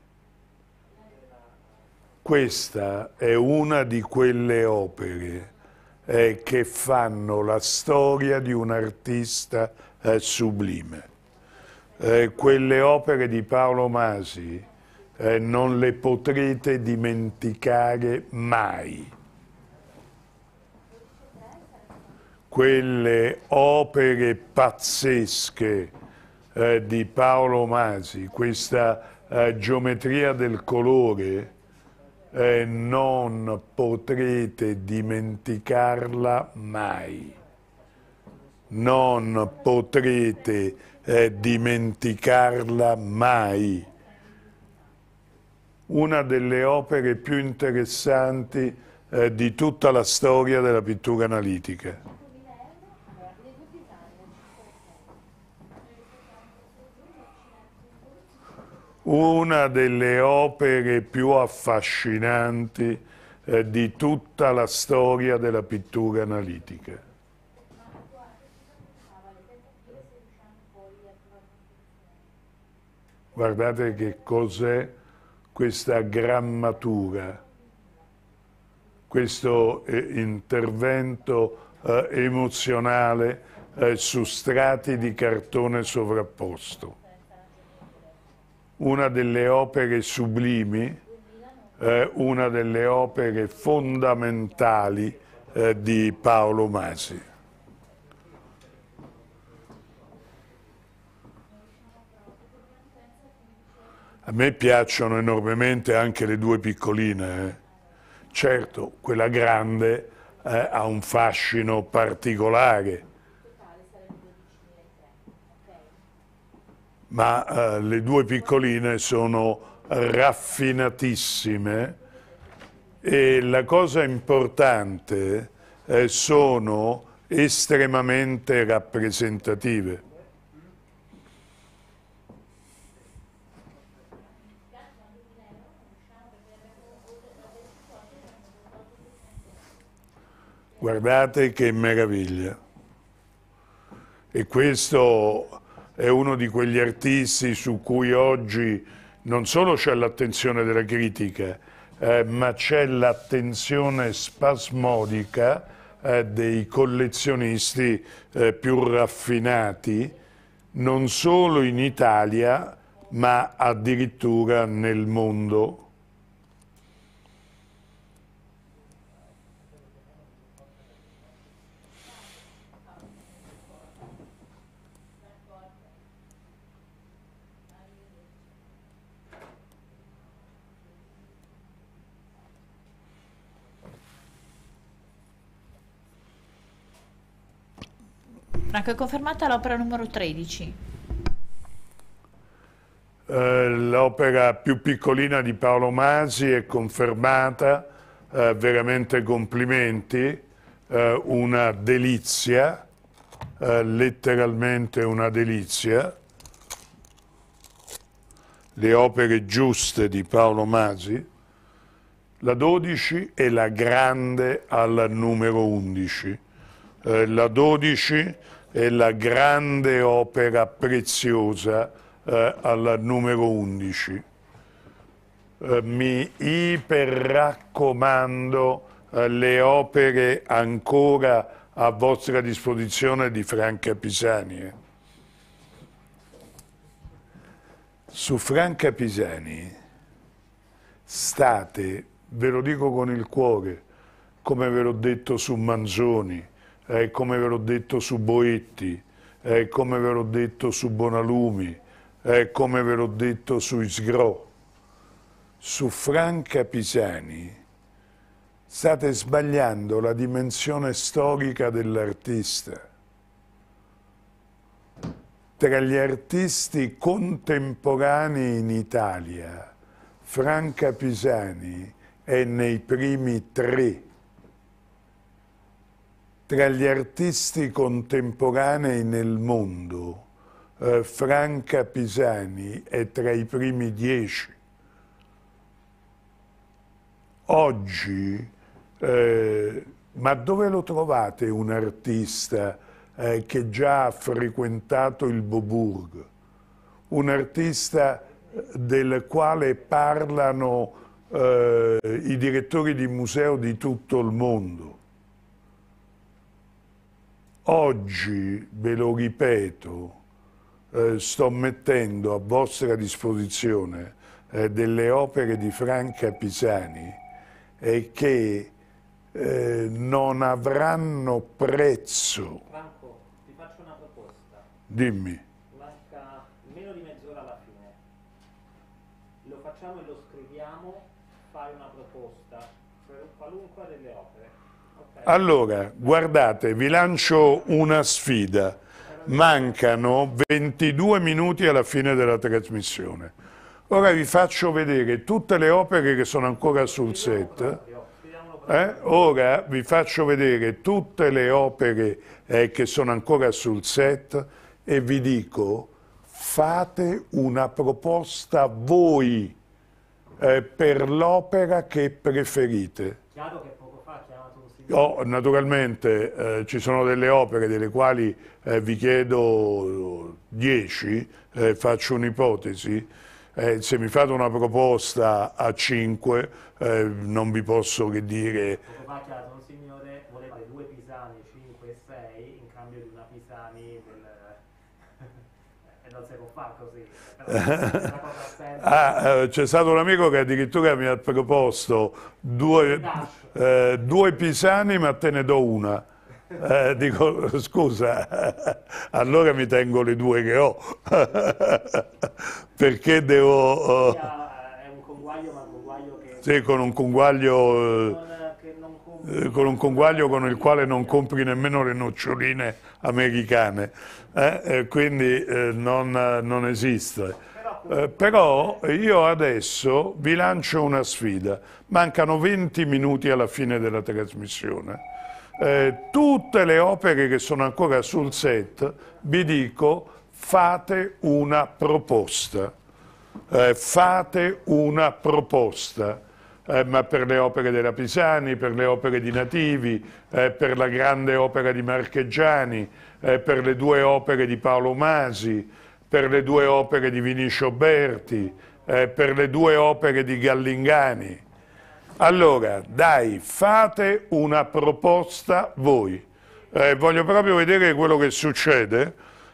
Questa è una di quelle opere eh, che fanno la storia di un artista eh, sublime. Eh, quelle opere di Paolo Masi eh, non le potrete dimenticare mai. Quelle opere pazzesche eh, di Paolo Masi, questa eh, geometria del colore, eh, non potrete dimenticarla mai. Non potrete dimenticarla eh, dimenticarla mai. Una delle opere più interessanti eh, di tutta la storia della pittura analitica. una delle opere più affascinanti eh, di tutta la storia della pittura analitica. guardate che cos'è questa grammatura, questo eh, intervento eh, emozionale eh, su strati di cartone sovrapposto. Una delle opere sublimi, eh, una delle opere fondamentali eh, di Paolo Masi. A me piacciono enormemente anche le due piccoline. Eh. Certo, quella grande eh, ha un fascino particolare. Ma eh, le due piccoline sono raffinatissime e la cosa importante eh, sono estremamente rappresentative. Guardate che meraviglia. E questo è uno di quegli artisti su cui oggi non solo c'è l'attenzione della critica, eh, ma c'è l'attenzione spasmodica eh, dei collezionisti eh, più raffinati, non solo in Italia, ma addirittura nel mondo. Monaco, è confermata l'opera numero 13. Eh, l'opera più piccolina di Paolo Masi è confermata, eh, veramente complimenti, eh, una delizia, eh, letteralmente una delizia. Le opere giuste di Paolo Masi. La 12 è la grande al numero 11. Eh, la 12 è la grande opera preziosa eh, al numero 11. Eh, mi iperraccomando eh, le opere ancora a vostra disposizione di Franca Pisani. Eh. Su Franca Pisani state, ve lo dico con il cuore, come ve l'ho detto su Manzoni, eh, come ve l'ho detto su Boetti, eh, come ve l'ho detto su Bonalumi, eh, come ve l'ho detto su Isgro, su Franca Pisani, state sbagliando la dimensione storica dell'artista. Tra gli artisti contemporanei in Italia, Franca Pisani è nei primi tre tra gli artisti contemporanei nel mondo, eh, Franca Pisani è tra i primi dieci. Oggi, eh, ma dove lo trovate un artista eh, che già ha frequentato il Boburg? Un artista eh, del quale parlano eh, i direttori di museo di tutto il mondo Oggi, ve lo ripeto, eh, sto mettendo a vostra disposizione eh, delle opere di Franca Pisani eh, che non avranno prezzo. Franco, ti faccio una proposta. Dimmi. Manca meno di mezz'ora alla fine. Lo facciamo e lo scriviamo, fai una proposta per cioè, qualunque delle opere. Allora, guardate, vi lancio una sfida. Mancano 22 minuti alla fine della trasmissione. Ora vi faccio vedere tutte le opere che sono ancora sul set. Eh? Ora vi faccio vedere tutte le opere eh, che sono ancora sul set e vi dico fate una proposta voi eh, per l'opera che preferite. Chiaro che io, naturalmente eh, ci sono delle opere delle quali eh, vi chiedo 10, eh, eh, faccio un'ipotesi, eh, se mi fate una proposta a 5 eh, non vi posso che dire... Come fa un signore voleva le due pisane 5 e 6 in cambio di una pisani *laughs* e non si può fare così. *laughs* ah, c'è stato un amico che addirittura mi ha proposto due... Eh, due pisani ma te ne do una. Eh, dico, scusa, *laughs* allora mi tengo le due che ho. *laughs* Perché devo... Eh, eh, è un conguaglio, ma un conguaglio che... Sì, con un conguaglio... con un conguaglio con il quale non compri nemmeno le noccioline americane, eh? quindi non, non esiste. Eh, però io adesso vi lancio una sfida. Mancano 20 minuti alla fine della trasmissione. Eh, tutte le opere che sono ancora sul set, vi dico, fate una proposta. Eh, fate una proposta. Eh, ma per le opere della Pisani, per le opere di Nativi, eh, per la grande opera di Marchegiani, eh, per le due opere di Paolo Masi, per le due opere di Vinicio Berti, eh, per le due opere di Gallingani. Allora, dai, fate una proposta voi. Eh, voglio proprio vedere quello che succede,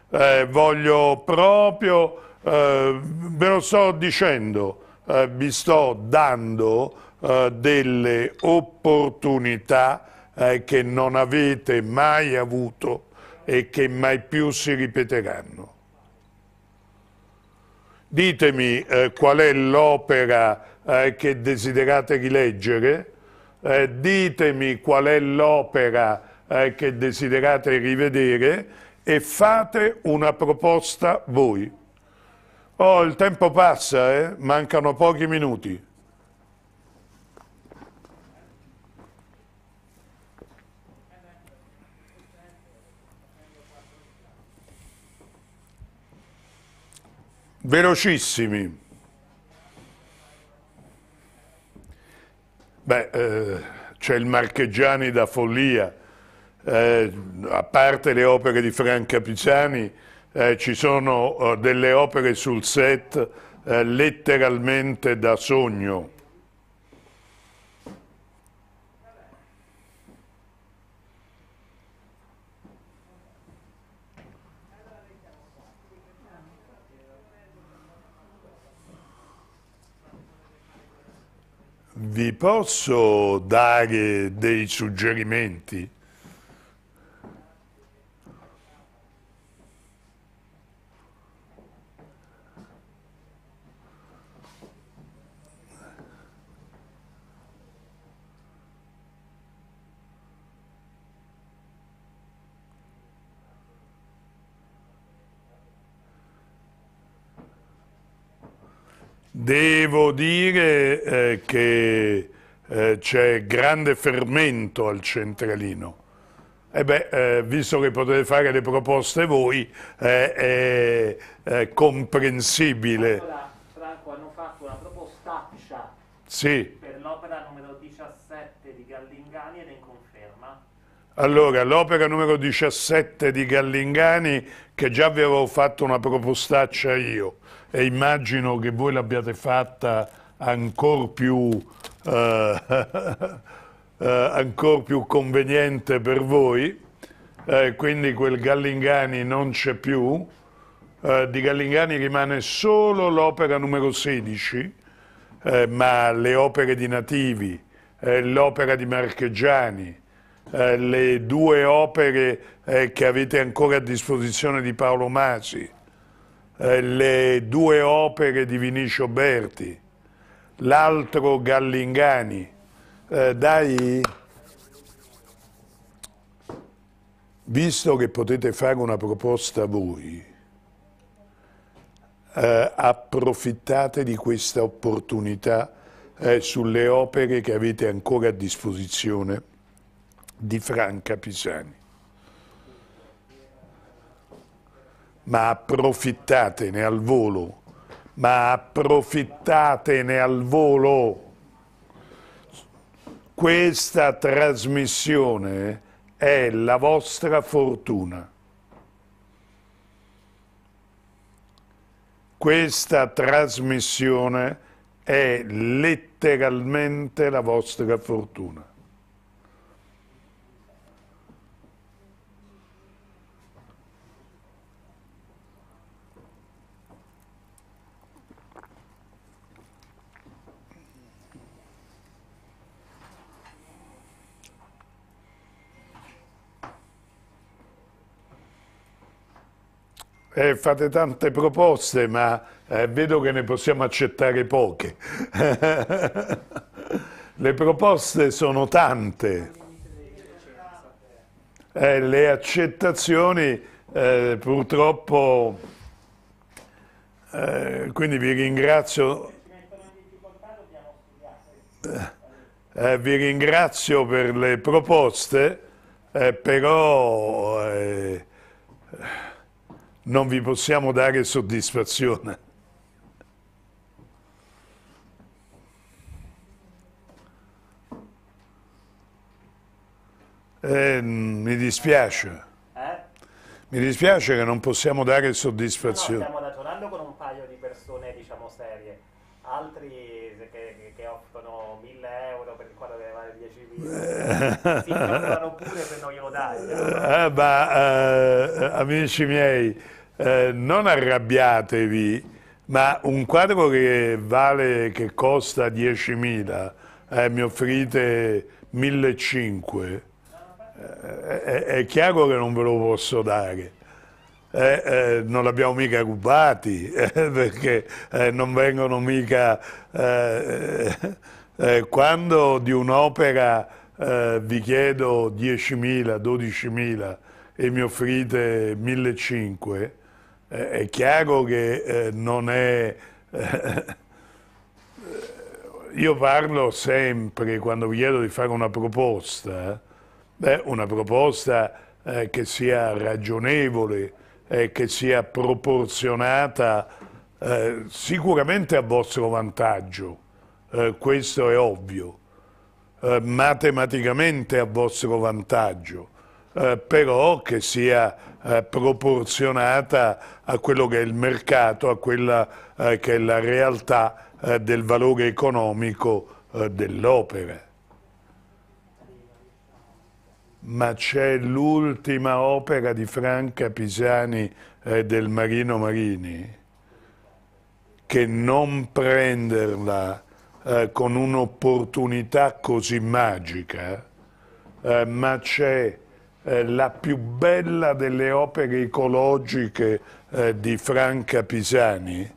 eh, voglio proprio, eh, ve lo sto dicendo, eh, vi sto dando eh, delle opportunità che non avete mai avuto e che mai più si ripeteranno. Ditemi eh, qual è l'opera eh, che desiderate rileggere, eh, ditemi qual è l'opera eh, che desiderate rivedere e fate una proposta voi. Oh, il tempo passa, eh? mancano pochi minuti. velocissimi. Beh, eh, c'è il Marcheggiani da follia, eh, a parte le opere di Franca Pisani, eh, ci sono eh, delle opere sul set eh, letteralmente da sogno. vi posso dare dei suggerimenti? Devo dire eh, che eh, c'è grande fermento al centralino. E eh beh, eh, visto che potete fare le proposte voi, eh, è comprensibile. Allora, Franco, hanno fatto una propostaccia sì. per l'opera numero 17 di Gallingani ed è in conferma. Allora, l'opera numero 17 di Gallingani, che già vi avevo fatto una propostaccia io, e immagino che voi l'abbiate fatta ancora più, eh, *laughs* eh, ancor più conveniente per voi, eh, quindi quel Gallingani non c'è più, eh, di Gallingani rimane solo l'opera numero 16, eh, ma le opere di Nativi, eh, l'opera di Marchegiani, le due opere che avete ancora a disposizione di Paolo Masi, eh, le due opere di Vinicio Berti, l'altro Gallingani, eh, dai, visto che potete fare una proposta voi, eh, approfittate di questa opportunità eh, sulle opere che avete ancora a disposizione di Franca Pisani. ma approfittatene al volo, ma approfittatene al volo. Questa trasmissione è la vostra fortuna. Questa trasmissione è letteralmente la vostra fortuna. Eh, fate tante proposte, ma eh, vedo che ne possiamo accettare poche. *laughs* le proposte sono tante. Eh, le accettazioni eh, purtroppo, eh, quindi vi ringrazio. Eh, vi ringrazio per le proposte, però non vi possiamo dare soddisfazione. Eh, mi dispiace. Eh? Mi dispiace che non possiamo dare soddisfazione. No, no, stiamo ragionando con un paio di persone, diciamo, serie. Altri che, che offrono 1000 euro per il quadro deve varie 10.000 eh. *laughs* si pure se non glielo dai. Eh, ma, eh, amici miei, eh, non arrabbiatevi, ma un quadro che vale, che costa 10.000, eh, mi offrite 1.500, eh, è, chiaro che non ve lo posso dare. Eh, eh, non l'abbiamo mica rubati, *laughs* perché non vengono mica... quando di un'opera vi chiedo 10.000, 12.000 e mi offrite 1.500, eh, è chiaro che eh, non è... Eh, *laughs* io parlo sempre quando vi chiedo di fare una proposta, eh, una proposta che sia ragionevole, che sia proporzionata sicuramente a vostro vantaggio, questo è ovvio matematicamente a vostro vantaggio, eh, però che sia eh, proporzionata a quello che è il mercato, a quella eh, che è la realtà eh, del valore economico eh, dell'opera. Ma c'è l'ultima opera di Franca Pisani del Marino Marini che non prenderla con un'opportunità così magica, ma c'è eh, la più bella delle opere ecologiche eh, di Franca Pisani,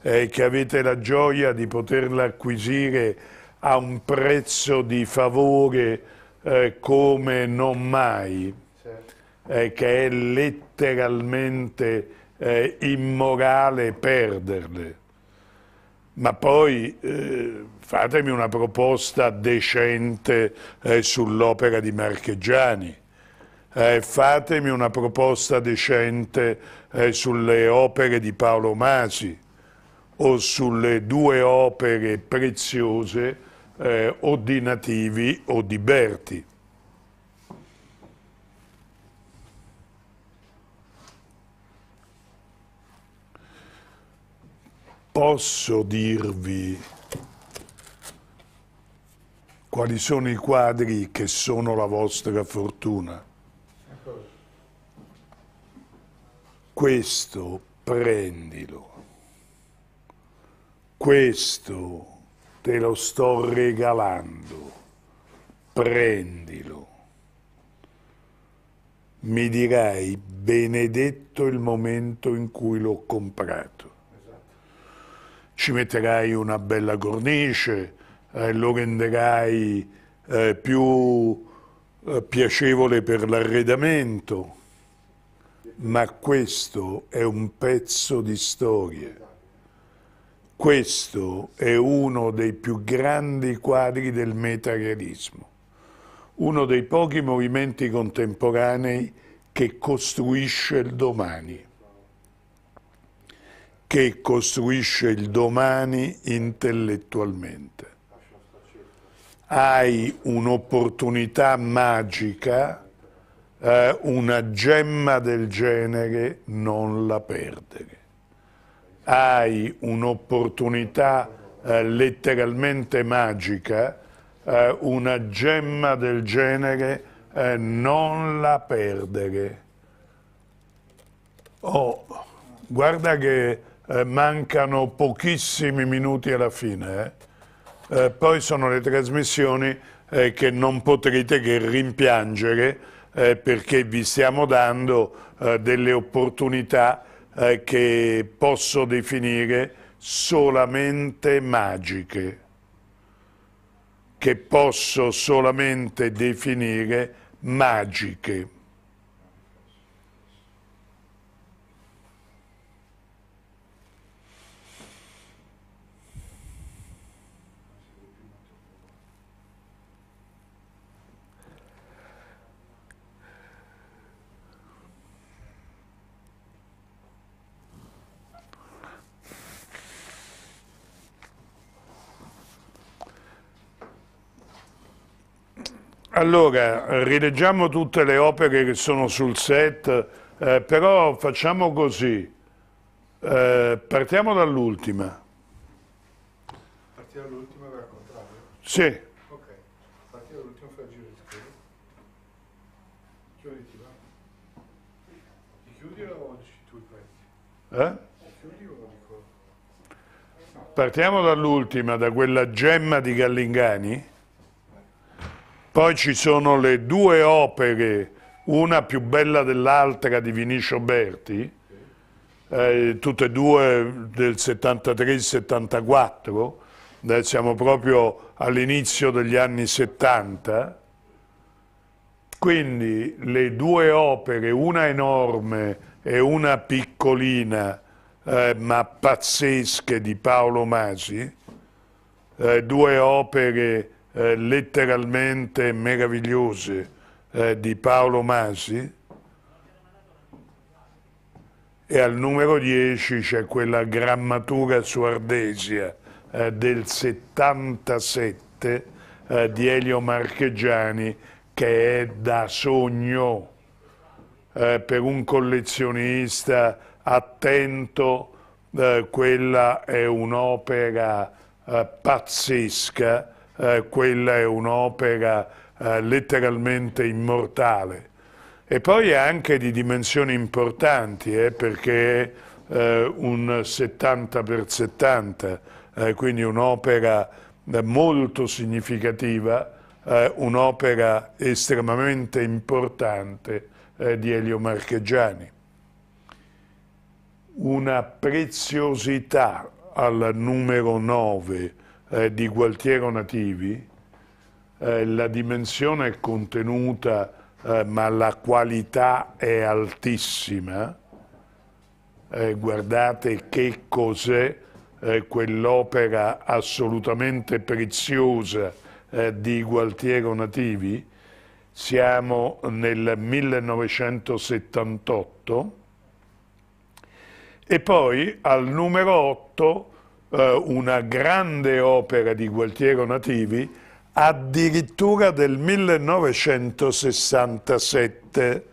eh, che avete la gioia di poterla acquisire a un prezzo di favore eh, come non mai, certo. eh, che è letteralmente immorale perderle. Ma poi fatemi una proposta decente sull'opera di Marchegiani eh, fatemi una proposta decente eh, sulle opere di Paolo Masi o sulle due opere preziose eh, o di Nativi o di Berti. Posso dirvi quali sono i quadri che sono la vostra fortuna? questo prendilo, questo te lo sto regalando, prendilo. Mi dirai benedetto il momento in cui l'ho comprato. Esatto. Ci metterai una bella cornice, eh, lo renderai eh, più eh, piacevole per l'arredamento ma questo è un pezzo di storia. Questo è uno dei più grandi quadri del metarealismo, uno dei pochi movimenti contemporanei che costruisce il domani, che costruisce il domani intellettualmente. Hai un'opportunità magica eh, una gemma del genere non la perdere. Hai un'opportunità eh, letteralmente magica, eh, una gemma del genere eh, non la perdere. Oh, guarda che eh, mancano pochissimi minuti alla fine, eh. poi sono le trasmissioni che non potrete che rimpiangere eh, perché vi stiamo dando eh, delle opportunità eh, che posso definire solamente magiche, che posso solamente definire magiche. Allora, rileggiamo tutte le opere che sono sul set, eh, però facciamo così. Eh, partiamo dall'ultima. Partiamo dall'ultima e al contrario? Sì. Ok, partiamo dall'ultima fra giro di schermo. Chiudi ti va? Ti chiudi o dici tu i pezzi? Eh? Partiamo dall'ultima, da quella gemma di Gallingani. Poi ci sono le due opere, una più bella dell'altra di Vinicio Berti, eh, tutte e due del 73-74, eh, siamo proprio all'inizio degli anni 70, quindi le due opere, una enorme e una piccolina, eh, ma pazzesche di Paolo Masi, eh, due opere eh, letteralmente meravigliose eh, di Paolo Masi e al numero 10 c'è quella grammatura su Ardesia eh, del 77 eh, di Elio Marchegiani che è da sogno eh, per un collezionista attento quella è un'opera pazzesca eh, quella è un'opera eh, letteralmente immortale. E poi è anche di dimensioni importanti, eh, perché è eh, un 70 x 70, quindi un'opera eh, molto significativa, un'opera estremamente importante di Elio Marchegiani una preziosità al numero 9 eh, di Gualtiero Nativi, eh, la dimensione è contenuta eh, ma la qualità è altissima, eh, guardate che cos'è eh, quell'opera assolutamente preziosa eh, di Gualtiero Nativi, siamo nel 1978 e poi al numero 8 eh, una grande opera di Gualtiero Nativi, addirittura del 1967.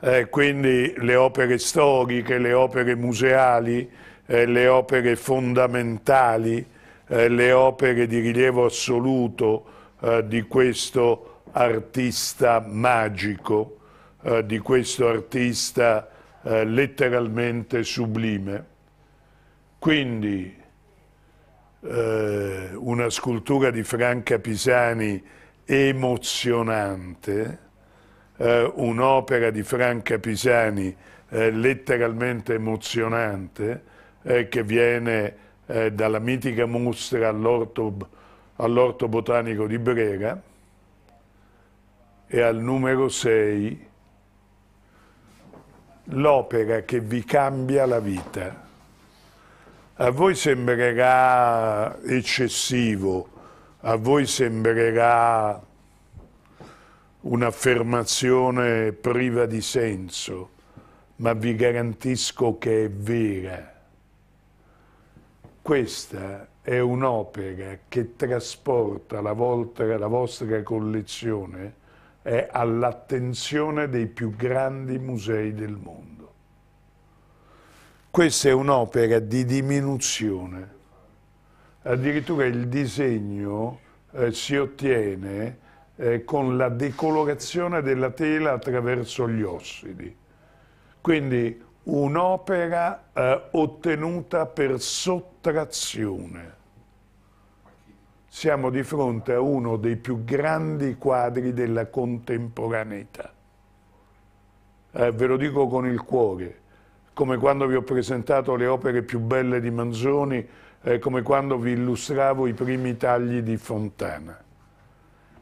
Eh, quindi le opere storiche, le opere museali, eh, le opere fondamentali, eh, le opere di rilievo assoluto eh, di questo artista magico, eh, di questo artista eh, letteralmente sublime. Quindi eh, una scultura di Franca Pisani emozionante, eh, un'opera di Franca Pisani eh, letteralmente emozionante eh, che viene eh, dalla mitica mostra all'orto all botanico di Brera e al numero 6 l'opera che vi cambia la vita. A voi sembrerà eccessivo, a voi sembrerà un'affermazione priva di senso, ma vi garantisco che è vera. Questa è un'opera che trasporta la, volta, la vostra collezione all'attenzione dei più grandi musei del mondo. Questa è un'opera di diminuzione. Addirittura il disegno eh, si ottiene eh, con la decolorazione della tela attraverso gli ossidi. Quindi un'opera eh, ottenuta per sottrazione. Siamo di fronte a uno dei più grandi quadri della contemporaneità. Eh, ve lo dico con il cuore come quando vi ho presentato le opere più belle di Manzoni, eh, come quando vi illustravo i primi tagli di Fontana.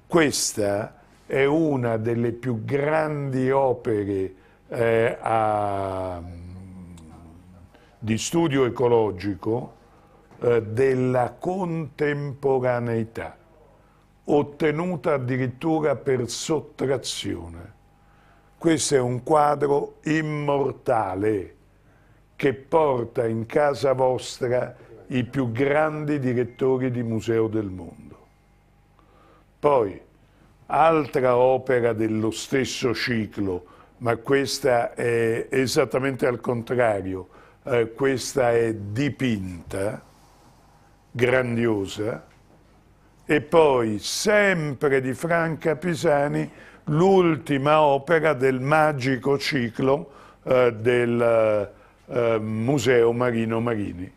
Questa è una delle più grandi opere eh, a, mm, di studio ecologico eh, della contemporaneità, ottenuta addirittura per sottrazione. Questo è un quadro immortale, che porta in casa vostra i più grandi direttori di museo del mondo. Poi, altra opera dello stesso ciclo, ma questa è esattamente al contrario, eh, questa è dipinta, grandiosa, e poi sempre di Franca Pisani l'ultima opera del magico ciclo eh, del eh, Museo Marino Marini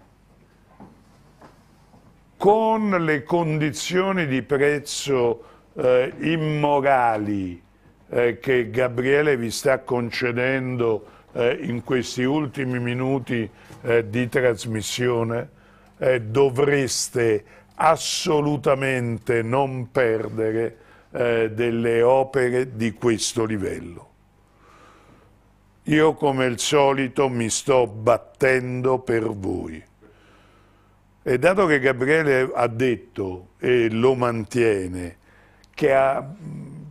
con le condizioni di prezzo eh, immorali eh, che Gabriele vi sta concedendo eh, in questi ultimi minuti eh, di trasmissione, eh, dovreste assolutamente non perdere delle opere di questo livello. Io come al solito mi sto battendo per voi. E dato che Gabriele ha detto e lo mantiene, che ha,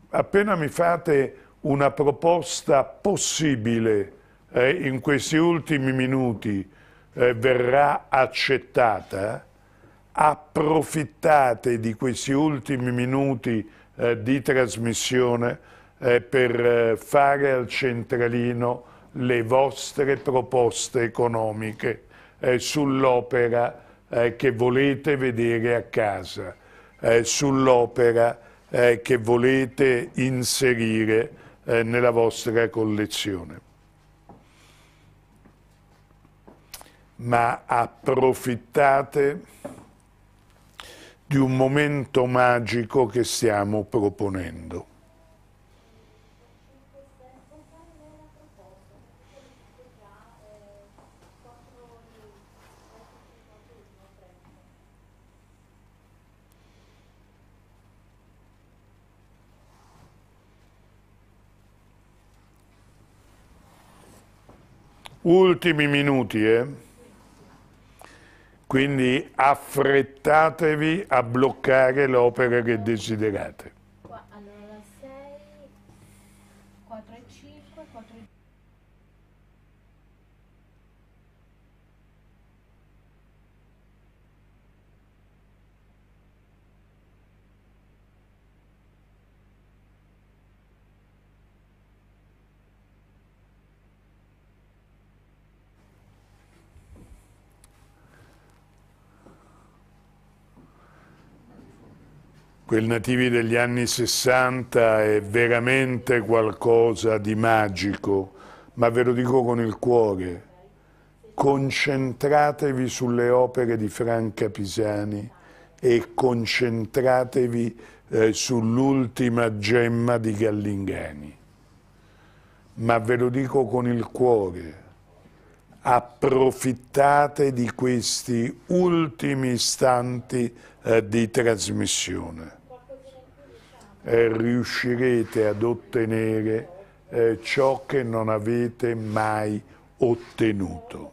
appena mi fate una proposta possibile eh, in questi ultimi minuti eh, verrà accettata, approfittate di questi ultimi minuti eh, di trasmissione eh, per fare al centralino le vostre proposte economiche eh, sull'opera eh, che volete vedere a casa, sull'opera eh, che volete inserire eh, nella vostra collezione. Ma approfittate di un momento magico che stiamo proponendo. Ultimi minuti, eh? Quindi affrettatevi a bloccare l'opera che desiderate. quel nativi degli anni 60 è veramente qualcosa di magico, ma ve lo dico con il cuore, concentratevi sulle opere di Franca Pisani e concentratevi eh, sull'ultima gemma di Gallingani, ma ve lo dico con il cuore, approfittate di questi ultimi istanti eh, di trasmissione. Eh, riuscirete ad ottenere eh, ciò che non avete mai ottenuto.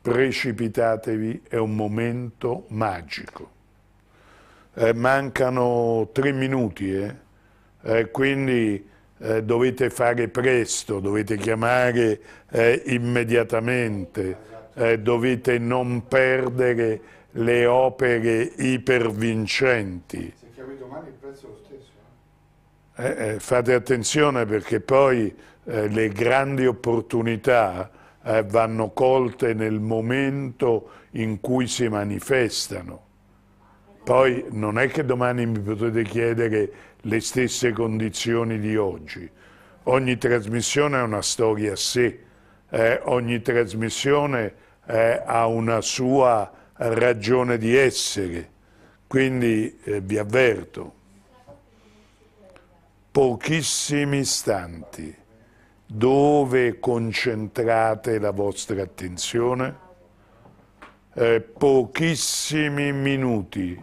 Precipitatevi, è un momento magico. Eh, mancano tre minuti, eh. Eh, quindi eh, dovete fare presto, dovete chiamare eh, immediatamente, eh, dovete non perdere le opere ipervincenti. Se chiami domani il prezzo è lo stesso. Eh? Eh, fate attenzione perché poi le grandi opportunità vanno colte nel momento in cui si manifestano. Poi non è che domani mi potete chiedere le stesse condizioni di oggi. Ogni trasmissione ha una storia a sé, eh, ogni trasmissione eh, ha una sua ragione di essere, quindi eh, vi avverto, pochissimi istanti dove concentrate la vostra attenzione, eh, pochissimi minuti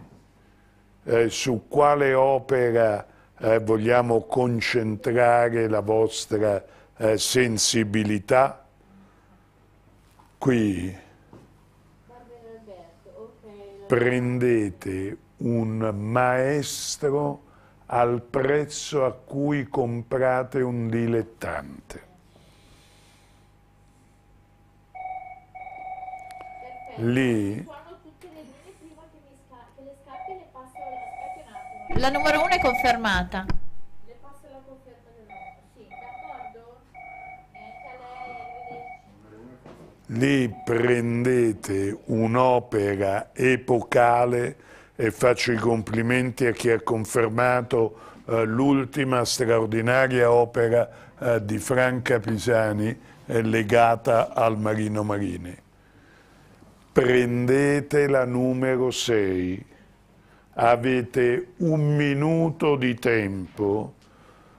eh, su quale opera eh, vogliamo concentrare la vostra eh, sensibilità qui. Prendete un maestro al prezzo a cui comprate un dilettante. Lì La numero 1 è confermata. Le passo la conferma dell'otto. Sì, d'accordo? Eh, Lì prendete un'opera epocale e faccio i complimenti a chi ha confermato eh, l'ultima straordinaria opera eh, di Franca Pisani eh, legata al Marino Marini. Prendete la numero 6 avete un minuto di tempo,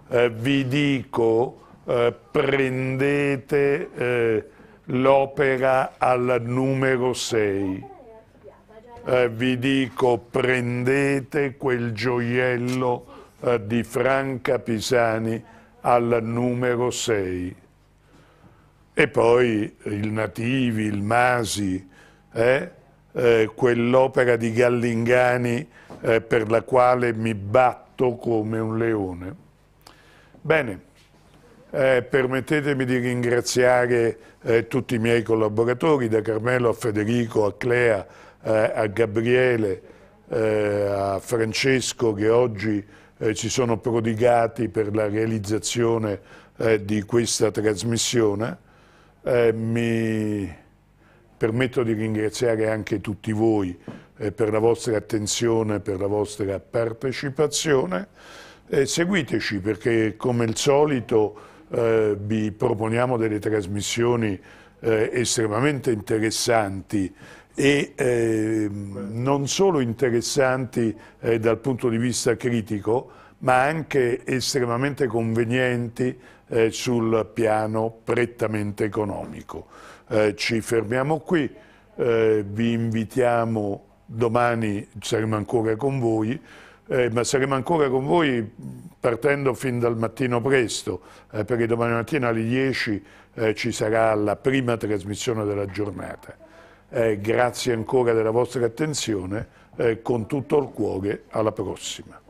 eh, vi dico eh, prendete eh, l'opera al numero 6, eh, vi dico prendete quel gioiello eh, di Franca Pisani al numero 6. E poi il Nativi, il Masi, eh, quell'opera di Gallingani eh, per la quale mi batto come un leone. Bene, eh, permettetemi di ringraziare eh, tutti i miei collaboratori, da Carmelo a Federico, a Clea, eh, a Gabriele, eh, a Francesco che oggi eh, si sono prodigati per la realizzazione di questa trasmissione. mi permetto di ringraziare anche tutti voi eh, per la vostra attenzione, per la vostra partecipazione. Eh, seguiteci perché come al solito eh, vi proponiamo delle trasmissioni eh, estremamente interessanti e ehm, non solo interessanti eh, dal punto di vista critico ma anche estremamente convenienti eh, sul piano prettamente economico. ci fermiamo qui, vi invitiamo domani saremo ancora con voi, eh, ma saremo ancora con voi partendo fin dal mattino presto, eh, perché domani mattina alle 10 eh, ci sarà la prima trasmissione della giornata. Eh, grazie ancora della vostra attenzione, eh, con tutto il cuore, alla prossima.